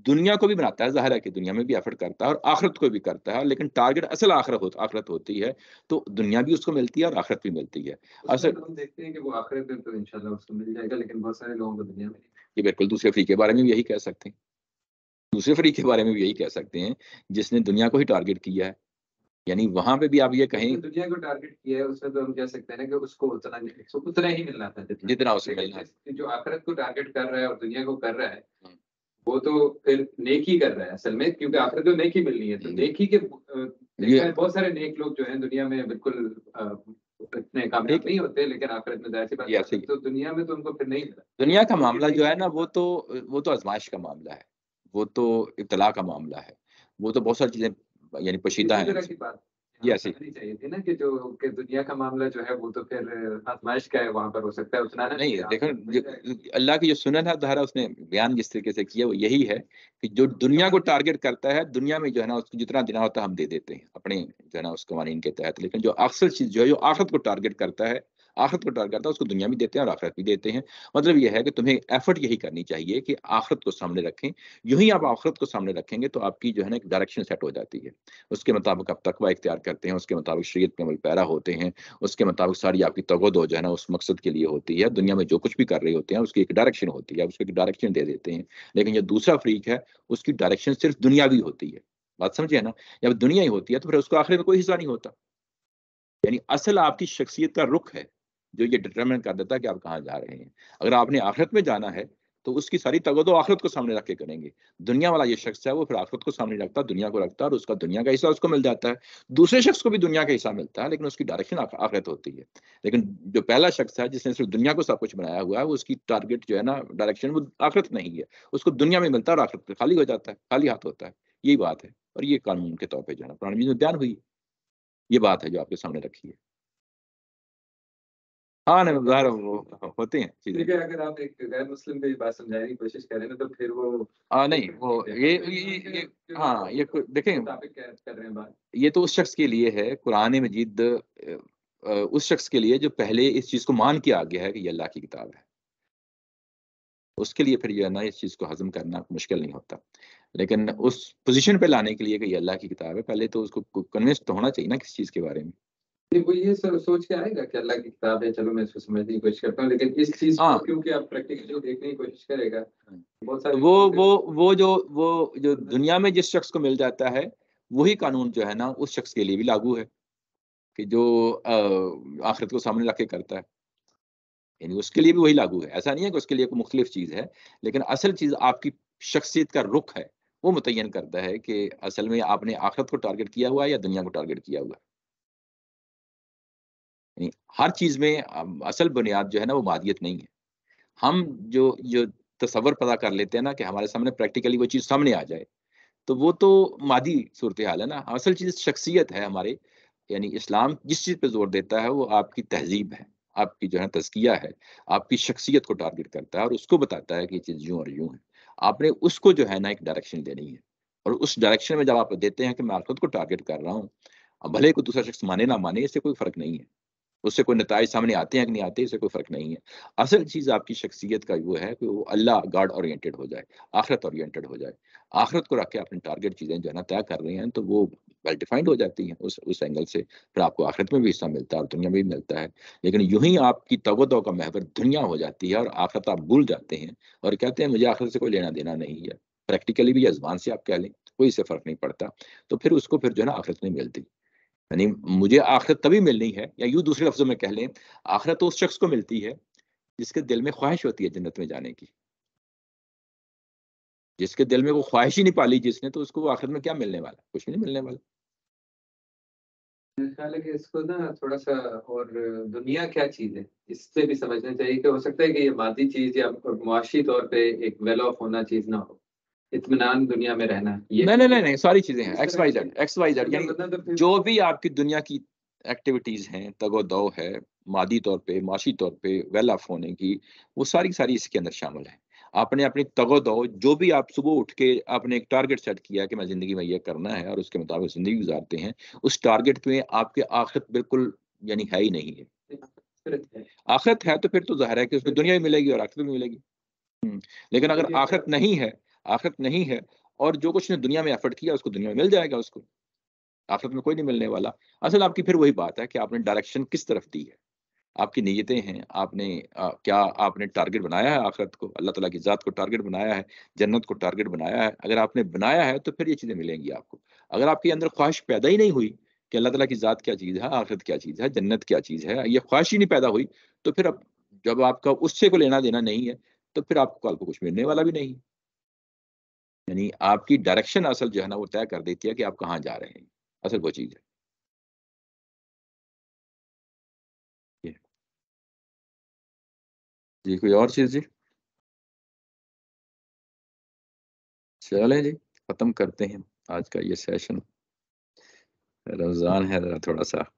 दुनिया को भी बनाता है जहरा की दुनिया में भी एफर्ट करता है और आखरत को भी करता है लेकिन टारगेट असल आखरत हो, आखरत होती है तो दुनिया भी उसको मिलती है और आखरत भी मिलती है तो असल देखते हैं कि वो आखिरत में तो इंशाल्लाह उसको मिल जाएगा लेकिन बहुत सारे लोगों को दुनिया में ये बिल्कुल दूसरे फ्री के बारे में यही कह सकते हैं दूसरे फरीक के बारे में भी यही कह सकते हैं जिसने दुनिया को ही टारगेट किया है यानी वहां पे भी आप ये कहें दुनिया को टारगेट किया है उसमें तो हम कह सकते हैं ना कि उसको उतना तो उतना ही मिलना था जितना, जितना उसे मिलना जो आखिरत को टारगेट कर रहा है और दुनिया को कर रहा है हम्म। वो तो फिर नेक ही कर रहा है असल में क्योंकि आखिरत तो नेक ही मिलनी है तो ही हम्म। के बहुत सारे नेक लोग जो है दुनिया में बिल्कुल इतने कामयाब नहीं होते लेकिन आखिरत में बात तो दुनिया में तो उनको फिर नहीं मिला दुनिया का तो मामला जो है ना वो तो वो तो आजमाइश का मामला है वो तो इतला का मामला है वो तो बहुत सारी चीजें यानी पशीदा है देखो अल्लाह की जो सुनन है धारा उसने बयान जिस तरीके से किया वो यही है कि जो अच्छा। दुनिया को टारगेट करता है दुनिया में जो है ना उसको जितना देना होता है हम दे देते हैं अपने जो है ना उस कवानीन के तहत लेकिन जो अक्सर चीज जो है जो आखिरत को टारगेट करता है आखरत को डर करता है उसको दुनिया भी देते हैं और आखरत भी देते हैं मतलब यह है कि तुम्हें एफर्ट यही करनी चाहिए कि आखिरत को सामने रखें यूं ही आप आखरत को सामने रखेंगे तो आपकी जो है ना एक डायरेक्शन सेट हो जाती है उसके मुताबिक आप तकवा इख्तियार करते हैं उसके मुताबिक शरीत में अमल पैरा होते हैं उसके मुताबिक सारी आपकी तगोदो जो है ना उस मकसद के लिए होती है दुनिया में जो कुछ भी कर रहे होते हैं उसकी एक डायरेक्शन होती है उसको एक डायरेक्शन दे देते हैं लेकिन जो दूसरा फ्रीक है उसकी डायरेक्शन सिर्फ दुनियावी होती है बात समझे ना जब दुनिया ही होती है तो फिर उसको आखिर में कोई हिस्सा नहीं होता यानी असल आपकी शख्सियत का रुख है जो ये डिटर्मिन कर देता है कि आप कहाँ जा रहे हैं अगर आपने आखिरत में जाना है तो उसकी सारी तगदो आखिरत को सामने रख के करेंगे दुनिया वाला ये शख्स है वो फिर आखिरत को सामने रखता है दुनिया को रखता है और उसका दुनिया का हिस्सा उसको मिल जाता है दूसरे शख्स को भी दुनिया का हिस्सा मिलता है लेकिन उसकी डायरेक्शन आखिरत होती है लेकिन जो पहला शख्स है जिसने सिर्फ दुनिया को सब कुछ बनाया हुआ है उसकी टारगेट जो है ना डायरेक्शन वो आखिरत नहीं है उसको दुनिया में मिलता है और आखिरत खाली हो जाता है खाली हाथ होता है यही बात है और ये कानून के तौर पर जो है ना पुरानी हुई ये बात है जो आपके सामने रखी है हाँ नहीं बता होती हैं चीजें ठीक है अगर आप एक गैर मुस्लिम को बात समझाने की कोशिश करें तो फिर वो हाँ नहीं वो ये हाँ ये देखें कर बात ये तो उस शख्स के लिए है कुरान मजीद उस शख्स के लिए जो पहले इस चीज को मान के आ गया है कि ये अल्लाह की किताब है उसके लिए फिर जो है ना इस चीज़ को हजम करना मुश्किल नहीं होता लेकिन हम्म। उस पोजीशन पे लाने के लिए कि ये अल्लाह की किताब है पहले तो उसको कन्विंस तो होना चाहिए ना किस चीज़ के बारे में वो ये सोच के आएगा कि अल्लाह की किताब है चलो मैं इसको समझने की कोशिश करता हूँ लेकिन इस चीज हाँ। क्योंकि आप प्रैक्टिकली देखने की कोशिश करेगा हाँ। बहुत सारे वो वो वो जो वो जो हाँ। दुनिया में जिस शख्स को मिल जाता है वही कानून जो है ना उस शख्स के लिए भी लागू है कि जो आखिरत को सामने रख के करता है यानी उसके लिए भी वही लागू है ऐसा नहीं है कि उसके लिए कोई मुख्तलिफ चीज़ है लेकिन असल चीज़ आपकी शख्सियत का रुख है वो मुतयन करता है कि असल में आपने आखिरत को टारगेट किया हुआ है या दुनिया को टारगेट किया हुआ है हर चीज़ में असल बुनियाद जो है ना वो मादियत नहीं है हम जो जो तस्वर पता कर लेते हैं ना कि हमारे सामने प्रैक्टिकली वो चीज़ सामने आ जाए तो वो तो मादी सूरत हाल है ना असल चीज़ शख्सियत है हमारे यानी इस्लाम जिस चीज़ पर जोर देता है वो आपकी तहजीब है आपकी जो है तस्किया है आपकी शख्सियत को टारगेट करता है और उसको बताता है कि ये चीज़ यूँ और यूँ है आपने उसको जो है ना एक डायरेक्शन देनी है और उस डायरेक्शन में जब आप देते हैं कि मैं खुद को टारगेट कर रहा हूँ भले को दूसरा शख्स माने ना माने इससे कोई फर्क नहीं है उससे कोई नतज सामने आते हैं कि नहीं आते इससे कोई फ़र्क नहीं है असल चीज़ आपकी शख्सियत का वो है कि वो अल्लाह गाड ओरिएंटेड हो जाए आखरत ओरिएंटेड हो जाए आखरत को रख के अपने टारगेट चीज़ें जो है ना तय कर रहे हैं तो वो वेल डिफाइंड हो जाती हैं उस उस एंगल से फिर आपको आखिरत में भी हिस्सा मिलता है और दुनिया में भी मिलता है लेकिन यूं ही आपकी तवदो का महवर दुनिया हो जाती है और आखरत आप भूल जाते हैं और कहते हैं मुझे आखिरत से कोई लेना देना नहीं है प्रैक्टिकली भी या जबान से आप कह लें कोई इससे फ़र्क नहीं पड़ता तो फिर उसको फिर जो है ना आखिरत नहीं मिलती यानी मुझे आखिरत तभी मिलनी है या यूं दूसरे लफ्जों में कह लें आखिरत तो उस शख्स को मिलती है जिसके दिल में ख्वाहिश होती है जन्नत में जाने की जिसके दिल में वो ख्वाहिश ही नहीं पाली जिसने तो उसको आखिर में क्या मिलने वाला कुछ नहीं मिलने वाला कि इसको ना थोड़ा सा और दुनिया क्या चीज है इससे भी समझना चाहिए कि हो सकता है कि ये मादी चीज या मुआशी तौर पे एक वेल ऑफ होना चीज ना हो इतमान दुनिया में रहना ये नहीं नहीं नहीं, नहीं सारी चीजें हैं X Y Z X Y Z जो भी आपकी दुनिया की एक्टिविटीज हैं तगो दो है मादी तौर पे माशी तौर पे वेल ऑफ होने की वो सारी सारी इसके अंदर शामिल है आपने अपनी तगो दो जो भी आप सुबह उठ के आपने एक टारगेट सेट किया कि मैं जिंदगी में ये करना है और उसके मुताबिक जिंदगी गुजारते हैं उस टारगेट में आपके आखिरत बिल्कुल यानी है ही नहीं है आखिरत है तो फिर तो जाहिर है कि उसको दुनिया भी मिलेगी और आखिरत भी मिलेगी हम्म, लेकिन अगर आखिरत नहीं है आखिरत नहीं है और जो कुछ ने दुनिया में एफर्ट किया उसको दुनिया में मिल जाएगा उसको आखिरत में कोई नहीं मिलने वाला असल आपकी फिर वही बात है कि आपने डायरेक्शन किस तरफ दी है आपकी नीयतें हैं आपने आ, क्या आपने टारगेट बनाया है आखिरत को अल्लाह तला की ज़ात को टारगेट बनाया है जन्नत को टारगेट बनाया है अगर आपने बनाया है तो फिर ये चीज़ें मिलेंगी आपको अगर आपके अंदर ख्वाहिश पैदा ही नहीं हुई कि अल्लाह तला की ज़ात क्या चीज़ है आखिरत क्या चीज़ है जन्नत क्या चीज़ है ये ख्वाहिश ही नहीं पैदा हुई तो फिर अब जब आपका उससे को लेना देना नहीं है तो फिर आपको आपको कुछ मिलने वाला भी नहीं यानी आपकी डायरेक्शन असल जो है ना वो तय कर देती है कि आप कहाँ जा रहे हैं असल वो चीज़ है जी कोई और चीज़ जी चलें जी ख़त्म करते हैं आज का ये सेशन रमज़ान है ज़रा थोड़ा सा